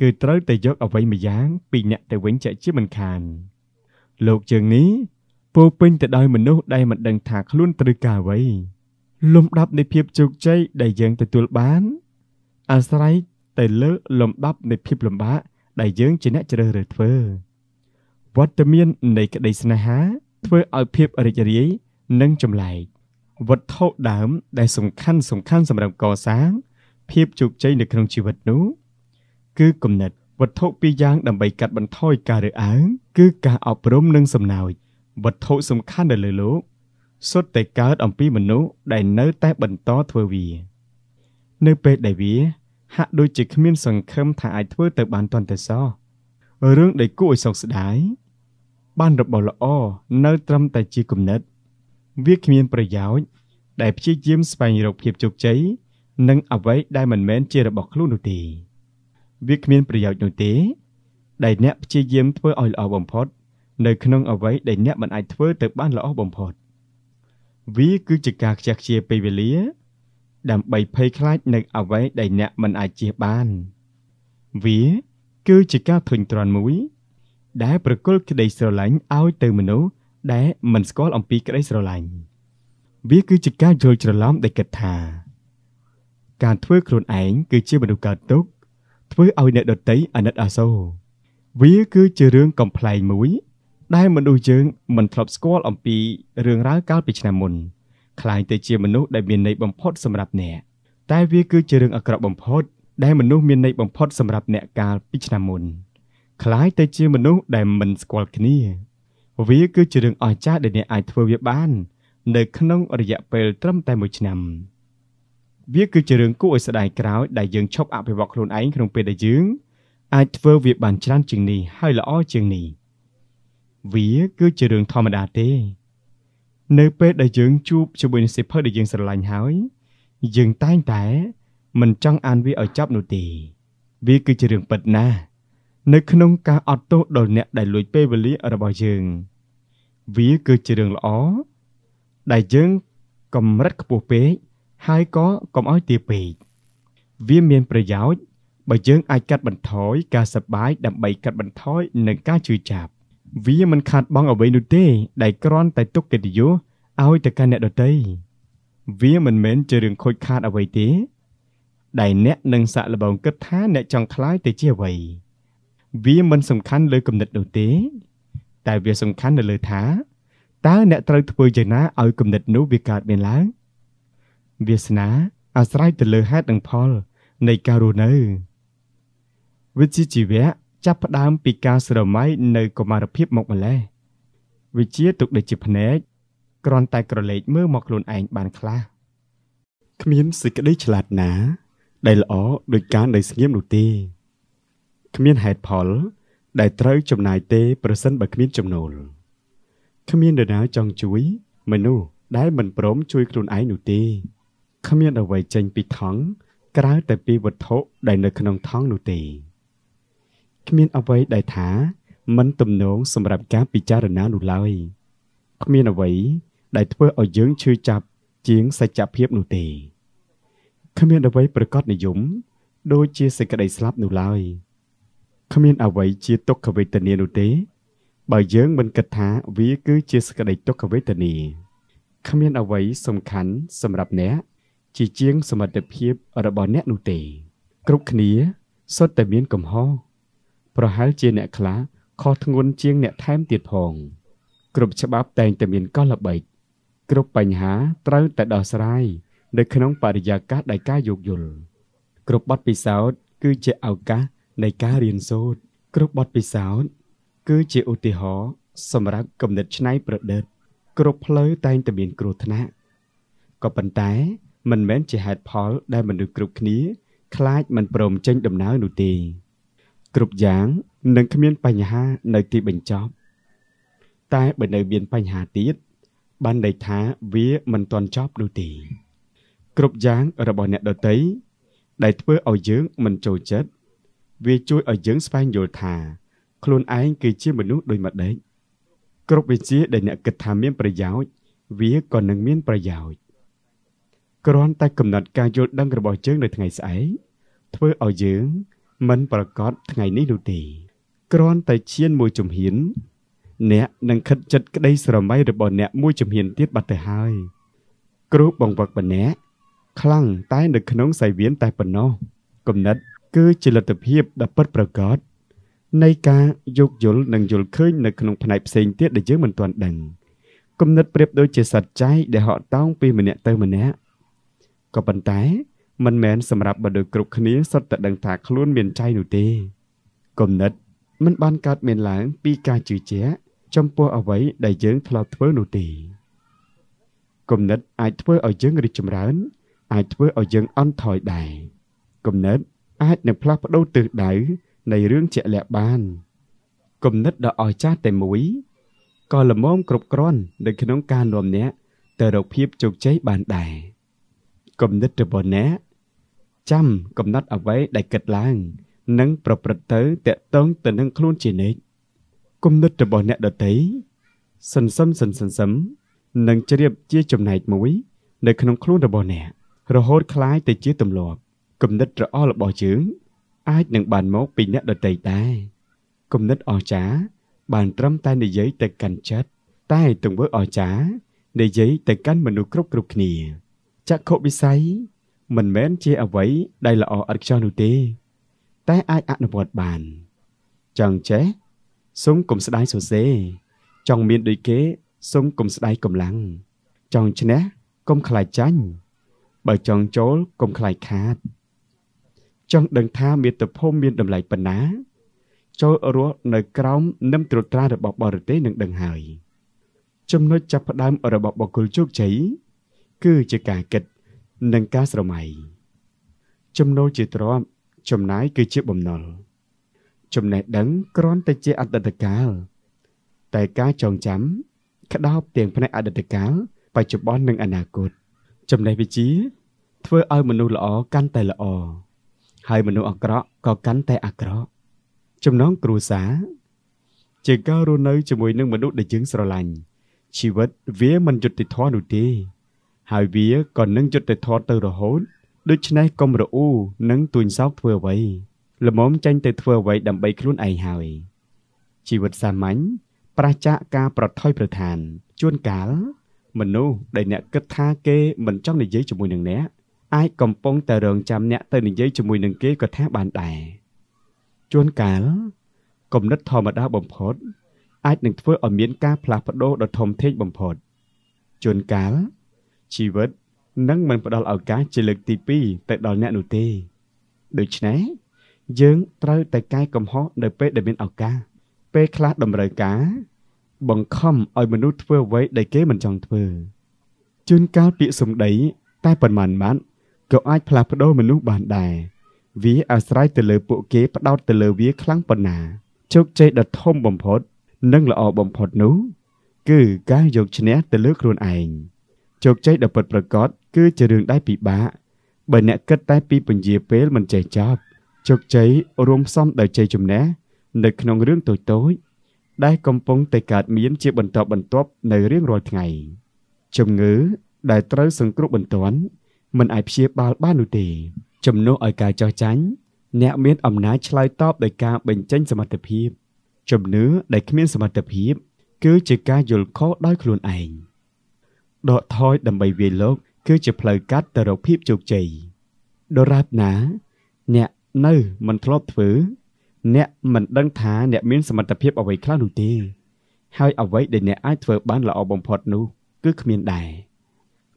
គឺត្រូវតែយក អ្វីមួយយ៉ាងពីអ្នកទៅវិញជាជាមិនខាន លោកជើងនេះពោពេញទៅដោយមនុស្សដែលមិនដឹងថាខ្លួនត្រូវការអ្វីលំដាប់នៃភាពជោគជ័យដែលយើងទទួលបានអាស្រ័យទៅលើលំដាប់នៃភាពលំបាកដែលយើងជាអ្នកជ្រើសរើសធ្វើវត្តមាននៃក្តីស្នេហាធ្វើឲ្យភាពរីករាយនិងចម្លែកវត្ថុដើមដែលសំខាន់សំខាន់សម្រាប់កសាងភាពជោគជ័យនៅក្នុងជីវិតនោះគឺគំនិតវត្ថុពីរយ៉ាងដើម្បីកាត់បន្ថយការរើអើងគឺការអប់រំនិងសំណើចវត្ថុសំខាន់នៅលើលោកសុទ្ធតែកើតអំពីមនុស្សដែលនៅតែបន្តធ្វើវានៅពេលដែលវាហាក់ដូចជាគ្មានសង្ឃឹមថាអាចធ្វើទៅបានទាន់តែសោះរឿងដែលគួរឲ្យសោកស្ដាយបានរបស់ល្អនៅត្រឹមតែជាគំនិត វាគ្មានប្រយោជន៍ដែលព្យាយាមស្វែងរកភាពជោគជ័យនិងអ្វីដែលមិនមែនជារបស់ខ្លួននោះទេវាគ្មានប្រយោជន៍នោះទេ ដែលអ្នកព្យាយាមធ្វើឲ្យល្អបំផុតនៅក្នុងអ្វីដែលអ្នកមិនអាចធ្វើទៅបានល្អបំផុតវាគឺជាការខ្ជះខ្ជាយពេលវេលា ដើម្បីភ័យខ្លាចនៅអ្វីដែលអ្នកមិនអាចជៀសបានវាគឺជាការធុញទ្រាន់មួយដែលប្រគល់ក្តីស្រឡាញ់ឲ្យទៅមនុស្សដែលមិនស្គាល់អំពីក្តីស្រឡាញ់វាគឺជាការយល់ច្រឡំដែលគិតថា ការធ្វើខ្លួនឯងគឺជាមនុស្សកើតទុក ធ្វើឲ្យអ្នកដទៃអាណិតអាសូរវាគឺជារឿងកំ pl ែងមួយដែលមនុស្សយើងមិនធ្លាប់ស្គាល់អំពីរឿងរ៉ាវកាលពីឆ្នាំមុនคล้ายទៅជាមនុស្សដែលមានន័យបំផុតសម្រាប់អ្នក តែវាគឺជារឿងអាក្រក់បំផុតដែលមនុស្សមានន័យបំផុត សម្រាប់អ្នកកាលពីឆ្នាំមុនคล้ายទៅជាមនុស្សដែលមិនស្គាល់គ្នាវាគឺជារឿងអស្ចារ្យដែលអ្នកអាចធ្វើវាបាន នៅក្នុងរយៈពេលត្រឹមតែមួយឆ្នាំ វាគឺជារឿងគួរឲ្យស្ដាយក្រោយដែលយើងឈប់អភិវឌ្ឍខ្លួនឯងក្នុងពេលដែលយើងអាចធ្វើវាបានច្រើនជាងនេះហើយល្អជាងនេះ។វាគឺជារឿងធម្មតាទេ នៅពេលដែលយើងជួបជាមួយនឹងសៀវភៅដែលយើងស្រឡាញ់ហើយយើងតែងតែ មិនចង់អានវាឲ្យចប់នោះទេវាគឺជារឿងពិតណាស់នៅក្នុងការអត់ទោសដល់អ្នកដែលលួចពេលវេលារបស់យើងវាគឺជារឿងល្អដែលយើងកម្រិតខ្ពស់ពេកហើយក៏កុំឲ្យទាបពេកវាមានប្រយោជន៍បើយើងអាចកាត់បន្ថយការសប្បាយដើម្បីកាត់បន្ថយនឹងការជឿចាប់វាមិនខាត់បងអ្វីនោះទេដែលគ្រាន់តែទុកកិត្តិយសឲ្យទៅកាន់អ្នកដទៃវាមិនមែនជារឿងខូចខាតអ្វីទេដែលអ្នកនឹងសាក់លបងគិតថាអ្នកចង់ខ្លាយទៅជាអ្វីវាមិនសំខាន់លើគំនិតនោះទេ តែវាសំខាន់នៅលើថា តើអ្នកត្រូវធ្វើយ៉ាងណាឲ្យគំនិតនោះវាកើតមានឡើងវាសនាអាស្រ័យទៅលើហេតុនិងផលនៃការរស់នៅវិជ្ជាជីវៈចាប់ផ្ដើមពីការស្រមៃនៅកុមារភាពមកម្លេះវិជាទុកដូចជាភ្នែកគ្រាន់តែក្រឡេកមើលមកខ្លួនឯងបានខ្លះគ្មានសេចក្តីឆ្លាតណា ដែលល្អដោយការនៅស្ងៀមនោះទេគ្មានហេតុផលដែលត្រូវចំណាយទេប្រសិនបើគ្មានចំណូលគ្មាននរណាចង់ជួយមនុស្សដែលមិនព្រមជួយខ្លួនឯងនោះទេគ្មានអ្វីចេញពីថង់ក្រៅតែពីវត្ថុដែលនៅក្នុងថង់នោះទេគ្មានអ្វីដែលថាมันទំនងសម្រាប់ការពិចារណានោះឡើយគ្មានអ្វីដែលធ្វើឲ្យយើងឈឺចាប់ជាងសច្ចភាពនោះទេគ្មានអ្វីប្រកបនិយមដូចជាសេចក្តីស្លាប់នោះឡើយគ្មានអ្វីជាទុក្ខវេទនានោះទេ បើយើងមិនគិតថាវាគឺជាសេចក្តីទុក្ខវេទនាគ្មានអ្វីសំខាន់សម្រាប់អ្នកជាជាងសមត្ថភាពរបស់អ្នកនោះទេគ្រប់គ្នាសុទ្ធតែមានកំហុសប្រហែលជាអ្នកខ្លះខុសធ្ងន់ជាងអ្នកថែមទៀតផង គ្រប់ច្បាប់តែងតែមានកលល្បិចគ្រប់បញ្ហាត្រូវតែដោះស្រាយនៅក្នុងបរិយាកាសដែលការយោគយល់គ្រប់បទពិសោធន៍គឺជាឱកាសនៃការរៀនសូត្រគ្រប់បទពិសោធន៍គឺជាឧទាហរណ៍សម្រាប់គំនិតច្នៃប្រឌិតគ្រប់ផ្លូវតែងតែមានគ្រោះថ្នាក់ក៏ប៉ុន្តែ មិនមែនជាហេតុផលដែលមនុស្សគ្រប់គ្នាខ្លាចមិនព្រមចេញដំណើរនោះទេគ្រប់យ៉ាងនឹងគ្មានបញ្ហានៅទីបញ្ចប់តែបើនៅមានបញ្ហាទៀតបានន័យថាវាមិនទាន់ចប់នោះទេគ្រប់យ៉ាងរបស់អ្នកដតីដែលធ្វើឲ្យយើងមិនចូលចិត្តវាជួយឲ្យយើងស្វែងយល់ថាខ្លួនឯងគឺជាមនុស្សដូចម្តេចគ្រប់វិជាដែលអ្នកគិតថាមាន ប្រយោជន៍វាក៏នឹងមានប្រយោជន៍គ្រាន់តែកំណត់ការយល់ដឹងរបស់យើងនៅថ្ងៃស្អែកធ្វើឲ្យយើងមិនប្រកាសថ្ងៃនេះនោះទេគ្រាន់តែឈានមួយជំហានអ្នកនឹងខិតចិត្តក្តីស្រមៃរបស់ អ្នកមួយជំហានទៀតបាត់ទៅហើយគ្រូបង្វឹកម្នាក់ខ្លាំងតែនៅក្នុងសៃវៀនតែប៉ុណ្ណោះគំនិត គឺជាលទ្ធភាពដ៏ពិតប្រាកដនៃការយោគយល់និងយល់ឃើញនៅក្នុងផ្នែកផ្សេងទៀតដែលយើងមិនទាន់ដឹងគំនិតប្រៀបដូចជាសត្វចៃដែលហក់តោងពីម្នាក់ទៅម្នាក់ក៏ប៉ុន្តែមិនមែនសម្រាប់មនុស្សគ្រប់គ្នាសុទ្ធតែដឹងថាខ្លួនមានចៃនោះទេគំនិតមិនបានកើតមានឡើងពីការជឿជាក់ចំពោះអ្វីដែលយើងធ្លាប់ធ្វើនោះទេគំនិតអាចធ្វើឲ្យយើងរីកចម្រើនអាចធ្វើឲ្យយើងអន់ថយដែរគំនិតអាចនឹងផ្លាស់ប្ដូរទិសដៅនៃរឿងជាក់លាក់បានគំនិតដ៏អស្ចារ្យតែមួយក៏ល្មមគ្រប់គ្រាន់នៅក្នុងការនាំអ្នកទៅរកភាពជោគជ័យបានដែរគំនិតរបស់អ្នកចាំកំណត់អ្វីដែលគិតឡើងនិងប្រព្រឹត្តទៅតាក់ទងទៅនឹងខ្លួនជានិច្ចគំនិតរបស់អ្នកដតីសន្សឹមសន្សឹមនឹងជ្រាបជាចំណែកមួយនៅក្នុងខ្លួនរបស់អ្នករហូតคล้ายទៅជាទម្លាប់គំនិតរអល់របស់យើង អាចនឹងបានមកពីអ្នកដតីដែរគំនិតអស្ចារ្យបានត្រឹមតែនិយាយទៅកាន់ចិត្តតែទង្វើអស្ចារ្យនិយាយទៅកាន់មនុស្សគ្រប់គ្រប់គ្នាចក្ខុវិស័យមិនមែនជាអ្វីដែលល្អឥតខ្ចោះនោះទេ តែអាចអនុវត្តបាន ចង់ចេះសូមកុំស្ដាយសរសេរចង់មានដូចគេសូមកុំស្ដាយកម្លាំងចង់ឈ្នះកុំខ្លាចចាញ់បើចង់ចូលកុំខ្លាចខាត ចង់ដឹងថាមាតុភូមិមានតម្លៃប៉ុណ្ណា ចូលរស់នៅក្រោមនឹមត្រួតត្រារបស់បរទេសនឹងដឹងហើយចំណុចចាប់ផ្ដើមរបស់បុគ្គលជោគជ័យគឺជាការគិតនិងការស្រមៃចំណូលជាទ្រព្យចំណាយគឺជាបំណុលចំណេះដឹងគ្រាន់តែជាអតីតកាលតែការចងចាំ ក្តោបទាំងផ្នែកអតីតកាលបច្ចុប្បន្ននិងអនាគតចំណេះវិជ្ជាធ្វើឲ្យមនុស្សល្អកាន់តែល្អហើយមនុស្សអាក្រក់ក៏កាន់តែអាក្រក់ចំណងគ្រួសារជាការរស់នៅជាមួយនឹងមនុស្សដែលយើងស្រឡាញ់ជីវិតវាមិនយុត្តិធម៌នោះទេហើយវាក៏នឹងយុត្តិធម៌ទៅរហូតដូច្នេះកុំរអ៊ូនិងទួញសោកធ្វើអ្វីល្មមចេញទៅធ្វើអ្វីដើម្បីខ្លួនឯងហើយជីវិតសាមញ្ញប្រឆាចការប្រថុយប្រឋាន ជួនកាល មនុស្សដែលអ្នកគិតថាគេមិនចង់និយាយជាមួយនឹងអ្នកអាចកំពុងតែរងចាំអ្នក ទៅនិយាយជាមួយនឹងគេក៏ថាបានដែរជួនកាលគំនិតធម្មតាបំផុតអាចនឹងធ្វើឲ្យមានការផ្លាស់ប្ដូរដ៏ធំធេងបំផុត ជួនកាលជីវិតនឹងមិនផ្ដល់ឱកាសជាលើកទី2ទៅដល់អ្នកនោះទេដូច្នេះយើងត្រូវតែកែកំហុសនៅពេលដែលមានឱកាសពេលខ្លះតម្រូវការបង្ខំឲ្យមនុស្សធ្វើអ្វីដែលគេមិនចង់ធ្វើជួនកាលពាក្យសម្ដី តែប៉ុន្មានម៉ាត់ក៏អាចផ្លាស់ប្ដូរមនុស្សបានដែរវាអាស្រ័យទៅលើពួកគេផ្ដោតទៅលើវាខ្លាំងប៉ុណ្ណាជោគជ័យដ៏ធំបំផុត និងល្អបំផុតនោះ គឺការយកឈ្នះទៅលើខ្លួនឯង។ជោគជ័យដ៏ពិតប្រាកដគឺជារឿងដែលពិបាកបើអ្នកគិតតែពីពញាពេលមិនចេះចប់ជោគជ័យរួមផ្សំដោយជ័យជំនះនៅក្នុងរឿងតូចតូចដែលកំពុងតែកើតមានជាបន្តបន្ទាប់នៅរៀងរាល់ថ្ងៃជំងឺដែលត្រូវសង្គ្រោះបន្ទាន់មិនអាចព្យាបាលបាននោះទេជំនួសឲ្យការចោះចាញ់អ្នកមានអំណាចឆ្លើយតបដោយការបញ្ចេញសមត្ថភាពជំនឿដែលគ្មានសមត្ថភាព គឺជាការយល់ខុសដោយខ្លួនឯង។ដកថយដើម្បីវាយលោកគឺជាផ្លូវកាត់ទៅរកភាពជោគជ័យដរាបណា អ្នកនៅមិនធ្លាប់ធ្វើអ្នកមិនដឹងថាអ្នកមានសមត្ថភាពអ្វីខ្លះនោះទេ ហើយអ្វីដែលអ្នកអាចធ្វើ បាន ល្អបំផុតនោះគឺគ្មានដែរ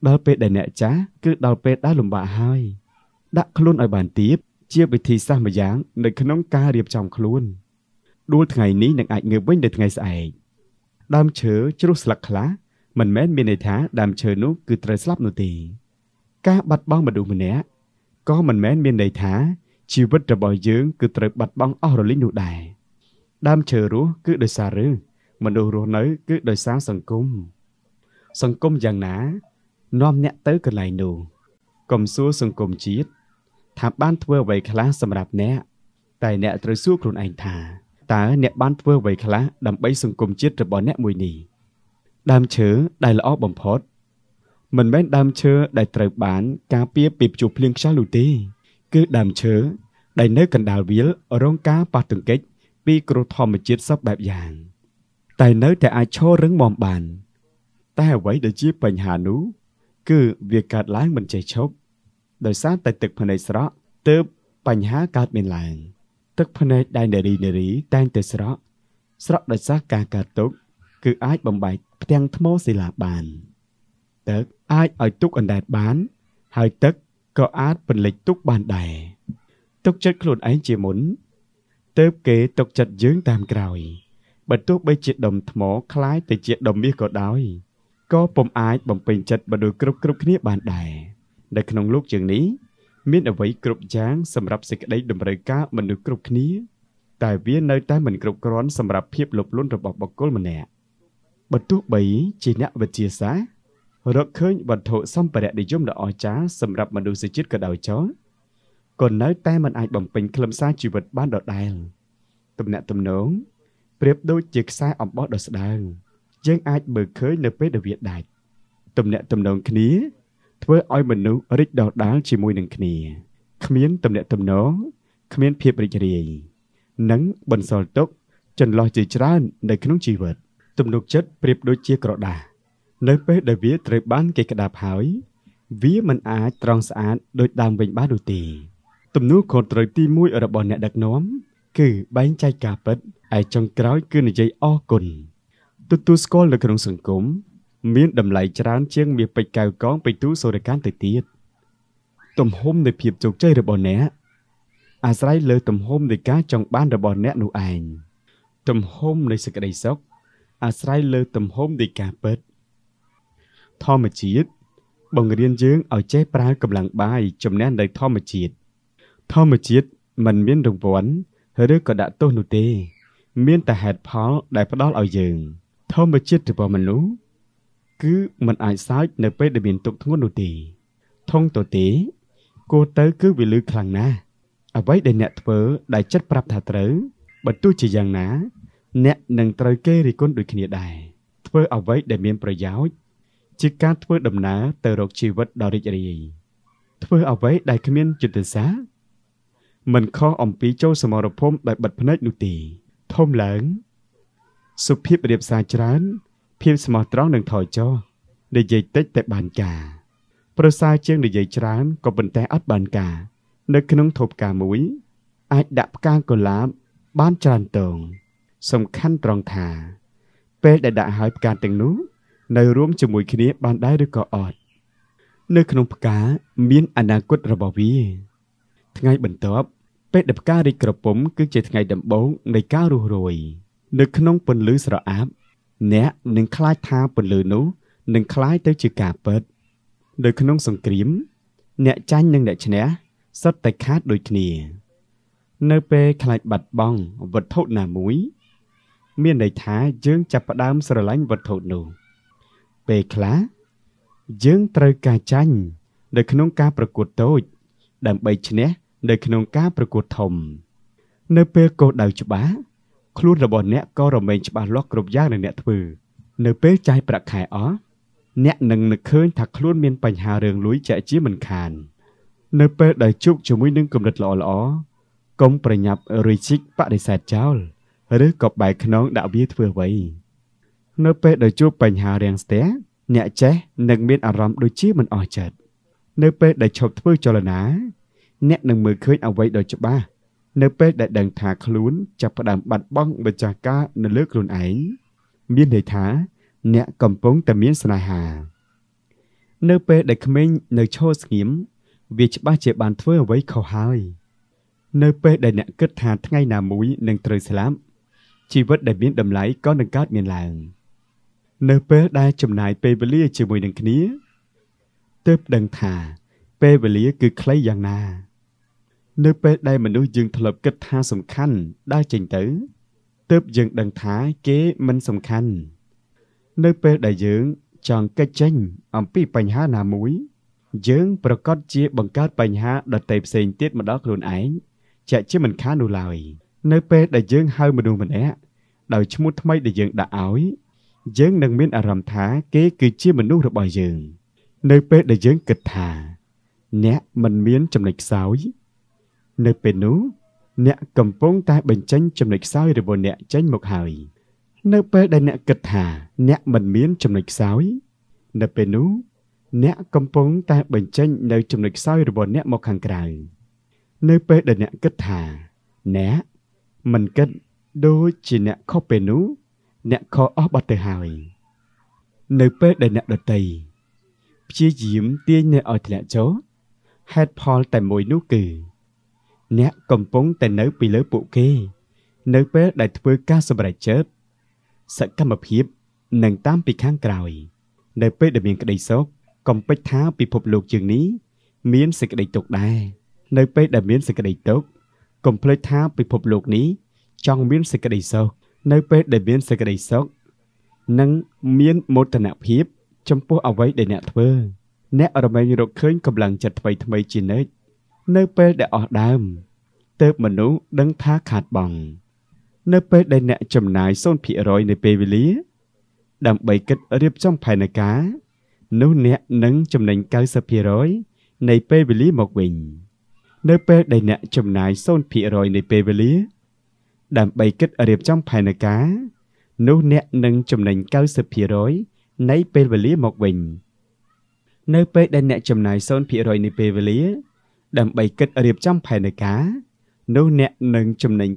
ដល់ពេលដែលអ្នកចាស់គឺដល់ពេលដែលលំបាកហើយដាក់ខ្លួនឲ្យបានទៀបជាវិធីសាស្ត្រម្យ៉ាង នៅក្នុងការរៀបចំខ្លួនដួលថ្ងៃនេះនឹងអាចងើបវិញនៅថ្ងៃស្អែកដើមឈើជ្រុះស្លឹកខ្លះមិនមែនមានន័យថាដើមឈើនោះគឺត្រូវស្លាប់នោះទេការបាត់បង់មនុស្សម្នាក់ក៏មិនមែនមានន័យថាជីវិតរបស់យើងគឺត្រូវបាត់បង់អស់រលីងនោះដែរដើមឈើរស់គឺដោយសាររឿងមនុស្សរស់នៅគឺដោយសារសង្គមសង្គមយ៉ាងណានាំអ្នកទៅកន្លែងនោះកុំសួរសង្គមជាតិថាបានធ្វើអ្វី ខ្លះសម្រាប់អ្នកតែអ្នកត្រូវសួរខ្លួនឯងថាតើអ្នកបានធ្វើអ្វីខ្លះដើម្បី សង្គមជាតិរបស់អ្នកមួយនេះដើមឈើដែលល្អបំផុត មិនមែនដើមឈើដែលត្រូវបានការពារពីព្យុះភ្លៀងខ្យល់នោះទេគឺដើមឈើដែលនៅកណ្ដាលវាលរងការប៉ះទង្គិចពីគ្រោះធម្មជាតិសពបែបយ៉ាងតែនៅតែអាចឈររឹងមាំបាន តែអ្វីដែលជាបញ្ហានោះគឺវាកើតឡើងមិនចេះឈប់ដោយសារតែទឹកភ្នែកស្រក់ទើបបញ្ហាកើតមានឡើងទឹកភ្នែកដែលនារីនារីតែងតែស្រក់ស្រក់ដោយសារការកើតទុកគឺអាចបំបែកផ្ទាំងថ្មសិលាបានទឹកអាចឲ្យទុកអណ្ដែតបាន ហើយទឹកក៏អាចពន្លិចទុកបានដែរទុកចិត្តខ្លួនឯងជាមុនទៅគេទុកចិត្តយើងតាមក្រោយបើទោះបីជាដុំថ្មคล้ายទៅជាដុំមាសក៏ដោយក៏ពុំអាច បំពេញចិត្តបដូចគ្រប់គ្រប់គ្នាបានដែរនៅក្នុងលោកជាងនេះមានអ្វីគ្រប់យ៉ាងសម្រាប់សេចក្តី តម្រូវការមនុស្សគ្រប់គ្នា តែវានៅតែមិនគ្រប់គ្រាន់សម្រាប់ភាពលោភលន់របស់បុគ្គលម្នាក់បើទោះបីជាអ្នកវិទ្យាសាស្ត្ររកឃើញវត្ថុសម្ភារៈនិយមដ៏អស្ចារ្យសម្រាប់មនុស្សជាតិក៏ដោយចោលក៏នៅតែមិនអាចបំពេញខ្លឹមសារជីវិតបានដដែលទំនាក់ទំនងប្រៀបដូចជាខ្សែអំបោះដ៏ស្ដើងយើងអាចមើលឃើញនៅពេលដែលវាដាច់ទំនាក់ទំនងគ្នា ធ្វើឲ្យមនុស្សរីកដុះដាលជាមួយនឹងគ្នាគ្មានទំនាក់ទំនងគ្មានភាពរីករាយនិងបន្សល់ទុកចន្លោះជាច្រើននៅក្នុងជីវិតទំនុកចិត្តប្រៀបដូចជាក្រដាសនៅពេលដែលវាត្រូវបានគេក្តាប់ហើយវាមិនអាចត្រង់ស្អាតដូចដើមវិញបាននោះទេទំនួលខុសត្រូវទី1របស់អ្នកដឹកនាំគឺបែងចែកការពិតឯចុងក្រោយគឺនិយាយអរគុណទទួលស្គាល់នៅក្នុងសង្គមមានតម្លៃច្រើនជាងមាពេជ្រកៅកងបេទូសូរិកានទៅទៀតទំហំនៃភាពជោគជ័យរបស់អ្នកអាស្រ័យលើទំហំនៃការចង់បានរបស់អ្នកនោះឯងទំហំនៃសេចក្តីសុខអាស្រ័យលើទំហំនៃការពិតធម្មជាតិបង្រៀនយើងឲ្យចេះប្រើកម្លាំងបាយជំនះនៅធម្មជាតិធម្មជាតិមិនមានរង្វាន់ឬក៏ដាក់ទោសនោះទេ មានតែហេតុផលដែលផ្ដល់ឲ្យយើង ធម្មជាតិរបស់មនុស្សគឺมันអាចសើចនៅពេលដែលមានទុកធ្ងន់នោះទេថងទៅទេគោទៅគឺវាលឺខ្លាំងណាស់អ្វីដែលអ្នកធ្វើដែលចិត្តប្រាប់ថាត្រូវបើទោះជាយ៉ាងណាអ្នកនឹងត្រូវគេរិះគន់ដូចគ្នាដែរធ្វើអ្វីដែលមានប្រយោជន៍ជាការធ្វើដំណើរទៅរកជីវិតដ៏រីករាយធ្វើអ្វីដែលគ្មានចិត្តសាមិនខុសអំពីចូលសមរភូមិដោយបិទភ្នែកនោះទេធំឡើង សុភាពរៀបសារច្រើន ភាពស្មោះត្រង់នឹងថយចុះនិយាយតិចតែបានការប្រសើរជាងនិយាយច្រើនក៏ប៉ុន្តែអត់បានការនៅក្នុងធូបការមួយ អាចដាក់ផ្កាកុលាបបានច្រើនតងសំខាន់ត្រង់ថា ពេលដែលដាក់ហើយផ្កាទាំងនោះនៅរួមជាមួយគ្នាបានដែរឬក៏អត់នៅ ក្នុងផ្កាមានអនាគតរបស់វា ថ្ងៃបន្ទាប់ពេលដែលផ្ការីកក្រពុំគឺជាថ្ងៃដំបូងនៃការរស់រយនៅក្នុងពន្លឺស្រអាប់អ្នកនឹងខ្លាចថាពន្លឺនោះនឹងคล้ายទៅជាការពិតនៅក្នុងសង្គ្រាមអ្នកចាញ់និងអ្នកឈ្នះសុទ្ធតែខាតដូចគ្នា នៅ ពេលខ្លាចបាត់បង់វត្ថុណាមួយមានន័យថាយើងចាប់ផ្ដើមស្រឡាញ់វត្ថុនោះពេលខ្លះយើងត្រូវការចាញ់នៅក្នុងការប្រកួតតូចដើម្បីឈ្នះនៅក្នុងការប្រកួតធំ នៅ ពេលកោដៅច្បាស់ខ្លួនរបស់អ្នកក៏រមែងច្បាស់លាស់គ្រប់យ៉ាងនៅអ្នកធ្វើនៅពេលចាយប្រាក់ខែអស់អ្នកនឹងនឹកឃើញថាខ្លួនមានបញ្ហារឿងលួយចាក់ជាមិនខាននៅពេលដែលជួបជាមួយនឹងគំនិតល្អៗកុំប្រញាប់រីកបដិសេធចោល។ឬក៏បែកខ្នងដាក់វាធ្វើអ្វី នៅ ពេលដែលជួបបញ្ហារាំងស្ទះអ្នកចេះនឹងមានអារម្មណ៍ដូចជាមិនអស់ចិត្តនៅពេលដែលឈប់ធ្វើចលនាអ្នកនឹងមើលឃើញអ្វីដ៏ច្បាស់នៅពេលដែលដឹងថាខ្លួនចាប់ផ្ដើមបាត់បង់ម្ចាស់ការនៅលើខ្លួនឯងមានន័យថា អ្នកកំពុងតែមានស្នេហា នៅពេលដែលក្មេងនៅឈរស្ងៀមវាច្បាស់ជាបានធ្វើអ្វីខុសហើយនៅពេលដែលអ្នកគិតថាថ្ងៃណាមួយនឹងត្រូវស្លាប់ជីវិតដែលមានតម្លៃក៏នឹងកើតមានឡើង នៅ ពេលដែលចំណាយពេលវេលាជាមួយនឹងគ្នាទើបដឹងថា ពេលវេលាគឺខ្លីយ៉ាងណា នៅពេលដែលមនុស្សយើងធ្លាប់គិតថាសំខាន់ដើរចេញទៅទើបយើងដឹងថាគេមិនសំខាន់នៅពេលដែលយើងចង់កិច្ចចេញអំពីបញ្ហាណាមួយយើង ប្រកាសជាបង្កើតបញ្ហាដតេផ្សេងទៀតម្ដងខ្លួនឯងជាជាមិនខាននោះឡើយ។នៅពេលដែលយើងហៅមនុស្សម្នាក់ដោយឈ្មោះថ្មីដែលយើងដាក់ឲ្យយើងនឹងមានអារម្មណ៍ថាគេគឺជាមនុស្សរបស់យើង នៅពេលដែលយើងគិតថា អ្នកមិនមានចំណុចខ្សោយ នៅពេលនោះអ្នកកំពុងតែបញ្ចេញចំណុចខ្សោយរបស់អ្នកចេញមកហើយនៅពេលដែលអ្នកគិតថាអ្នកមិនមានចំណុចខ្សោយនៅពេលនោះអ្នកកំពុងតែបញ្ចេញនៅចំណុចខ្សោយរបស់អ្នកមកខាងក្រៅនៅពេលដែលអ្នកគិតថាអ្នកមិនគិតដូចជាអ្នកខុសពេលនោះអ្នកខុសអស់បាត់ទៅហើយ នៅពេលដែលអ្នកដតីព្យាយាមទាញអ្នកឲ្យធ្លាក់ចុះហេតុផលតែមួយនោះគឺ អ្នកកំពុងតែនៅពីលើពួកគេ នៅពេលដែលធ្វើការសម្រេចចិត្តសកម្មភាពនឹងតាមពីខាងក្រោយនៅពេលដែលមានក្តីសោកកំពេចថាពិភពលោកជាងនេះមានសេចក្តីទុកដែរនៅពេលដែលមានសេចក្តីទុក្ខកុំភ្លេចថាពិភពលោកនេះចង់មានសេចក្តីសុខនៅពេលដែលមានសេចក្តីសុខនិងមានមោទនភាពចំពោះអ្វីដែលអ្នកធ្វើអ្នករមែងរកឃើញកម្លាំងចិត្តថ្មីថ្មីជានិច្ចនៅពេលដែលអស់ដើមទើបមនុស្សដឹងថាខាតបង់នៅពេលដែលអ្នកចំណាយ0%នៃពេលវេលាដើម្បីគិតរៀបចំផែនការនោះអ្នកនឹងចំណេញ90%នៃពេលវេលាមកវិញ។នៅពេលដែលអ្នកចំណាយ0%នៃពេលវេលាដើម្បីគិតរៀបចំផែនការនោះអ្នកនឹងចំណេញ90%នៃពេលវេលាមកវិញ នៅពេលដែលអ្នកចំណាយ0%នៃពេលវេលាដើម្បីគិតរៀបចំផែនការនោះអ្នកនឹងចំណេញ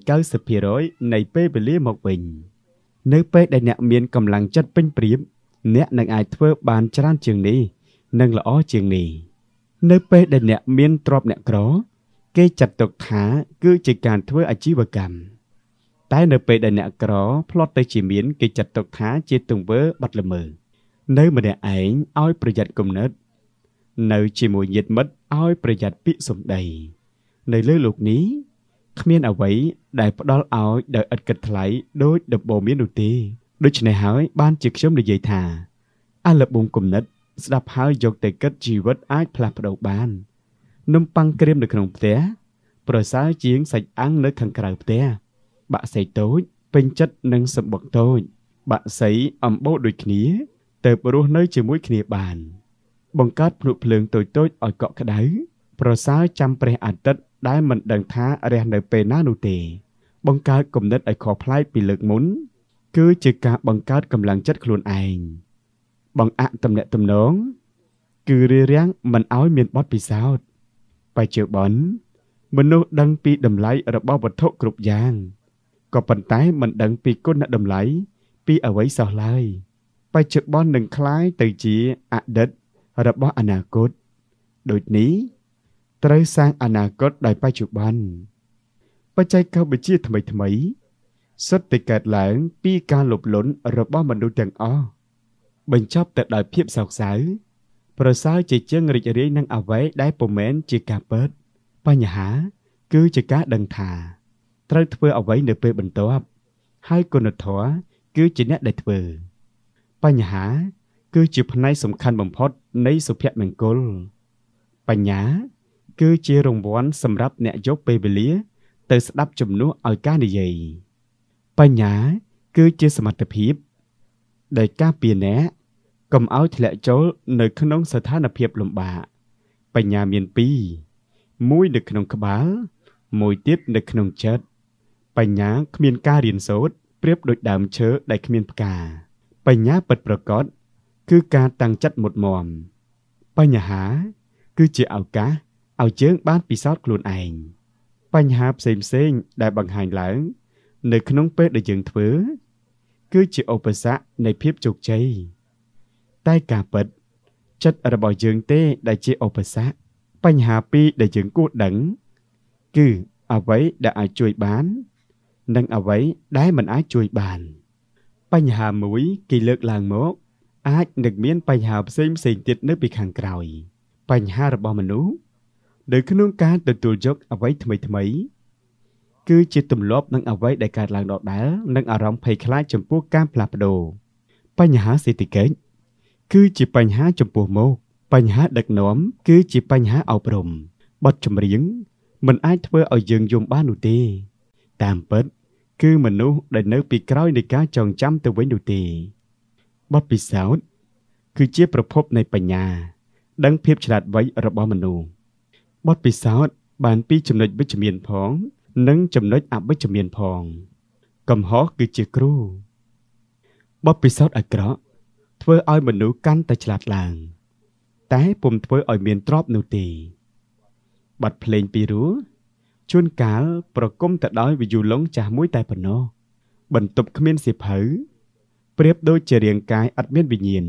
90%នៃពេលវេលាមកវិញនៅពេលដែលអ្នកមានកម្លាំងចិត្តពេញព្រៀបអ្នកនឹងអាចធ្វើបានច្រើនជាងនេះនិងល្អជាងនេះនៅពេលដែលអ្នកមានទ្រព្យអ្នកក្រគេចាត់ទុកថាគឺជាការធ្វើអាជីវកម្មតែនៅពេលដែលអ្នកក្រផ្លត់ទៅជាមានគេចាត់ទុកថាជាទង្វើបាត់ល្មើសនៅម្នាក់ឯងឲ្យប្រយ័ត្នគំនិត នៅជាមួយញាតិមិត្តឲ្យប្រយ័ត្នពាក្យសម្ដីនៅលើលោកនេះគ្មានអ្វីដែលផ្ដល់ឲ្យដោយឥតគិតថ្លៃដោយដបមាននោះទេដូច្នេះហើយ បានជាខ្ញុំនិយាយថាអលបងគំនិតស្ដាប់ហើយយកទៅគិតជីវិតអាចផ្លាស់ប្ដូរបាន។នំប៉័ងក្រៀមនៅក្នុងផ្ទះប្រសើរជាងសាច់អាំងនៅខាងក្រៅផ្ទះបាក់សីតូចពេញចិត្តនឹងសម្បុកតូច បាក់សីអំបោដូចគ្នាទៅរស់នៅជាមួយគ្នាបាន បង្កើតភ្នក់ភ្លើងតូចតូចឲ្យកក់ក្ដៅប្រសើរចាំព្រះអាទិត្យដែលមិនដឹងថារះនៅពេលណានោះទេ បង្កើតគំនិតឲ្យខុសប្លែកពីលើកមុនគឺជាការបង្កើតកម្លាំងចិត្តខ្លួនឯងបង្អាក់ទំនាក់ទំនង គឺរារាំងមិនឲ្យមានបទពិសោធន៍បច្ចុប្បន្នមនុស្សដឹងពីតម្លៃរបស់វត្ថុគ្រប់យ៉ាង ក៏ប៉ុន្តែមិនដឹងពីគុណតម្លៃពីអ្វីសោះឡើយបច្ចុប្បន្ននឹងคล้ายទៅជាអតីតរបស់អនាគតដូចនេះត្រូវសាងអនាគតដោយបច្ចុប្បន្នបច្ចេកវិទ្យាថ្មីថ្មីសុទ្ធតែកើតឡើងពីការលោភលន់របស់មនុស្សទាំងអស់បញ្ចប់ទៅដោយភាពសោកសៅប្រសើរជាជាងរីករាយនឹងអ្វីដែលពុំមែនជាការពិតបញ្ហាគឺជាការដឹងថាត្រូវធ្វើអ្វីនៅពេលបន្ទាប់ហើយគុណធម៌គឺជាអ្នកដែលធ្វើ បញ្ហាគឺជាផ្នែកសំខាន់បំផុតនៃសុភមង្គលបញ្ញា គឺជារង្វាន់សម្រាប់អ្នកយកពេលវេលា ទៅ ស្ដាប់ជំនួសឲ្យការនិយាយបញ្ញា គឺជាសមត្ថភាព ដែលការពារអ្នកកុំឲ្យធ្លាក់ចូលនៅក្នុងស្ថានភាពលំបាកបញ្ញាមានពីរមួយនៅក្នុងក្បាល មួយទៀតនៅក្នុងចិត្តបញ្ញាគ្មានការរៀនសូត្រប្រៀបដូចដើមឈើដែលគ្មានផ្កា បញ្ញាពិតប្រាកដគឺការតាំងចិត្តមុតមម បញ្ហាគឺជាឱកាសឲ្យយើងបានពិសោធន៍ខ្លួនឯងបញ្ហាផ្សេងផ្សេងដែលបង្ហាញឡើង នៅ ក្នុងពេលដែលយើងធ្វើ គឺជាឧបសគ្គនៃភាពជោគជ័យតែការពិតចិត្តរបស់យើងទេ ដែលជាឧបសគ្គបញ្ហាពីរដែលយើងគួរដឹង គឺអ្វីដែលអាចជួយបាន និងអ្វីដែលមិនអាចជួយបាន បញ្ហាមួយគេលើកឡើងមក អាចនឹងមាន បញ្ហាផ្សេងផ្សេងទៀតនៅពីខាងក្រោយ បញ្ហារបស់មនុស្សនៅក្នុងការទទួលយកអ្វីថ្មីថ្មីគឺជាទម្លាប់និងអ្វីដែលកើតឡើងដដែលនិងអារម្មណ៍ភ័យខ្លាចចំពោះការផ្លាស់ប្ដូរបញ្ហាសេដ្ឋកិច្ចគឺជាបញ្ហាចំពោះមុខបញ្ហាដឹកនាំ គឺជាបញ្ហាអប់រំបទចម្រៀង មិនអាចធ្វើឲ្យយើងយំបាននោះទេ តាមពិត គឺមនុស្សដែលនៅពីក្រោយនៃការចងចាំទៅវិញនោះទេបទពិសោធន៍គឺជាប្រភពនៃបញ្ញា ដឹងភាពឆ្លាតវៃរបស់មនុស្សបទពិសោធន៍បានពីចំណុចវិជ្ជមានផង និងចំណុចអវិជ្ជមានផង កំហុសគឺជាគ្រូបទពិសោធន៍អាក្រក់ធ្វើឲ្យមនុស្សកាន់តែឆ្លាតឡើង តែពុំធ្វើឲ្យមានទ្រពនោះទេបាត់ភ្លេងពីរੂជួនកាលប្រគំទៅដោយវិយុលងចាស់មួយតែប៉ុណ្ណោះបន្ទប់គ្មានសៀវភៅប្រៀបដូចជារាងកាយអត់មានវិញ្ញាណ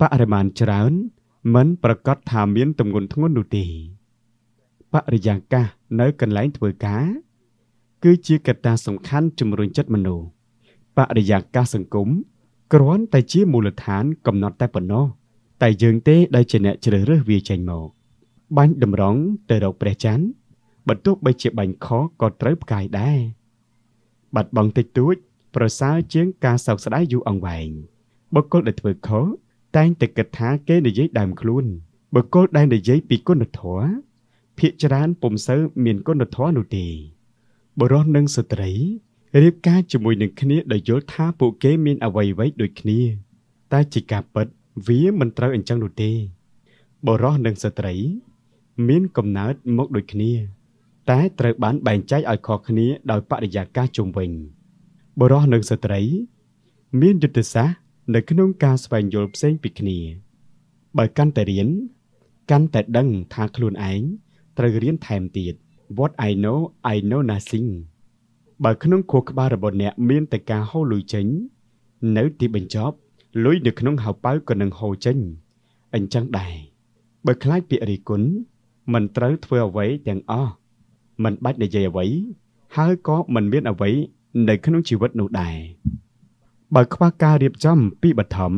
បរិមាណច្រើនមិនប្រកាសថាមានទម្ងន់ធ្ងន់នោះទេបរិយាកាសនៅកន្លែងធ្វើការ គឺជាកត្តាសំខាន់ជំរុញចិត្តមនុស្សបរិយាកាសសង្គមគ្រាន់តែជាមូលដ្ឋានកំណត់តែប៉ុណ្ណោះតែយើងទេដែលជាអ្នកជ្រើសរើសវាចេញមក បាញ់តម្រង់ទៅរកព្រះច័ន្ទបន្ទោះបីជាបាញ់ខក៏ត្រូវផ្កាយដែរបាត់បង់តិចតួច ប្រសើរជាងការសោកស្ដាយយូរអង្វែងបុគ្គលដែលធ្វើខុសតែងតែគិតថាគេនិយាយដើមខ្លួនបុគ្គលដែលនិយាយពីគុណធម៌ភាកចរានពុំសូវមានគុណធម៌នោះទេ បរិសុទ្ធនិងស្ត្រីរៀបការជាមួយនឹងគ្នាដោយយល់ថាពួកគេមានអ្វីៗដូចគ្នាតែជាការពិតវាមិនត្រូវអញ្ចឹងនោះទេ បរោះនិងស្ត្រីមានកំណើតមកដូចគ្នា តែត្រូវបានបែងចែកឲ្យខុសគ្នាដោយបរិយាកាសជុំវិញ បរោះនិងស្ត្រីមានយុទ្ធសាស្ត្រនៅក្នុងការស្វែងយល់ផ្សេងពីគ្នា បើកាន់តែរៀនកាន់តែដឹងថាខ្លួនឯងត្រូវរៀនថែមទៀត What I know I know nothing បើក្នុងខួរក្បាលរបស់អ្នកមានតែការហូរលុយចេញនៅទីបញ្ចប់លុយនៅក្នុងហៅប៉ៅក៏នឹងហូរចេញអញ្ចឹងដែរបើខ្លាចពាក្យរីគុណមិនត្រូវធ្វើអ្វីទាំងអស់មិនបាច់និយាយអ្វីហើយក៏មិនមានអ្វីនៅក្នុងជីវិតនោះដែរបើខ្វះការរៀបចំពីបឋម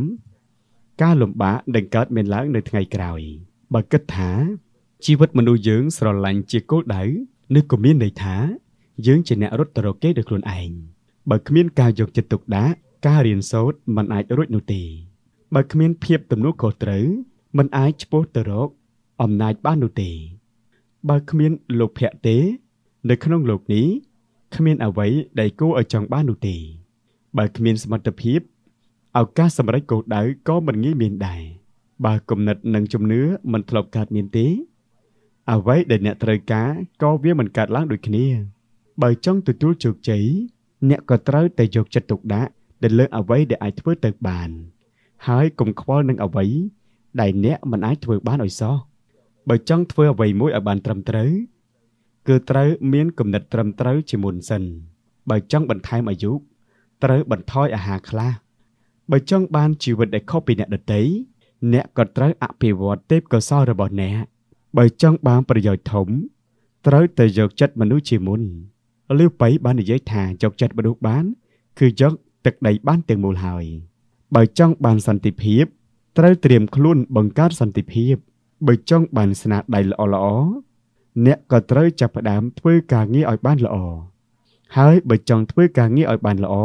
ការលំបាកនឹងកើតមានឡើងនៅថ្ងៃក្រោយបើគិតថាជីវិតមនុស្សយើងស្រឡាញ់ជាគោលដៅនេះក៏មានន័យថាយើងជាអ្នករត់ទៅរកគេដោយខ្លួនឯងបើគ្មានការយកចិត្តទុកដាក់ការរៀនសូត្រมันអាចរួចនោះទេបើគ្មានភាពទំនួលខុសត្រូវมันអាចឆ្ពោះទៅរកអំណាចបាននោះទេ បើគ្មានលោកភៈទេនៅក្នុងលោកនេះគ្មានអ្វីដែលគួរឲ្យចង់បាននោះទេបើគ្មានសមត្ថភាពឱកាសសម្រេចគោលដៅក៏មិនងាយមានដែរបើគំនិតនិងជំនឿមិនធ្លាប់កើតមានទេអ្វីដែលអ្នកត្រូវការក៏វាមិនកើតឡើងដូចគ្នាបើចង់ទទួលជោគជ័យអ្នកក៏ត្រូវតែយកចិត្តទុកដាក់ទៅលើអ្វីដែលអាចធ្វើទៅបាន ហើយកុំខ្វល់នឹងអ្វី ដែលអ្នកមិនអាចធ្វើបានឲ្យសោះបើចង់ធ្វើអ្វីមួយឲ្យបានត្រឹមត្រូវគឺត្រូវមានគំនិតត្រឹមត្រូវជាមុនសិន បើចង់បន្ថែមអាយុត្រូវបន្ថយអាហារខ្លះបើចង់បានជីវិតដែលខុសពីអ្នកដទៃអ្នកក៏ត្រូវអភិវឌ្ឍទេពកោសល្យរបស់អ្នក បើចង់បានប្រយោជន៍ធំ ត្រូវតែយកចិត្តមនុស្សជាមុនលីវប៉ៃបាននិយាយថាចុកចិត្តមនុស្សបាន គឺយកទឹកដីបានទាំងមូលហើយ បើចង់បានសន្តិភាពត្រូវត្រៀមខ្លួនបង្កើតសន្តិភាពបើចង់បានស្នាដៃល្អល្អអ្នកក៏ត្រូវចាប់ផ្ដើមធ្វើការងារឲ្យបានល្អ ហើយបើចង់ធ្វើការងារឲ្យបានល្អ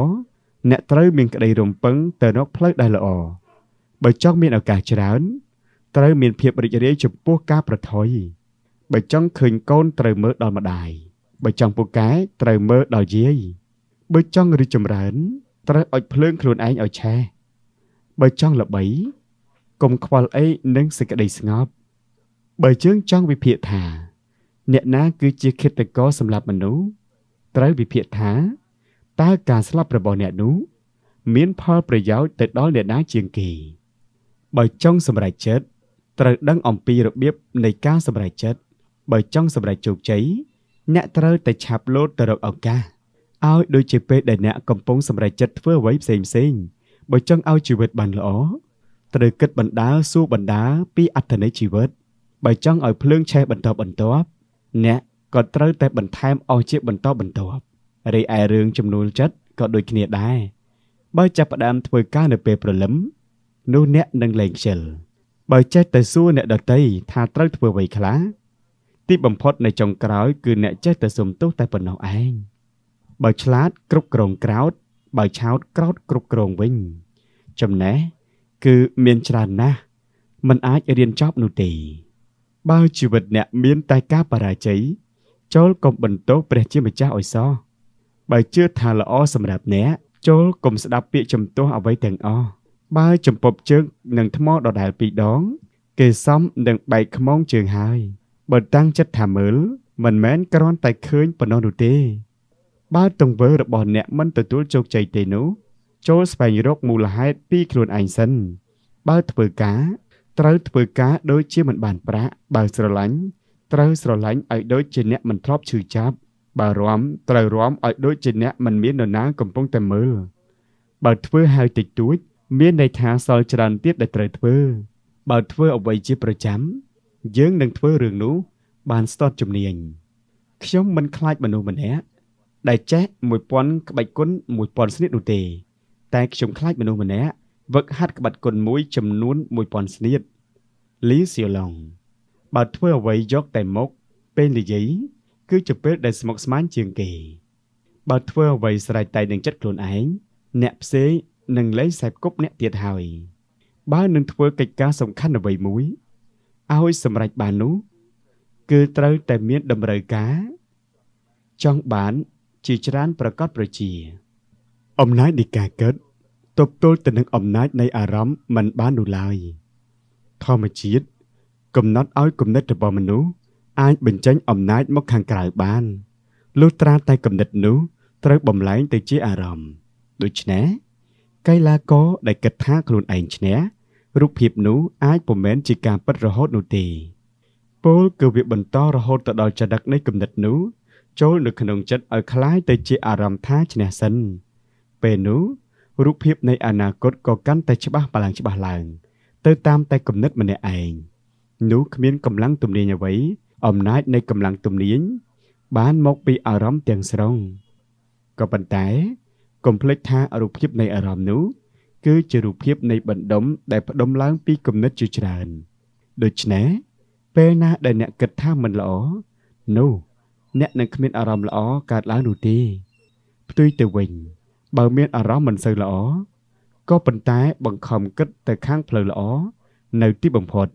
អ្នកត្រូវមានក្តីរំពឹងទៅរកផ្លូវដែលល្អបើចង់មានឱកាសច្រើនត្រូវមានភាពរីករាយចំពោះការប្រថុយបើចង់ឃើញកូនត្រូវមើលដល់ម្ដាយ។បើចង់ពូកែត្រូវមើលដល់យាយ បើចង់រីកចម្រើន ត្រូវអុជភ្លើងខ្លួនឯងឲ្យឆេះបើចង់ល្បីកុំខ្វល់អីនឹងសេចក្តីស្ងប់បើយើងចង់វិភាគថា អ្នកណាគឺជាឃាតករសម្រាប់មនុស្សត្រូវវិភាគថាតើការស្លាប់របស់អ្នកនោះ មានផលប្រយោជន៍ទៅដល់អ្នកណាជាងគេបើចង់សម្រេចចិត្តត្រូវដឹងអំពីរបៀបនៃការសម្រេចចិត្តបើចង់សម្រេចជោគជ័យអ្នកត្រូវតែឆាប់លោតទៅរកឱកាសឲ្យដូចជាពេលដែលអ្នកកំពុងសម្រេចចិត្តធ្វើអ្វីផ្សេងផ្សេងបើចង់ឲ្យជីវិតបានល្អត្រូវគិតបណ្ដាលសួរបណ្ដាលពីអត្ថន័យជីវិតបើចង់ឲ្យភ្លើងឆេះបន្តបន្ទាប់អ្នកក៏ត្រូវតែបន្ថែមអស់ជាបន្តបន្ទាប់ រីឯរឿងចំនួនចិត្តក៏ដូចគ្នាដែរបើចាប់ផ្ដើមធ្វើការនៅពេលព្រលឹមនោះអ្នកនឹងលែងខ្ជិលបើចេះតែសួរអ្នកដតីថាត្រូវធ្វើអ្វីខ្លះទីបំផុតនៃចុងក្រោយគឺអ្នកចេះតែសុំទោសតែប៉ុណ្ណោះឯងបើឆ្លាតគ្រប់គ្រងក្រោតបើឆោតក្រោតគ្រប់គ្រងវិញចំណេះគឺមានច្រើនណាស់มันអាចរៀនចប់នោះទេបើជីវិតអ្នកមានតែការបរាជ័យចូលកុំបន្ទោសព្រះជាម្ចាស់ឲ្យសោះបើជឿថាល្អសម្រាប់អ្នកចូលកុំស្ដាប់ពាក្យជំទាស់អ្វីទាំងអស់បើចំពប់ជើងនឹងថ្មដដែលពីរដងគេសំនឹងបែកខ្មងជើងហើយ។បើតាំងចិត្តថាមើលមិនមែនគ្រាន់តែឃើញប៉ុណ្ណោះនោះទេបើទង្វើរបស់អ្នកមិនទទួលជោគជ័យទេនោះចូលស្វែងរកមូលហេតុពីខ្លួនឯងសិន បើធ្វើការត្រូវធ្វើការដូចជាមិនបានប្រាក់បើស្រឡាញ់ត្រូវស្រឡាញ់ឲ្យដូចជាអ្នកមិនធ្លាប់ឈឺចាប់បើរំត្រូវរំឲ្យដូចជាអ្នកមិនមាននរណាកំពុងតែមើលបើធ្វើហើយតិចតួច មានន័យថាសល់ច្រើនទៀតដែលត្រូវធ្វើ បើធ្វើអ្វីជាប្រចាំយើងនឹងធ្វើរឿងនោះបានស្ទាត់ជំនាញខ្ញុំមិនខ្លាចមនុស្សម្នាក់ដែលចេះ1000ក្បាច់គុណ1000ស្នៀតនោះទេតែខ្ញុំខ្លាចមនុស្សម្នាក់វឹកហាត់ក្បាច់គុណមួយចំនួន1000ស្នៀតលីសៀឡុងបើធ្វើអ្វីយកតែមុខពេលនិយាយគឺជាពេលដែលស្មុគស្មាញជាងគេបើធ្វើអ្វីស្រេចតែនឹងចិត្តខ្លួនឯងអ្នកផ្សេងនឹងលែងខ្សែគប់អ្នកទៀតហើយបើនឹងធ្វើកិច្ចការសំខាន់អ្វីមួយឲ្យសម្រេចបាននោះ គឺត្រូវតែមានតម្រូវការ ចង់បានជាច្រើនប្រកបប្រជា អំណាចនៃការកើតទប់ទល់ទៅនឹងអំណាចនៃអារម្មណ៍មិនបាននោះឡើយធម្មជាតិកំណត់ឲ្យគំនិតរបស់មនុស្សអាចបញ្ចេញអំណាចមកខាងក្រៅបានលុះត្រាតែគំនិតនោះត្រូវបំលែងទៅជាអារម្មណ៍ដូច្នេះកីឡាករដែលគិតថាខ្លួនឯងឈ្នះរូបភាពនោះអាចពុំមែនជាការពិតរហូតនោះទេពលគឺវាបន្តរហូតទៅដល់ចរិតនៃគំនិតនោះចូលនៅក្នុងចិត្តឲ្យคล้ายទៅជាអារម្មណ៍ថាឈ្នះសិន ពេលនោះរូបភាពនៃអនាគតក៏កាន់តែច្បាស់បលាំងច្បាស់ឡើងទៅតាមតែគំនិតម្នាក់ឯងនោះគ្មានកម្លាំងទំនាញអ្វីអំណាចនៃកម្លាំងទំនាញបានមកពីអារម្មណ៍ទាំងស្រុងក៏ប៉ុន្តែកុំភ្លេចថារូបភាពនៃអារម្មណ៍នោះគឺជារូបភាពនៃបណ្ដុំដែលផ្ដុំឡើងពីគំនិតជាច្រើនដូច្នេះពេលណាដែលអ្នកគិតថាមិនល្អនោះ អ្នកនឹងគ្មានអារម្មណ៍ល្អកើតឡើងនោះទេផ្ទុយទៅវិញ បើមានអារម្មណ៍មិនសូវល្អក៏ប៉ុន្តែបង្ខំគិតទៅខាងផ្លូវល្អនៅទីបំផុត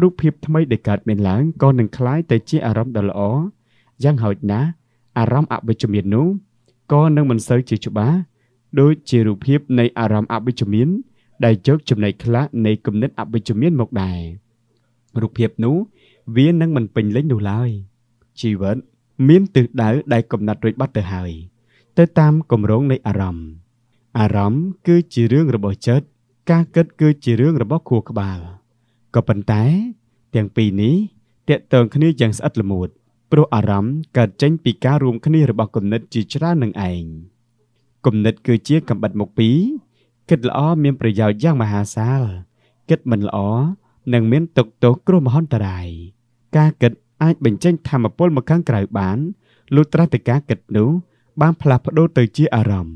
រូបភាពថ្មីដែលកើតមានឡើងក៏នឹងคล้ายទៅជាអារម្មណ៍ដ៏ល្អយ៉ាងហោចណាស់អារម្មណ៍អវិជ្ជមាននោះក៏នឹងមិនសូវជាច្បាស់ដូចជារូបភាពនៃអារម្មណ៍អវិជ្ជមានដែលយកចំណុចខ្លះនៃគំនិតអវិជ្ជមានមកដែររូបភាពនោះវានឹងមិនពេញលេញនោះឡើយ ជីវិតមានទិសដៅដែលកំណត់រួចបាត់ទៅហើយ ទៅតាមគម្រោងនៃអារម្មណ៍អារម្មណ៍គឺជារឿងរបស់ចិត្តការគិតគឺជារឿងរបស់ខួរក្បាលក៏ប៉ុន្តែទាំងពីរនេះតាក់ទងគ្នាយ៉ាងស្អិតល្មួតព្រោះអារម្មណ៍កើតចេញពីការរួមគ្នារបស់គំនិតជាច្រើននឹងឯង។គំនិតគឺជាកំបិតមុខពីរគិតល្អមានប្រយោជន៍យ៉ាងមហាសាល គិតមិនល្អនឹងមានទុកទោសគ្រោះមហន្តរាយការគិតអាចបញ្ចេញធម្មពលមកខាងក្រៅបានលុះត្រាតែការគិតនោះបានផ្លាស់ប្ដូរទៅជាអារម្មណ៍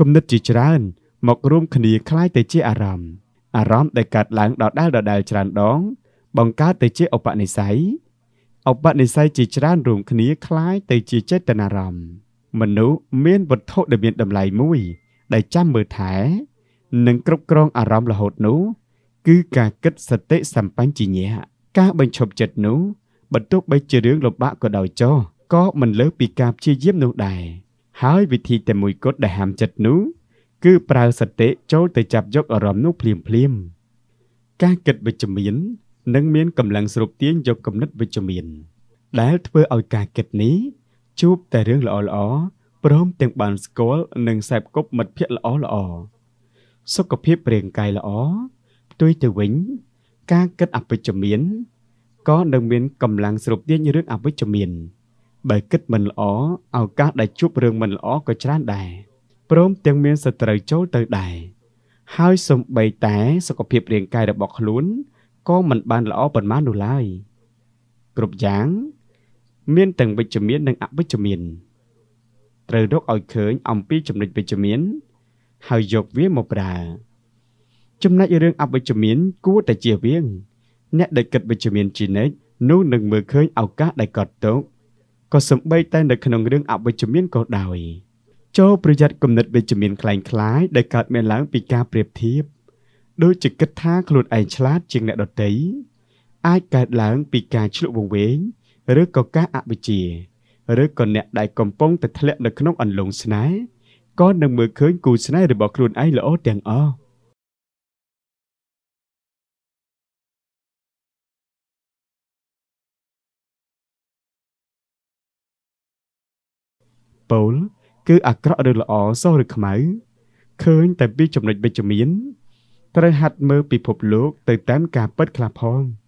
គំនិតជាច្រើនមករួមគ្នាคล้ายទៅជាអារម្មណ៍អារម្មណ៍ដែលកើតឡើងដដែលដដែលច្រើនដងបង្កើតទៅជាឧបនិស្ស័យឧបនិស្ស័យជាច្រើនរួមគ្នាคล้ายទៅជាចេតនារម្មណ៍មនុស្សមានវត្ថុដែលមានតម្លៃមួយ ដែលចាំមើលថែនិងគ្រប់គ្រងអារម្មណ៍រហូតនោះ គឺការគិតសតិសម្បញ្ញៈការបញ្ឈប់ចិត្តនោះបន្ទាប់បីជារឿងលំបាកក៏ដោយចុះក៏មិនលើសពីការព្យាយាមនោះដែរហើយវិធីតែមួយគត់ដែលហាមចិត្តនោះ គឺប្រើសតិចូលទៅចាប់យកអារម្មណ៍នោះភ្លាមភ្លាមការគិតវិជ្ជមាននឹងមានកម្លាំងស្រូបទាញយកគំនិតវិជ្ជមាន ដែលធ្វើឲ្យការគិតនេះជួបតែរឿងល្អល្អព្រមទាំងបានស្គាល់និងសេពគប់មិត្តភ័ក្តិល្អល្អសុខភាពរាងកាយល្អផ្ទុយទៅវិញ ការគិតអវិជ្ជមានក៏នឹងមានកម្លាំងស្រូបទាញរឿងអវិជ្ជមានបើគិតមិនល្អឱកាសដែលជួបរឿងមិនល្អក៏ច្រើនដែរព្រមទាំងមានសត្រូវចូលទៅដែរហើយសំបីតែសុខភាពរាងកាយរបស់ខ្លួនក៏មិនបានល្អប៉ុន្មាននោះឡើយគ្រប់យ៉ាងមានទាំងវិជ្ជមាននិងអវិជ្ជមាន ត្រូវរកឲ្យឃើញអំពីចំណុចវិជ្ជមានហើយយកវាមកប្រើចំណុចរឿងអវិជ្ជមានគួរតែជៀសវាងអ្នកដែលគិតវិជ្ជមានជានិច្ចនោះនឹងមើលឃើញឱកាសដែលកត់ទុកក៏សំបីតែនៅក្នុងរឿងអវិជ្ជមានក៏ដោយ ចូលប្រយ័ត្នគំនិតវិជ្ជមានคล้ายៗដែលកើតមានឡើងពីការប្រៀបធៀបដូចជាគិតថាខ្លួនឯងឆ្លាតជាងអ្នកដទៃអាចកើតឡើងពីការឆ្លុះវង្វេងឬក៏ការអវិជ្ជា ឬក៏អ្នកដែលកំពុងតែធ្លាក់នៅក្នុងអន្លង់ស្នេហ៍ក៏នឹងមើលឃើញគូស្នេហ៍របស់ខ្លួនឯងល្អទាំងអស់ពោលគឺអាក្រក់ឬល្អសោះឬខ្មៅឃើញ តែ ពី ចំណុចវិជ្ជមាន ត្រូវហាត់មើលពិភពលោកទៅតាមការពិត ខ្លះផង។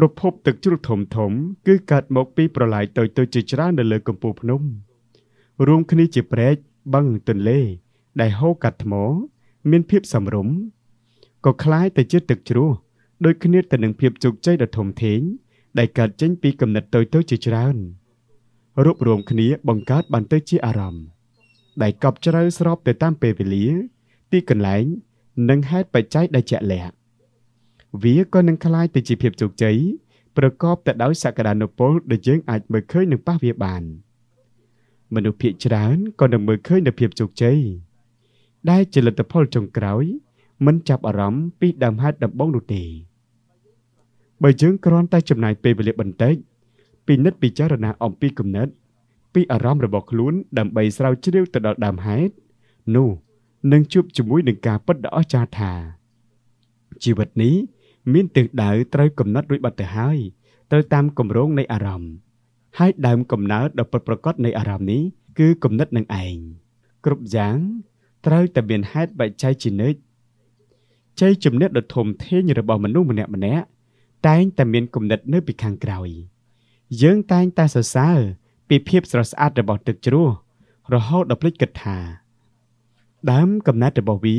ប្រភពទឹកជ្រោះធំធំ គឺកើតមកពីប្រឡាយតូចៗជាច្រើននៅលើកំពូលភ្នំ រួមគ្នាជាព្រែកបឹងទន្លេដែលហូរកាត់ថ្ម មានភាពសម្រំក៏คล้ายទៅជាទឹកជ្រោះដូចគ្នាទៅនឹងភាពជោគជ័យដ៏ធំធេងដែលកើតចេញពីគំនិតតូចៗជាច្រើនរួបរวมគ្នាបង្កើតបានទៅជាអារម្មណ៍ដែលកប់ជ្រៅស្របទៅតាមពេលវេលាទីកន្លែងនិងហេតុបច្ច័យដែលជាក់លាក់វាក៏នឹងคล้ายទៅជាភាពជោគជ័យប្រកបទៅដោយសក្តានុពលដែលយើងអាចមើលឃើញនឹងប៉ះវាបាន មនុស្សភាគច្រើនក៏នឹងមើលឃើញនូវភាពជោគជ័យដែលជាលទ្ធផលចុងក្រោយមិនចាប់អារម្មណ៍ពីដើមហេតុដំបូងនោះទេ បើយើងគ្រាន់តែចំណាយពេលវេលាបន្តិចពិនិត្យពិចារណាអំពីគំនិត ពីអារម្មណ៍របស់ខ្លួន ដើម្បីស្រាវជ្រាវទៅដល់ដើមហេតុនោះនឹងជួបជាមួយនឹងការពិតដ៏អស្ចារ្យថា ជីវិតនេះមានទិសដៅត្រូវកំណត់រួចបាត់ទៅហើយត្រូវតាមគម្រោងនៃអារម្មណ៍ហើយដើមកំណើតដ៏ពិតប្រាកដនៃអារម្មណ៍នេះគឺគំនិតនឹងឯងគ្រប់យ៉ាង ត្រូវតែមានហេតុបច្ច័យជានិច្ចចៃជំនះដ៏ធំធេងរបស់មនុស្សម្នាក់ម្នាក់តែងតែមានគំនិតនៅពីខាងក្រោយ យើងតែងតែសរសើរពីភាពស្រស់ស្អាតរបស់ទឹកជ្រោះរហូតដល់ភ្លេចគិតថា ដើមកំណត់របស់វា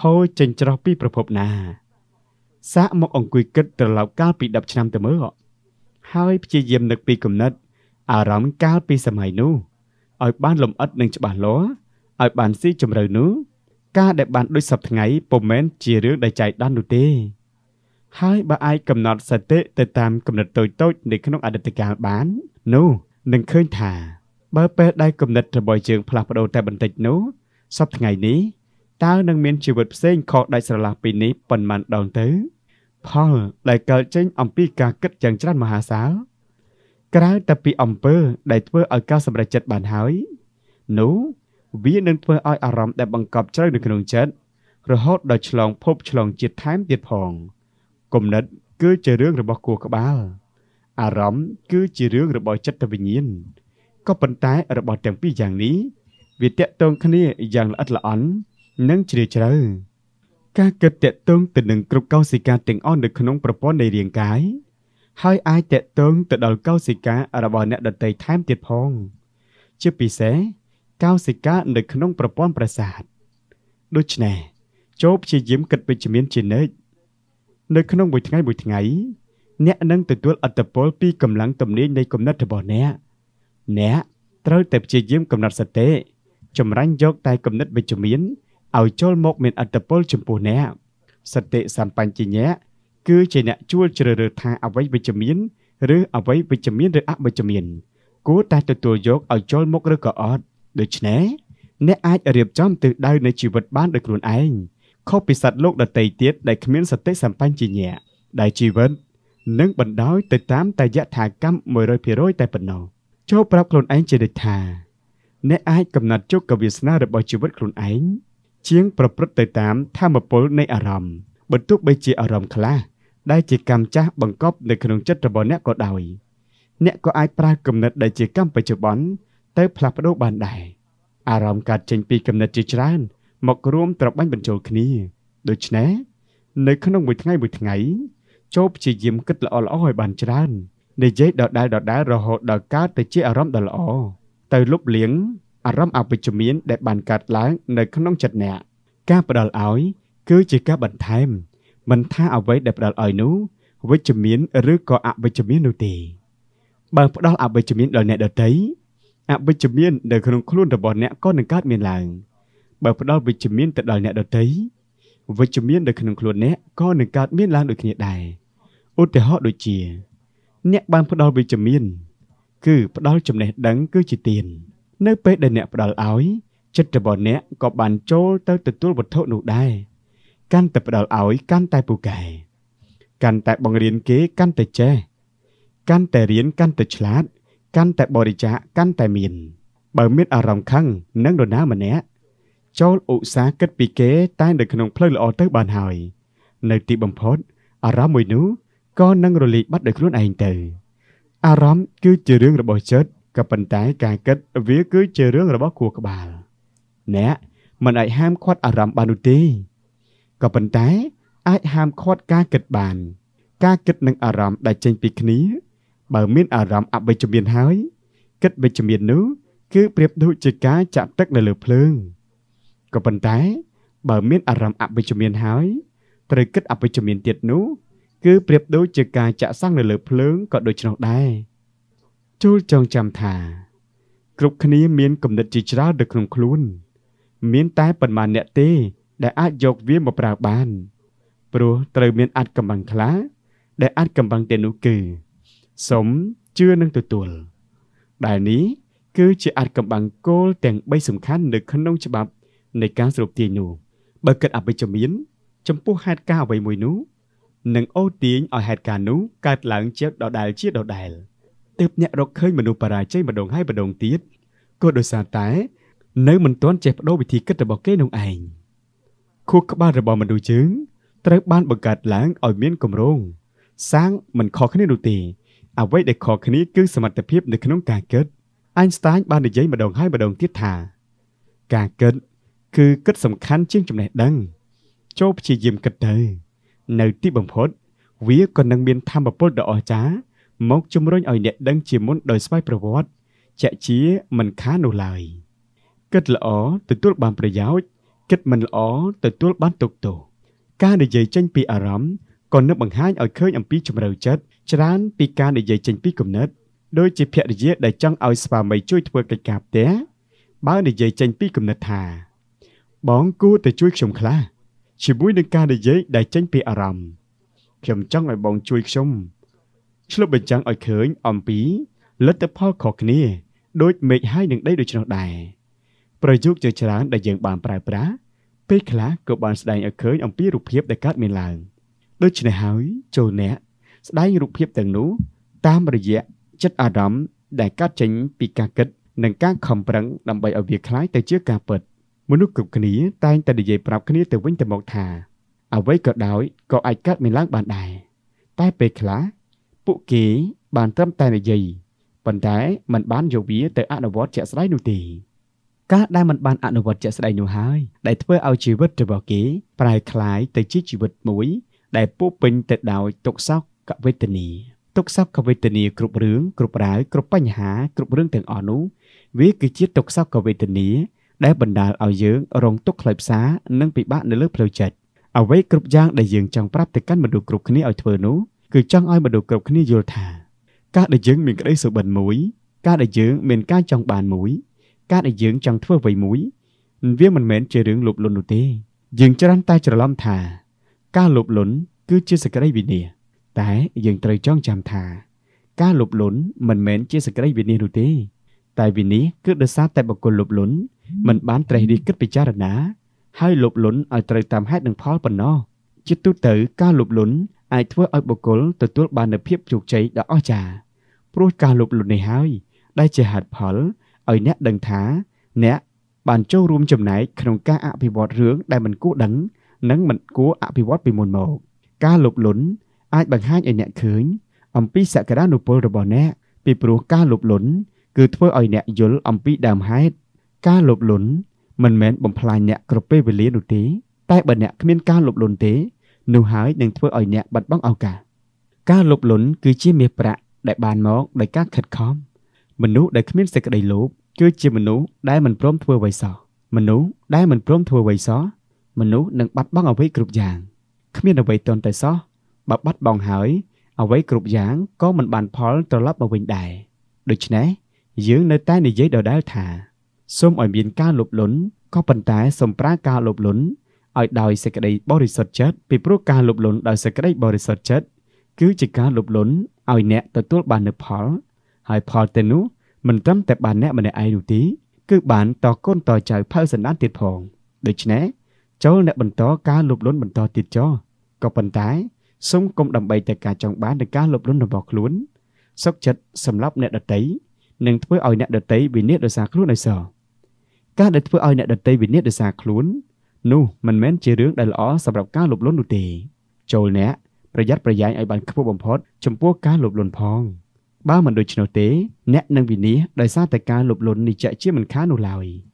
ហូរចេញច្រោះពីប្រភពណាសាកមកអង្គុយគិតត្រឡប់កាលពី10ឆ្នាំទៅមើលហើយព្យាយាមនឹកពីគំនិត អារម្មណ៍កាលពីសម័យនោះឲ្យបានលំអិតនិងច្បាស់លាស់ឲ្យបានស៊ីជម្រៅនោះការដែលបានដូចសពថ្ងៃពុំមែនជារឿងដែលចៃដន្យនោះទេហើយបើអាចកំណត់សតិទៅតាមគំនិតតូចតូចនៅក្នុងអតីតកាលបាននោះនឹងឃើញថាបើ ពេលដែលគំនិតរបស់យើងផ្លាស់ប្ដូរតែបន្តិចនោះសពថ្ងៃនេះតើនឹងមានជីវិតផ្សេងខុសដាច់ស្រឡះពីនេះប៉ុន្មានដងទៅផលដែលកើតចេញអំពីការគិតយ៉ាងច្រើនមហាសាលក្រៅតែពីអំពើដែលធ្វើឲ្យការសម្រេចចិត្តបានហើយនោះ វានឹងធ្វើឲ្យអារម្មណ៍ដែលបង្កប់ជ្រៅនៅក្នុងចិត្តរហូតដល់ឆ្លងភពឆ្លងជាតិថែមទៀតផងគំនិតគឺជារឿងរបស់គួរក្បាលអារម្មណ៍គឺជារឿងរបស់ចិត្តវិញ្ញាណក៏ប៉ុន្តែរបស់ទាំងពីរយ៉ាងនេះវាតាក់ទងគ្នាយ៉ាងល្អិតល្អន់និងជ្រាលជ្រៅការគិតតេតឹងទៅនឹងគ្រប់កោសិកាទាំងអស់នៅក្នុងប្រព័ន្ធនៃរាងកាយហើយអាចតេតឹងទៅដល់កោសិការបស់អ្នកដតីថែមទៀតផងជាពិសេសកោសិកានៅក្នុងប្រព័ន្ធប្រសាទដូច្នេះចូលព្យាយាមគិតវិជ្ជមានជានិច្ចនៅក្នុងមួយថ្ងៃមួយថ្ងៃអ្នកនឹងទទួលអត្តពលពីកម្លាំងទំនាញនៃគំនិតរបស់អ្នកអ្នកត្រូវតែព្យាយាមកំណត់សតិចម្រាញ់យកតែគំនិតវិជ្ជមានឲ្យចូលមកមានអត្តពលចំពោះអ្នកសតិសម្បញ្ញញ្ញៈគឺជាអ្នកជួល ជ្រើសរើសថាអ្វីវិជ្ជមានឬអ្វីវិជ្ជមានឬអវិជ្ជមានគួរតែទទួលយកឲ្យចូលមុខឬក៏អត់ដូច្នេះអ្នកអាចរៀបចំទិសដៅនៃជីវិតបានដោយខ្លួនឯងខុសពីសត្វលោកដទៃទៀតដែលគ្មានសតិសម្បញ្ញៈដែលជីវិតនឹងបណ្ដោយទៅតាមតយថាកម្ម100%តែប៉ុណ្ណោះចូលប្រាប់ខ្លួនឯងជានិច្ចថាអ្នកអាចកំណត់ជោគកវាសនារបស់ជីវិតខ្លួនឯងជាងប្រព្រឹត្តទៅតាមធម្មពលនៃអារម្មណ៍បើទោះបីជាអារម្មណ៍ខ្លះដែលជាកម្មចាស់បង្កប់នៅក្នុងចិត្តរបស់អ្នកក៏ដោយអ្នកក៏អាចប្រើគំនិតដែលជាកម្មបច្ចុប្បន្នទៅផ្លាស់ប្ដូរបានដែរអារម្មណ៍កើតចេញពីគំនិតជាច្រើន មករួមត្របាញ់បញ្ចូលគ្នាដូច្នេះនៅក្នុងមួយថ្ងៃមួយថ្ងៃចូលព្យាយាមគិតល្អល្អឲ្យបានច្រើននិយាយដដែលដដែលរហូតដល់កើតទៅជាអារម្មណ៍ដ៏ល្អទៅលុបលាងអារម្មណ៍អវិជ្ជមានដែលបានកើតឡើងនៅក្នុងចិត្តអ្នកការផ្ដល់ឲ្យគឺជាការបន្ថែម មិនថាអ្វីដែលផ្ដល់ឲ្យនោះ វិជ្ជមានឬក៏អវិជ្ជមាននោះទេបើផ្ដល់អវិជ្ជមានដល់អ្នកដទៃអវិជ្ជមាននៅក្នុងខ្លួនរបស់អ្នកក៏នឹងកើតមានឡើង បើផ្ដល់វិជ្ជមានទៅដល់អ្នកដទៃវិជ្ជមាននៅក្នុងខ្លួនអ្នកក៏នឹងកើតមានឡើងដូចគ្នាដែរឧទាហរណ៍ដូចជា អ្នកបានផ្ដល់វិជ្ជមាន គឺផ្ដល់ចំណេះដឹងគឺជាទាននៅពេលដែលអ្នកផ្ដល់ឲ្យចិត្តរបស់អ្នកក៏បានចូលទៅទទួលវត្ថុនោះដែរកាន់តែផ្ដល់ឲ្យកាន់តែពូកែកាន់តែបង្រៀនគេកាន់តែចេះកាន់តែរៀនកាន់តែឆ្លាតកាន់តែបរិច្ចាគកាន់តែមាន បើមានអារម្មណ៍ខឹងនឹងនរណាម្នាក់ចូលឧស្សាហ៍គិតពីគេតែនៅក្នុងផ្លូវល្អទៅបានហើយ នៅទីបំផុតអារម្មណ៍មួយនោះក៏នឹងរលាយបាត់ដោយខ្លួនឯងទៅ អារម្មណ៍គឺជារឿងរបស់ចិត្តក៏ប៉ុន្តែការគិតវាគឺជារឿងរបស់ខួរក្បាលអ្នកមិនអាចហាមឃាត់អារម្មណ៍បាននោះទេក៏ប៉ុន្តែអាចហាមឃាត់ការគិតបាន ការគិតនិងអារម្មណ៍ដែលចេញពីគ្នាបើមានអារម្មណ៍អវិជ្ជមានហើយ គិតវិជ្ជមាននោះ គឺប្រៀបដូចជាការចាក់ទឹកនៅលើភ្លើងក៏ប៉ុន្តែបើមានអារម្មណ៍អវិជ្ជមានហើយត្រូវគិតអវិជ្ជមានទៀតនោះគឺប្រៀបដូចជាការចាក់សាំងនៅលើភ្លើងក៏ដូច្នោះដែរចូរចងចាំថាគ្រប់គ្នាមានគំនិតជាច្រើននៅក្នុងខ្លួន មានតែប៉ុន្មានអ្នកទេ ដែលអាចយកវាមកប្រើបាន ព្រោះត្រូវមានអាចកំបាំងខ្លា ដែលអាចកំបាំងទាំងនោះគឺសុំជឿនឹងទទួល ដែលនេះគឺជាអាចកំបាំងគោលទាំង3សំខាន់នៅក្នុងច្បាប់នៃការស្រូបទាញនោះបើគិតអវិជ្ជមាន ចំពោះហេតុការអ្វីមួយនោះនឹងអូទាញឲ្យហេតុការនោះកើតឡើងជាដដែលជាដដែល។ទើបអ្នករកឃើញមនុស្សបរាជ័យម្ដងហើយម្ដងទៀតក៏ដោយសារតែ នៅមិនទាន់ចេះបដូរវិធីគិតរបស់គេនោះឯងខួរក្បាលរបស់មនុស្សយើង ត្រូវបានបង្កើតឡើងឲ្យមានគម្រោងសាងមិនខុសគ្នានោះទេអ្វីដែលខុសគ្នាគឺសមត្ថភាពនៅក្នុងការគិតអាញ់ស្តាញបាននិយាយម្ដងហើយម្ដងទៀតថាការគិតគឺគិតសំខាន់ជាងចំណេះដឹង ចូលព្យាយាមគិតទៅ នៅទីបំផុត វាក៏នឹងមានធម្មពលដ៏អស្ចារ្យមកជំរុញឲ្យអ្នកដឹងជាមុនដោយស្វ័យប្រវត្តិជាក់ជាមិនខាននោះឡើយគិតល្អទទួលបានប្រយោជន៍គិតមិនល្អទទួលបានទុកទោសការនិយាយចេញពីអារម្មណ៍ក៏នឹងបង្ហាញឲ្យឃើញអំពីជំរឿនចិត្តច្រើនពីការនិយាយចេញពីគំនិតដោយជាភរិយាដែលចង់ឲ្យស្វាមីជួយធ្វើកិច្ចការផ្ទះបើនិយាយចេញពីគំនិតថាបងគួរតែជួយខ្ញុំខ្លះជាមួយនឹងការនិយាយដែលចេញពីអារម្មណ៍ខ្ញុំចង់ឲ្យបងជួយខ្ញុំឆ្លុះបញ្ចាំងឲ្យឃើញអំពីលទ្ធផលខុសគ្នាដូចមេឃហើយនឹងដីដូច្នោះដែរប្រយោគជាច្រើនដែលយើងបានប្រើប្រាស់ពេលខ្លះក៏បានស្ដែងឲ្យឃើញអំពីរូបភាពដែលកើតមានឡើងដូច្នេះហើយ ចូលអ្នកស្ដែងរូបភាពទាំងនោះតាមរយៈចិត្តអារម្មណ៍ដែលកើតចេញពីការគិតនិងការខំប្រឹងដើម្បីឲ្យវាคล้ายទៅជាការពិត មនុស្សគ្រប់គ្នាតែងតែនិយាយប្រាប់គ្នាទៅវិញទៅមកថាអ្វីក៏ដោយក៏អាចកើតមានឡើងបានដែរតែពេលខ្លះពួកគេបានត្រឹមតែនិយាយប៉ុន្តែมันបានយកវាទៅអនុវត្តជាក់ស្ដែងនោះទេ ការដែលมันបានអនុវត្តជាក់ស្ដែងនោះហើយដែលធ្វើឲ្យជីវិតរបស់គេប្រែក្លាយទៅជាជីវិតមួយ ដែលពោពេញទៅដោយទុក្ខសោកវេទនាទុក្ខសោកវេទនាគ្រប់រឿងគ្រប់រាវគ្រប់បញ្ហាគ្រប់រឿងទាំងអស់នោះវាគឺជា ទុក្ខសោកវេទនាដែលបណ្ដាលឲ្យយើងរងទុក្ខផ្លូវផ្សានិងពិបាកនៅលើផ្លូវចិត្តអ្វីគ្រប់យ៉ាងដែលយើងចង់ប្រាប់ទៅកាន់មនុស្សគ្រប់គ្នាឲ្យធ្វើនោះគឺចង់ឲ្យមនុស្សគ្រប់គ្នាយល់ថា ការដែលយើងមានក្តីសុបិនមួយ ការដែលយើងមានការចង់បានមួយ ការដែលយើងចង់ធ្វើអ្វីមួយវាមិនមែនជារឿងលោភលន់នោះទេយើងច្រើនតែច្រឡំថាការលោភលន់គឺជាសក្តិវិនិច្ឆ័យតែយើងត្រូវចងចាំថា ការលោភលន់មិនមែនជាសក្តិវិនិច្ឆ័យនោះទេតែវិនិច្ឆ័យគឺដោយសារតែបុគ្គលលោភលន់មិនបានត្រិះរិះគិតពិចារណា ហើយលោភលន់ឲ្យត្រូវតាមហេតុនិងផលប៉ុណ្ណោះជាទូទៅ ការលោភលន់អាចធ្វើឲ្យបុគ្គលទទួល បាននូវភាពជោគជ័យដ៏អស្ចារ្យព្រោះការលោភលន់នេះហើយ ដែលជាហេតុផលឲ្យអ្នកដឹងថា អ្នកបានចូលរួមចំណែកក្នុងការអភិវឌ្ឍរឿងដែលមិនគួរដឹងនិងមិនគួរអភិវឌ្ឍពីមុនមក ការលោភលន់អាច បង្ហាញឲ្យអ្នកឃើញអំពីសក្តានុពលរបស់អ្នកពីព្រោះការលោភលន់គឺធ្វើឲ្យអ្នកយល់អំពីដើមហេតុការលោភលន់មិនមែនបំផ្លាញអ្នកគ្រប់ពេលវេលានោះទេតែបើអ្នកគ្មានការលោភលន់ទេនោះហើយនឹងធ្វើឲ្យអ្នកបាត់បង់ឱកាសការលោភលន់គឺជាមាសប្រាក់ដែលបានមកដោយការខិតខំមនុស្សដែលគ្មានសេចក្តីលោភគឺជាមនុស្សដែលមិនព្រមធ្វើអ្វីសោះមនុស្សដែលមិនព្រមធ្វើអ្វីសោះមនុស្សនឹងបាត់បង់អ្វីគ្រប់យ៉ាងគ្មានអ្វីទាន់តែសោះបើបាត់បង់ហើយ អ្វីគ្រប់យ៉ាងក៏មិនបានផលត្រឡប់មកវិញដែរដូច្នេះយើងនៅតែនិយាយដដែលថាសូមឲ្យមានការលោភលន់ក៏ប៉ុន្តែសូមប្រើការលោភលន់ឲ្យដោយសេចក្តីបរិសុទ្ធចិត្តពីព្រោះការលុបលុនដោយសេចក្តីបរិសុទ្ធចិត្តគឺជាការលុបលុនឲ្យអ្នកទទួលបាននូវផល ហើយផលទៅនោះមិនត្រឹមតែបានអ្នកម្នាក់ឯងនោះទេគឺបានតកូនតចៅផៅសណ្ដានទៀតផងដូច្នេះចូលអ្នកបន្តការលុបលុនបន្តទៀតចោះក៏ប៉ុន្តែសូមកុំដើម្បីតែការចង់បាននិងការលុបលុនរបស់ខ្លួន សុខចិត្តសម្រាប់អ្នកដតីនិងធ្វើឲ្យអ្នកដតីវិនិច្ឆ័យដោយសារខ្លួនឯងសោះការដែលធ្វើឲ្យអ្នកដតីវិនិច្ឆ័យដោយសារខ្លួននោះមិនមែនជារឿងដែលល្អសម្រាប់ការលោភលន់នោះទេចូលអ្នកប្រយ័ត្នប្រយែងឲ្យបានខ្ពស់បំផុតចំពោះការលោភលន់ផងបើមិនដូច្នោះទេ អ្នកនឹងវិនាសដោយសារតែការលោភលន់នេះជាមិនខាននោះឡើយ។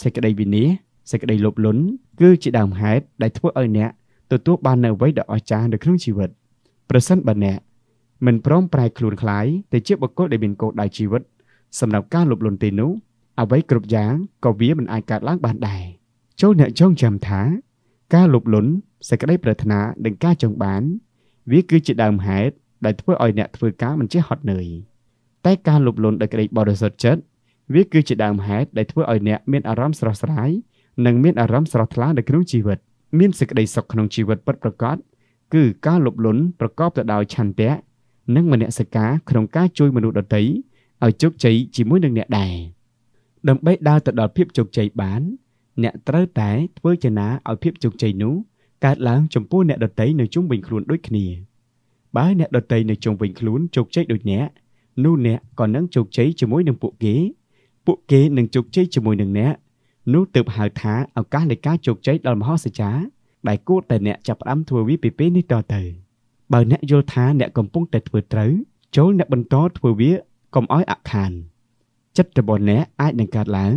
សេចក្តីវិនាសសេចក្តីលោភលន់គឺជាដើមហេតុដែលធ្វើឲ្យអ្នកទទួលបាននូវអ្វីដ៏អស្ចារ្យនៅក្នុងជីវិតប្រសិនបើអ្នកមិនព្រមប្រែខ្លួនខ្លាយទៅជាបុគ្គលដែលមានគោលដៅជីវិតសម្រាប់ការលោភលន់ទេនោះអ្វីគ្រប់យ៉ាងក៏វាមិនអាចកើតឡើងបានដែរចូលអ្នកចងចាំថាការលោភលន់សេចក្តីប្រាថ្នានិងការចង់បាន វាគឺជាដើមហេតុដែលធ្វើឲ្យអ្នកធ្វើការមិនចេះហត់នឿយតែការលោភលន់ដោយក្តីបរិសុទ្ធចិត្តវាគឺជាដើមហេតុដែលធ្វើឲ្យអ្នកមានអារម្មណ៍ស្រស់ស្រាយនិងមានអារម្មណ៍ស្រស់ថ្លានៅក្នុងជីវិតមានសេចក្តីសុខក្នុងជីវិតពិតប្រាកដគឺការលុបលុនប្រកបទៅដោយឆន្ទៈនិងមនសិការក្នុងការជួយមនុស្សដទៃឲ្យជោគជ័យជាមួយនឹងអ្នកដែរដើម្បីដើរទៅដល់ភាពជោគជ័យបាន អ្នកត្រូវតែធ្វើចេណាឲ្យភាពជោគជ័យនោះកើតឡើងចំពោះអ្នកដទៃនៅជុំវិញខ្លួនដូចគ្នាបើអ្នកដទៃនៅជុំវិញខ្លួនជោគជ័យដូចអ្នកនោះអ្នកក៏នឹងជោគជ័យជាមួយនឹងពួកគេពួកគេនឹងជោគជ័យជាមួយនឹងអ្នកនោះទើបហៅថាឱកាសនៃការជោគជ័យដល់មហោសច្ចាដែលគួរតែអ្នកចាប់ផ្ដើមធ្វើវាពីពេលនេះតទៅបើអ្នកយល់ថាអ្នកកំពុងតែធ្វើត្រូវចូលអ្នកបន្តធ្វើវាកុំឲ្យអខានចិត្តរបស់អ្នកអាចនឹងកើតឡើង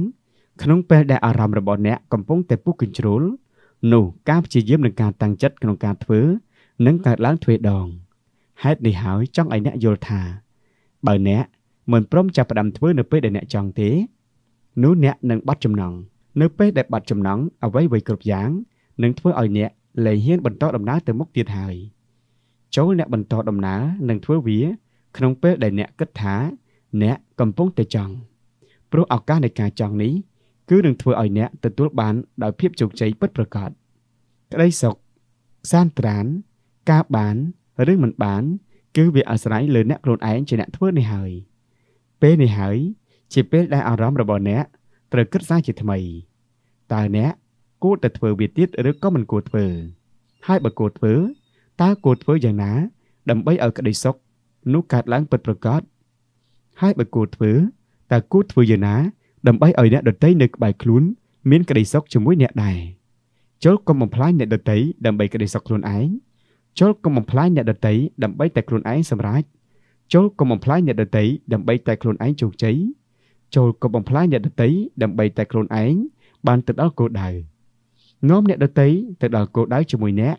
ក្នុងពេលដែលអារម្មណ៍របស់អ្នកកំពុងតែពុះកញ្ជ្រោលនោះការព្យាយាមនិងការតាំងចិត្តក្នុងការធ្វើនឹងកើតឡើងទ្វេដងហេតុនេះហើយចង់ឲ្យអ្នកយល់ថាបើអ្នកមិនព្រមចាប់ផ្ដើមធ្វើនៅពេលដែលអ្នកចង់ទេនោះអ្នកនឹងបាត់ចំណង់នៅពេលដែលបាត់ចំណង់អ្វីៗគ្រប់យ៉ាងនឹងធ្វើឲ្យអ្នកលែងហ៊ានបន្តដំណើរទៅមុខទៀតហើយចូលអ្នកបន្តដំណើរនឹងធ្វើវា ក្នុងពេលដែលអ្នកគិតថា អ្នកកំពុងតែចង់ព្រោះឱកាសនៃការចង់នេះគឺ នឹងធ្វើឲ្យអ្នកទទួលបាន ដោយភាពជោគជ័យពិតប្រាកដក្តីសុខសានត្រានការបានឬមិនបាន គឺ វាអាស្រ័យលើអ្នកខ្លួនឯងជាអ្នកធ្វើនេះហើយ។ពេលនេះហើយ ជាពេលដែលអារម្មណ៍របស់អ្នកត្រូវគិតសារជាថ្មីតើអ្នកគួរតែធ្វើវាទៀតឬក៏មិនគួរធ្វើហើយបើគួរធ្វើតើគួរធ្វើយ៉ាងណា ដើម្បីឲ្យក្តីសុខនោះកើតឡើងពិតប្រាកដហើយបើគួរធ្វើតើគួរធ្វើយ៉ាងណាដើម្បីឲ្យអ្នកដតីនៅក្បែរខ្លួនមានក្តីសុខជាមួយអ្នកដែរចូលកុំបំផ្លាញអ្នកដតីដើម្បីក្តីសុខខ្លួនឯងចូលកុំបំផ្លាញអ្នកដតីដើម្បីតែខ្លួនឯងសម្រេច។ចូលកុំបំផ្លាញអ្នកដតីដើម្បីតែខ្លួនឯងជោគជ័យចូលកុំបំផ្លាញអ្នកដតីដើម្បីតែខ្លួនឯងបានទៅដល់គោលដៅនាំអ្នកដតីទៅដល់គោលដៅជាមួយអ្នក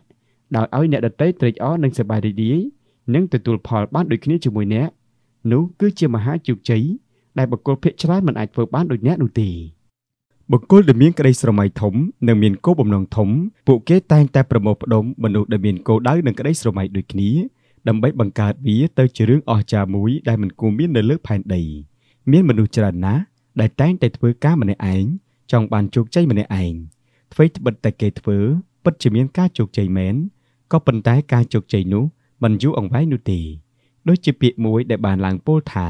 ដោយឲ្យអ្នកដតីត្រេកអរនិងសប្បាយរីករាយនិងទទួលផលបានដូចគ្នាជាមួយអ្នកនោះគឺជាមហាជោគជ័យដែលបុគ្គលភាគច្រើនមិនអាចធ្វើបានដូចអ្នកនោះទេបុគ្គលដែលមានក្តីស្រមៃធំនិងមានគោលបំណងធំពួកគេតែងតែប្រមូលផ្ដុំមនុស្សដែលមានគោលដៅនិងក្តីស្រមៃដូចគ្នាដើម្បីបង្កើតវាទៅជារឿងអស្ចារ្យមួយដែលមិនគួរមាននៅលើផែនដីមានមនុស្សច្រើនណាស់ដែលតែងតែធ្វើការម្នាក់ឯងចង់បានជោគជ័យម្នាក់ឯងអ្វីត្បិតតែគេធ្វើពិតជាមានការជោគជ័យមែនក៏ប៉ុន្តែការជោគជ័យនោះមិនយូរអង្វែងនោះទេដូចជាពាក្យមួយដែលបានឡើងពោលថា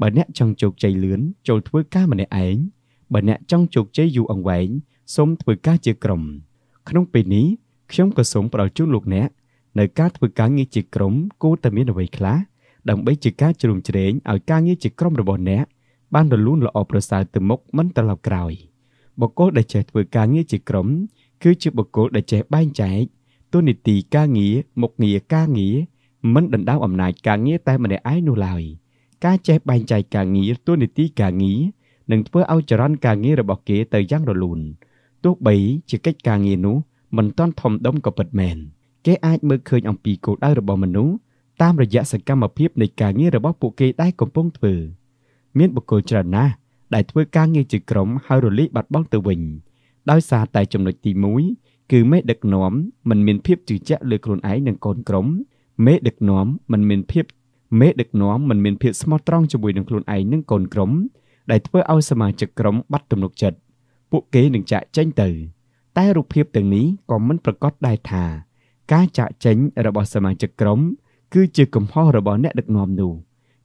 បើអ្នកចង់ជោគជ័យលឿនចូលធ្វើការម្នាក់ឯងបើអ្នកចង់ជោគជ័យយូរអង្វែងសូមធ្វើការជាក្រុមក្នុងពេលនេះខ្ញុំក៏សូមផ្ដល់ជូនលោកអ្នកនៅការធ្វើការងារជាក្រុមគួរតែមានអ្វីខ្លះដើម្បីជាការជ្រោមជ្រែងឲ្យការងារជាក្រុមរបស់អ្នកបានរលូនល្អប្រសើរទៅមុខមិនត្រឡប់ក្រោយបុគ្គលដែលចេះធ្វើការងារជាក្រុមគឺជាបុគ្គលដែលចេះបែងចែកទូនីតិការងារមុខងារការងារមិនដណ្ដើមអំណាចការងារតែម្នាក់ឯងនោះឡើយការចេះបែងចែកការងារទូនីតិការងារនឹងធ្វើឲ្យចរន្តការងាររបស់គេទៅយ៉ាងរលូនទោះបីជាកិច្ចការងារនោះមិនទាន់ធំដុំក៏ពិតមែន។គេអាចមើលឃើញអំពីគោលដៅរបស់មនុស្សតាមរយៈសកម្មភាពនៃការងាររបស់ពួកគេដែលកំពុងធ្វើមានបុគ្គលច្រើនណាស់ដែលធ្វើការងារជាក្រុមហើយរលាយបាត់បង់ទៅវិញដោយសារតែចំណុចទី1គឺមេដឹកនាំមិនមានភាពជឿជាក់លើខ្លួនឯងនិងកូនក្រុមមេដឹកនាំមិនមានភាពមេដឹកនាំមិនមានភាពស្មោះត្រង់ជាមួយនឹងខ្លួនឯងនិងកូនក្រុមដែលធ្វើឲ្យសមាជិកក្រុមបាត់ទំនុកចិត្តពួកគេនឹងចាក់ចេញទៅ តែរូបភាពទាំងនេះក៏មិនប្រកាសដែរថាការចាក់ចេញរបស់សមាជិកក្រុម គឺជាកំហុសរបស់អ្នកដឹកនាំនោះ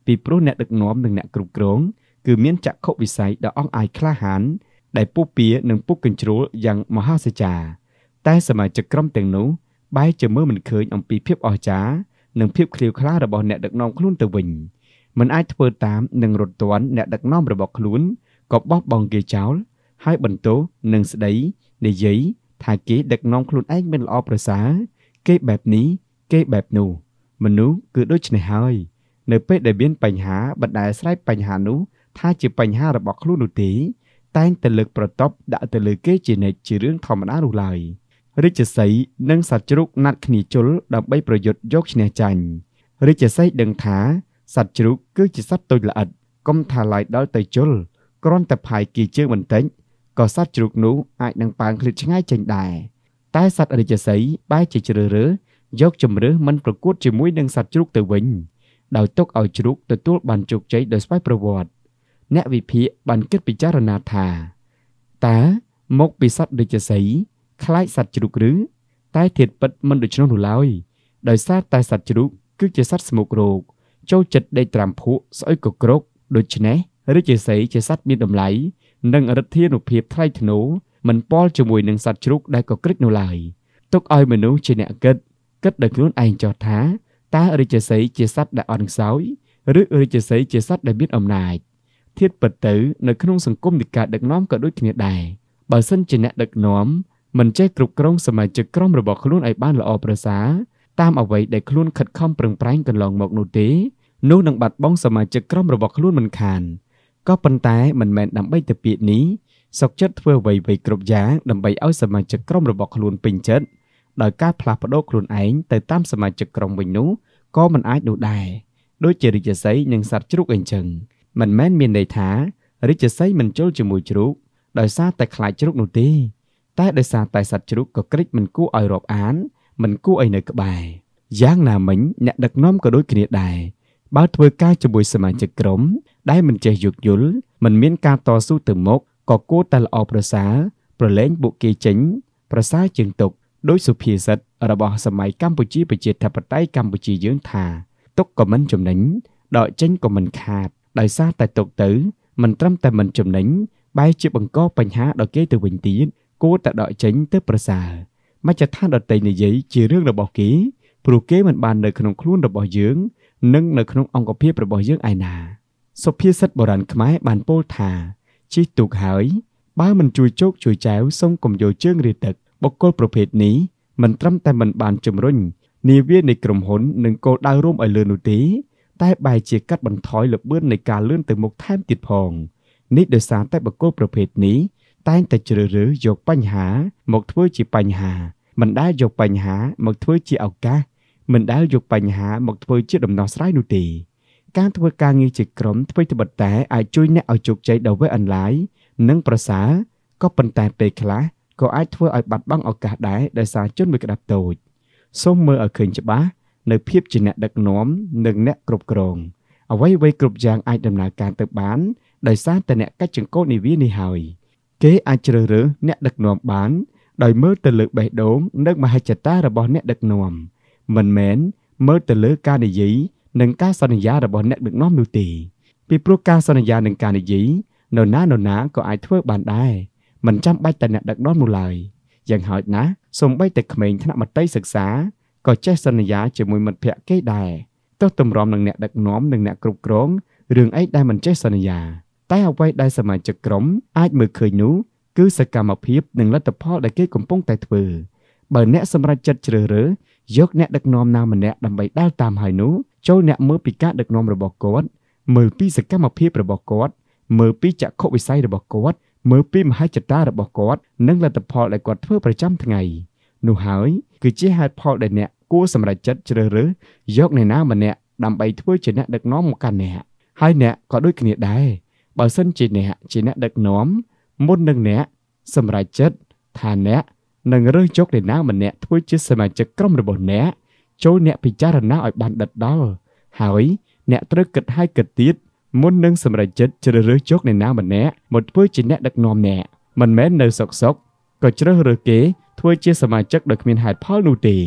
ពីព្រោះអ្នកដឹកនាំនិងអ្នកគ្រប់គ្រងគឺមានចក្ខុវិស័យដ៏អង់អាចក្លាហាន ដែលពុះពៀនិងពុះកញ្ជ្រួលយ៉ាងមហាសាចារតែសមាជិកក្រុមទាំងនោះ បែរជាមើលមិនឃើញអំពីភាពអស្ចារ្យនិងភាពឃ្លាវខ្លារបស់អ្នកដឹកនាំខ្លួនទៅវិញមិនអាចធ្វើតាមនិងរត់ទាន់អ្នកដឹកនាំរបស់ខ្លួនក៏បោះបង់គេចោល ហើយបន្ទោសនិងស្ដីនិយាយថាគេដឹកនាំខ្លួនឯងមិនល្អប្រសើរគេបែបនេះគេបែបនោះ មនុស្សគឺដូច្នេះហើយ នៅពេលដែលមានបញ្ហាបណ្ដាលស្រ័យបញ្ហានោះ ថាជាបញ្ហារបស់ខ្លួននោះទេតែងតែលើកប្រតប់ដាក់ទៅលើគេជានិច្ចជារឿងធម្មតានោះឡើយរាជសីហ៍និងសត្វជ្រូកណាត់គ្នាជល់ដើម្បីប្រយុទ្ធយកឈ្នះចាញ់រាជសីហ៍ដឹងថាសត្វជ្រូកគឺជាសត្វតូចល្អិតកុំថាឡាយដល់ទៅជល់គ្រាន់តែផាយគីជើងបន្តិចក៏សត្វជ្រូកនោះអាចនឹងប៉ាងឃ្លាតឆ្ងាយចេញដែរតែសត្វរាជសីបែរជាជ្រើសរើសយកជំរឿសមិនប្រកួតជាមួយនឹងសត្វជ្រូកទៅវិញដោយទុកឲ្យជ្រូកទទួលបានជោគជ័យដោយស្វ័យប្រវត្តិអ្នកវិភាគបានគិតពិចារណាថាតើមកពីសត្វរាជសីคล้ายសត្វជ្រូកឬតែធាតពិតមិនដូច្នោះនោះឡើយដោយសារតែសត្វជ្រូកគឺជាសត្វស្មុគរោគចូលចិត្តដេកត្រាំភក់ស្អុយកក្រោកដូច្នេះរាជសីជាសត្វមានតម្លៃនិងឫទ្ធានុភាពថ្លៃថ្នូរមិនពាល់ជាមួយនឹងសត្វជ្រូកដែលកក្រឹកនោះឡើយទុកឲ្យមនុស្សជាអ្នកគិតគិតដោយខ្លួនឯងចោះថាតើរាជសីយជាសត្វដែលអត់នឹងសោយឬរាជសីយជាសត្វដែលមានអំណាចធៀបពិតទៅនៅក្នុងសង្គមនៃការដឹកនាំក៏ដូចគ្នាដែរបើសិនជាអ្នកដឹកនាំមិនចេះគ្រប់គ្រងសមាជិកក្រុមរបស់ខ្លួនឲ្យបានល្អប្រសើរតាមអ្វីដែលខ្លួនខិតខំប្រឹងប្រែងកន្លងមកនោះទេនោះនឹងបាត់បង់សមាជិកក្រុមរបស់ខ្លួនមិនខានក៏ប៉ុន្តែមិនមែនដើម្បីតែពាក្យនេះសុខចិត្តធ្វើអ្វីៗគ្រប់យ៉ាងដើម្បីឲ្យសមាជិកក្រុមរបស់ខ្លួនពេញចិត្តដោយការផ្លាស់ប្ដូរខ្លួនឯងទៅតាមសមាជិកក្រុមវិញនោះក៏មិនអាចនោះដែរដូចជារិទ្ធិស័យនិងសត្វជ្រូកអីចឹងមិនមែនមានន័យថារិទ្ធិស័យមិនជុលជាមួយជ្រូកដោយសារតែខ្លាចជ្រូកនោះទេតែដោយសារតែសត្វជ្រូកក៏ក្រិចមិនគួរឲ្យរាប់អាន មិនគួរឲ្យនៅក្បែរយ៉ាងណាមិញអ្នកដឹកនាំក៏ដូចគ្នាដែរបើ ធ្វើការជាមួយសមាជិកក្រុមដែលមិនចេះយោគយល់មិនមានការតស៊ូទៅមុខក៏គួរតែល្អប្រសើរប្រឡែងពួកគេចេញប្រសើរជាងទុកដោយសុភាសិតរបស់សម័យកម្ពុជាប្រជាធិបតេយ្យកម្ពុជាយើងថាទុកក៏មិនចំណេញដកចេញក៏មិនខាតដោយសារតែទុកទៅ មិនត្រឹមតែមិនចំណេញបែរជាបង្កបញ្ហាដល់គេទៅវិញទៀតគួរតែដកចេញទៅប្រសើរមជ្ឈដ្ឋានដតីនិយាយជារឿងរបស់គេ ព្រោះគេមិនបាននៅក្នុងខ្លួនរបស់យើង និងនៅក្នុងអង្គភាពរបស់យើងឯណាសុភាសិតបុរាណខ្មែរបានពោលថាជិះទូកហើយបើមិនជួយជោគជួយចែវសូមកុំយកជើងរាទឹកបុគ្គលប្រភេទនេះមិនត្រឹមតែមិនបានជំរុញនាវានៃក្រុមហ៊ុននិងគោលដៅរួមឲ្យលឿននោះទេតែបែរជាកាត់បន្ថយលបឿននៃការលឿនទៅមុខថែមទៀតផងនេះដោយសារតែបុគ្គលប្រភេទនេះតែងតែជ្រើសរើសយកបញ្ហាមកធ្វើជាបញ្ហាមិនដែលយកបញ្ហាមកធ្វើជាឱកាសមិនដែលយកបញ្ហាមកធ្វើជាដំណោះស្រាយនោះទេការធ្វើការងារជាក្រុមថ្វីត្បិតតែអាចជួយអ្នកឲ្យជោគជ័យដល់វេអនឡាញនិងប្រសើរក៏ប៉ុន្តែពេលខ្លះក៏អាចធ្វើឲ្យបាត់បង់ឱកាសដែរដោយសារជនមួយក្តាប់តូចសូមមើលឲ្យឃើញច្បាស់នៅភាពជាអ្នកដឹកនាំនិងអ្នកគ្រប់គ្រងអ្វីអ្វីគ្រប់យ៉ាងអាចដំណើរការទៅបាន ដោយសារតែអ្នកកាច់ចង្កូតនាវានេះហើយគេអាចជ្រើសរើសអ្នកដឹកនាំបាន ដោយមើលទៅលើបេះដូងនិងមហិច្ឆតារបស់អ្នកដឹកនាំមិនមែនមើលទៅលើការនិយាយនិងការសន្យារបស់អ្នកដឹកនាំនោះទេពីព្រោះការសន្យានិងការនិយាយនៅណានៅណាក៏អាចធ្វើបានដែរមិនចាំបាច់តែអ្នកដឹកនាំនោះឡើយយ៉ាងហោចណាស់សូម្បីតែក្មេងថ្នាក់មត្តេយសិក្សាក៏ចេះសន្យាជាមួយមិត្តភ័ក្តិគេដែរទោះទម្រាំនឹងអ្នកដឹកនាំនិងអ្នកគ្រប់គ្រងរឿងអីដែលមិនចេះសន្យា តែ អ្វីដែលសមាជិកក្រុមអាចមើលឃើញនោះគឺសកម្មភាពនិងលទ្ធផលដែលគេកំពុងតែធ្វើ បើ អ្នកសម្រេចចិត្តជ្រើសរើសយកអ្នកដឹកនាំណាម្នាក់ដើម្បីដើរតាមហើយនោះចូលអ្នកមើលពីការដឹកនាំរបស់គាត់មើលពីសកម្មភាពរបស់គាត់មើលពីចក្ខុវិស័យរបស់គាត់មើលពីមហិច្ឆតារបស់គាត់និងលទ្ធផលដែលគាត់ធ្វើប្រចាំថ្ងៃនោះហើយគឺជាហេតុផលដែលអ្នកគួរសម្រេចចិត្តជ្រើសរើសយកអ្នកណាម្នាក់ដើម្បីធ្វើជាអ្នកដឹកនាំមកកាន់អ្នកហើយអ្នកក៏ដូចគ្នាដែរបើសិនជាអ្នកជាអ្នកដឹកនាំមុននឹងអ្នកសម្រេចចិត្តថាអ្នកនឹងរើសយកអ្នកណាម្នាក់ធ្វើជា សមាជិកក្រុមរបស់អ្នកចូលអ្នកពិចារណាឲ្យបានដិតដល់ហើយ អ្នកត្រូវគិតឲ្យគិតទៀតមុននឹងសម្រេចចិត្តជ្រើសរើសជោគអ្នកណាម្នាក់មកធ្វើជាអ្នកដឹកនាំអ្នកមិនមែននៅសុកសុកក៏ជ្រើសរើសគេធ្វើជាសមាជិកដោយគ្មានហេតុផលនោះទេ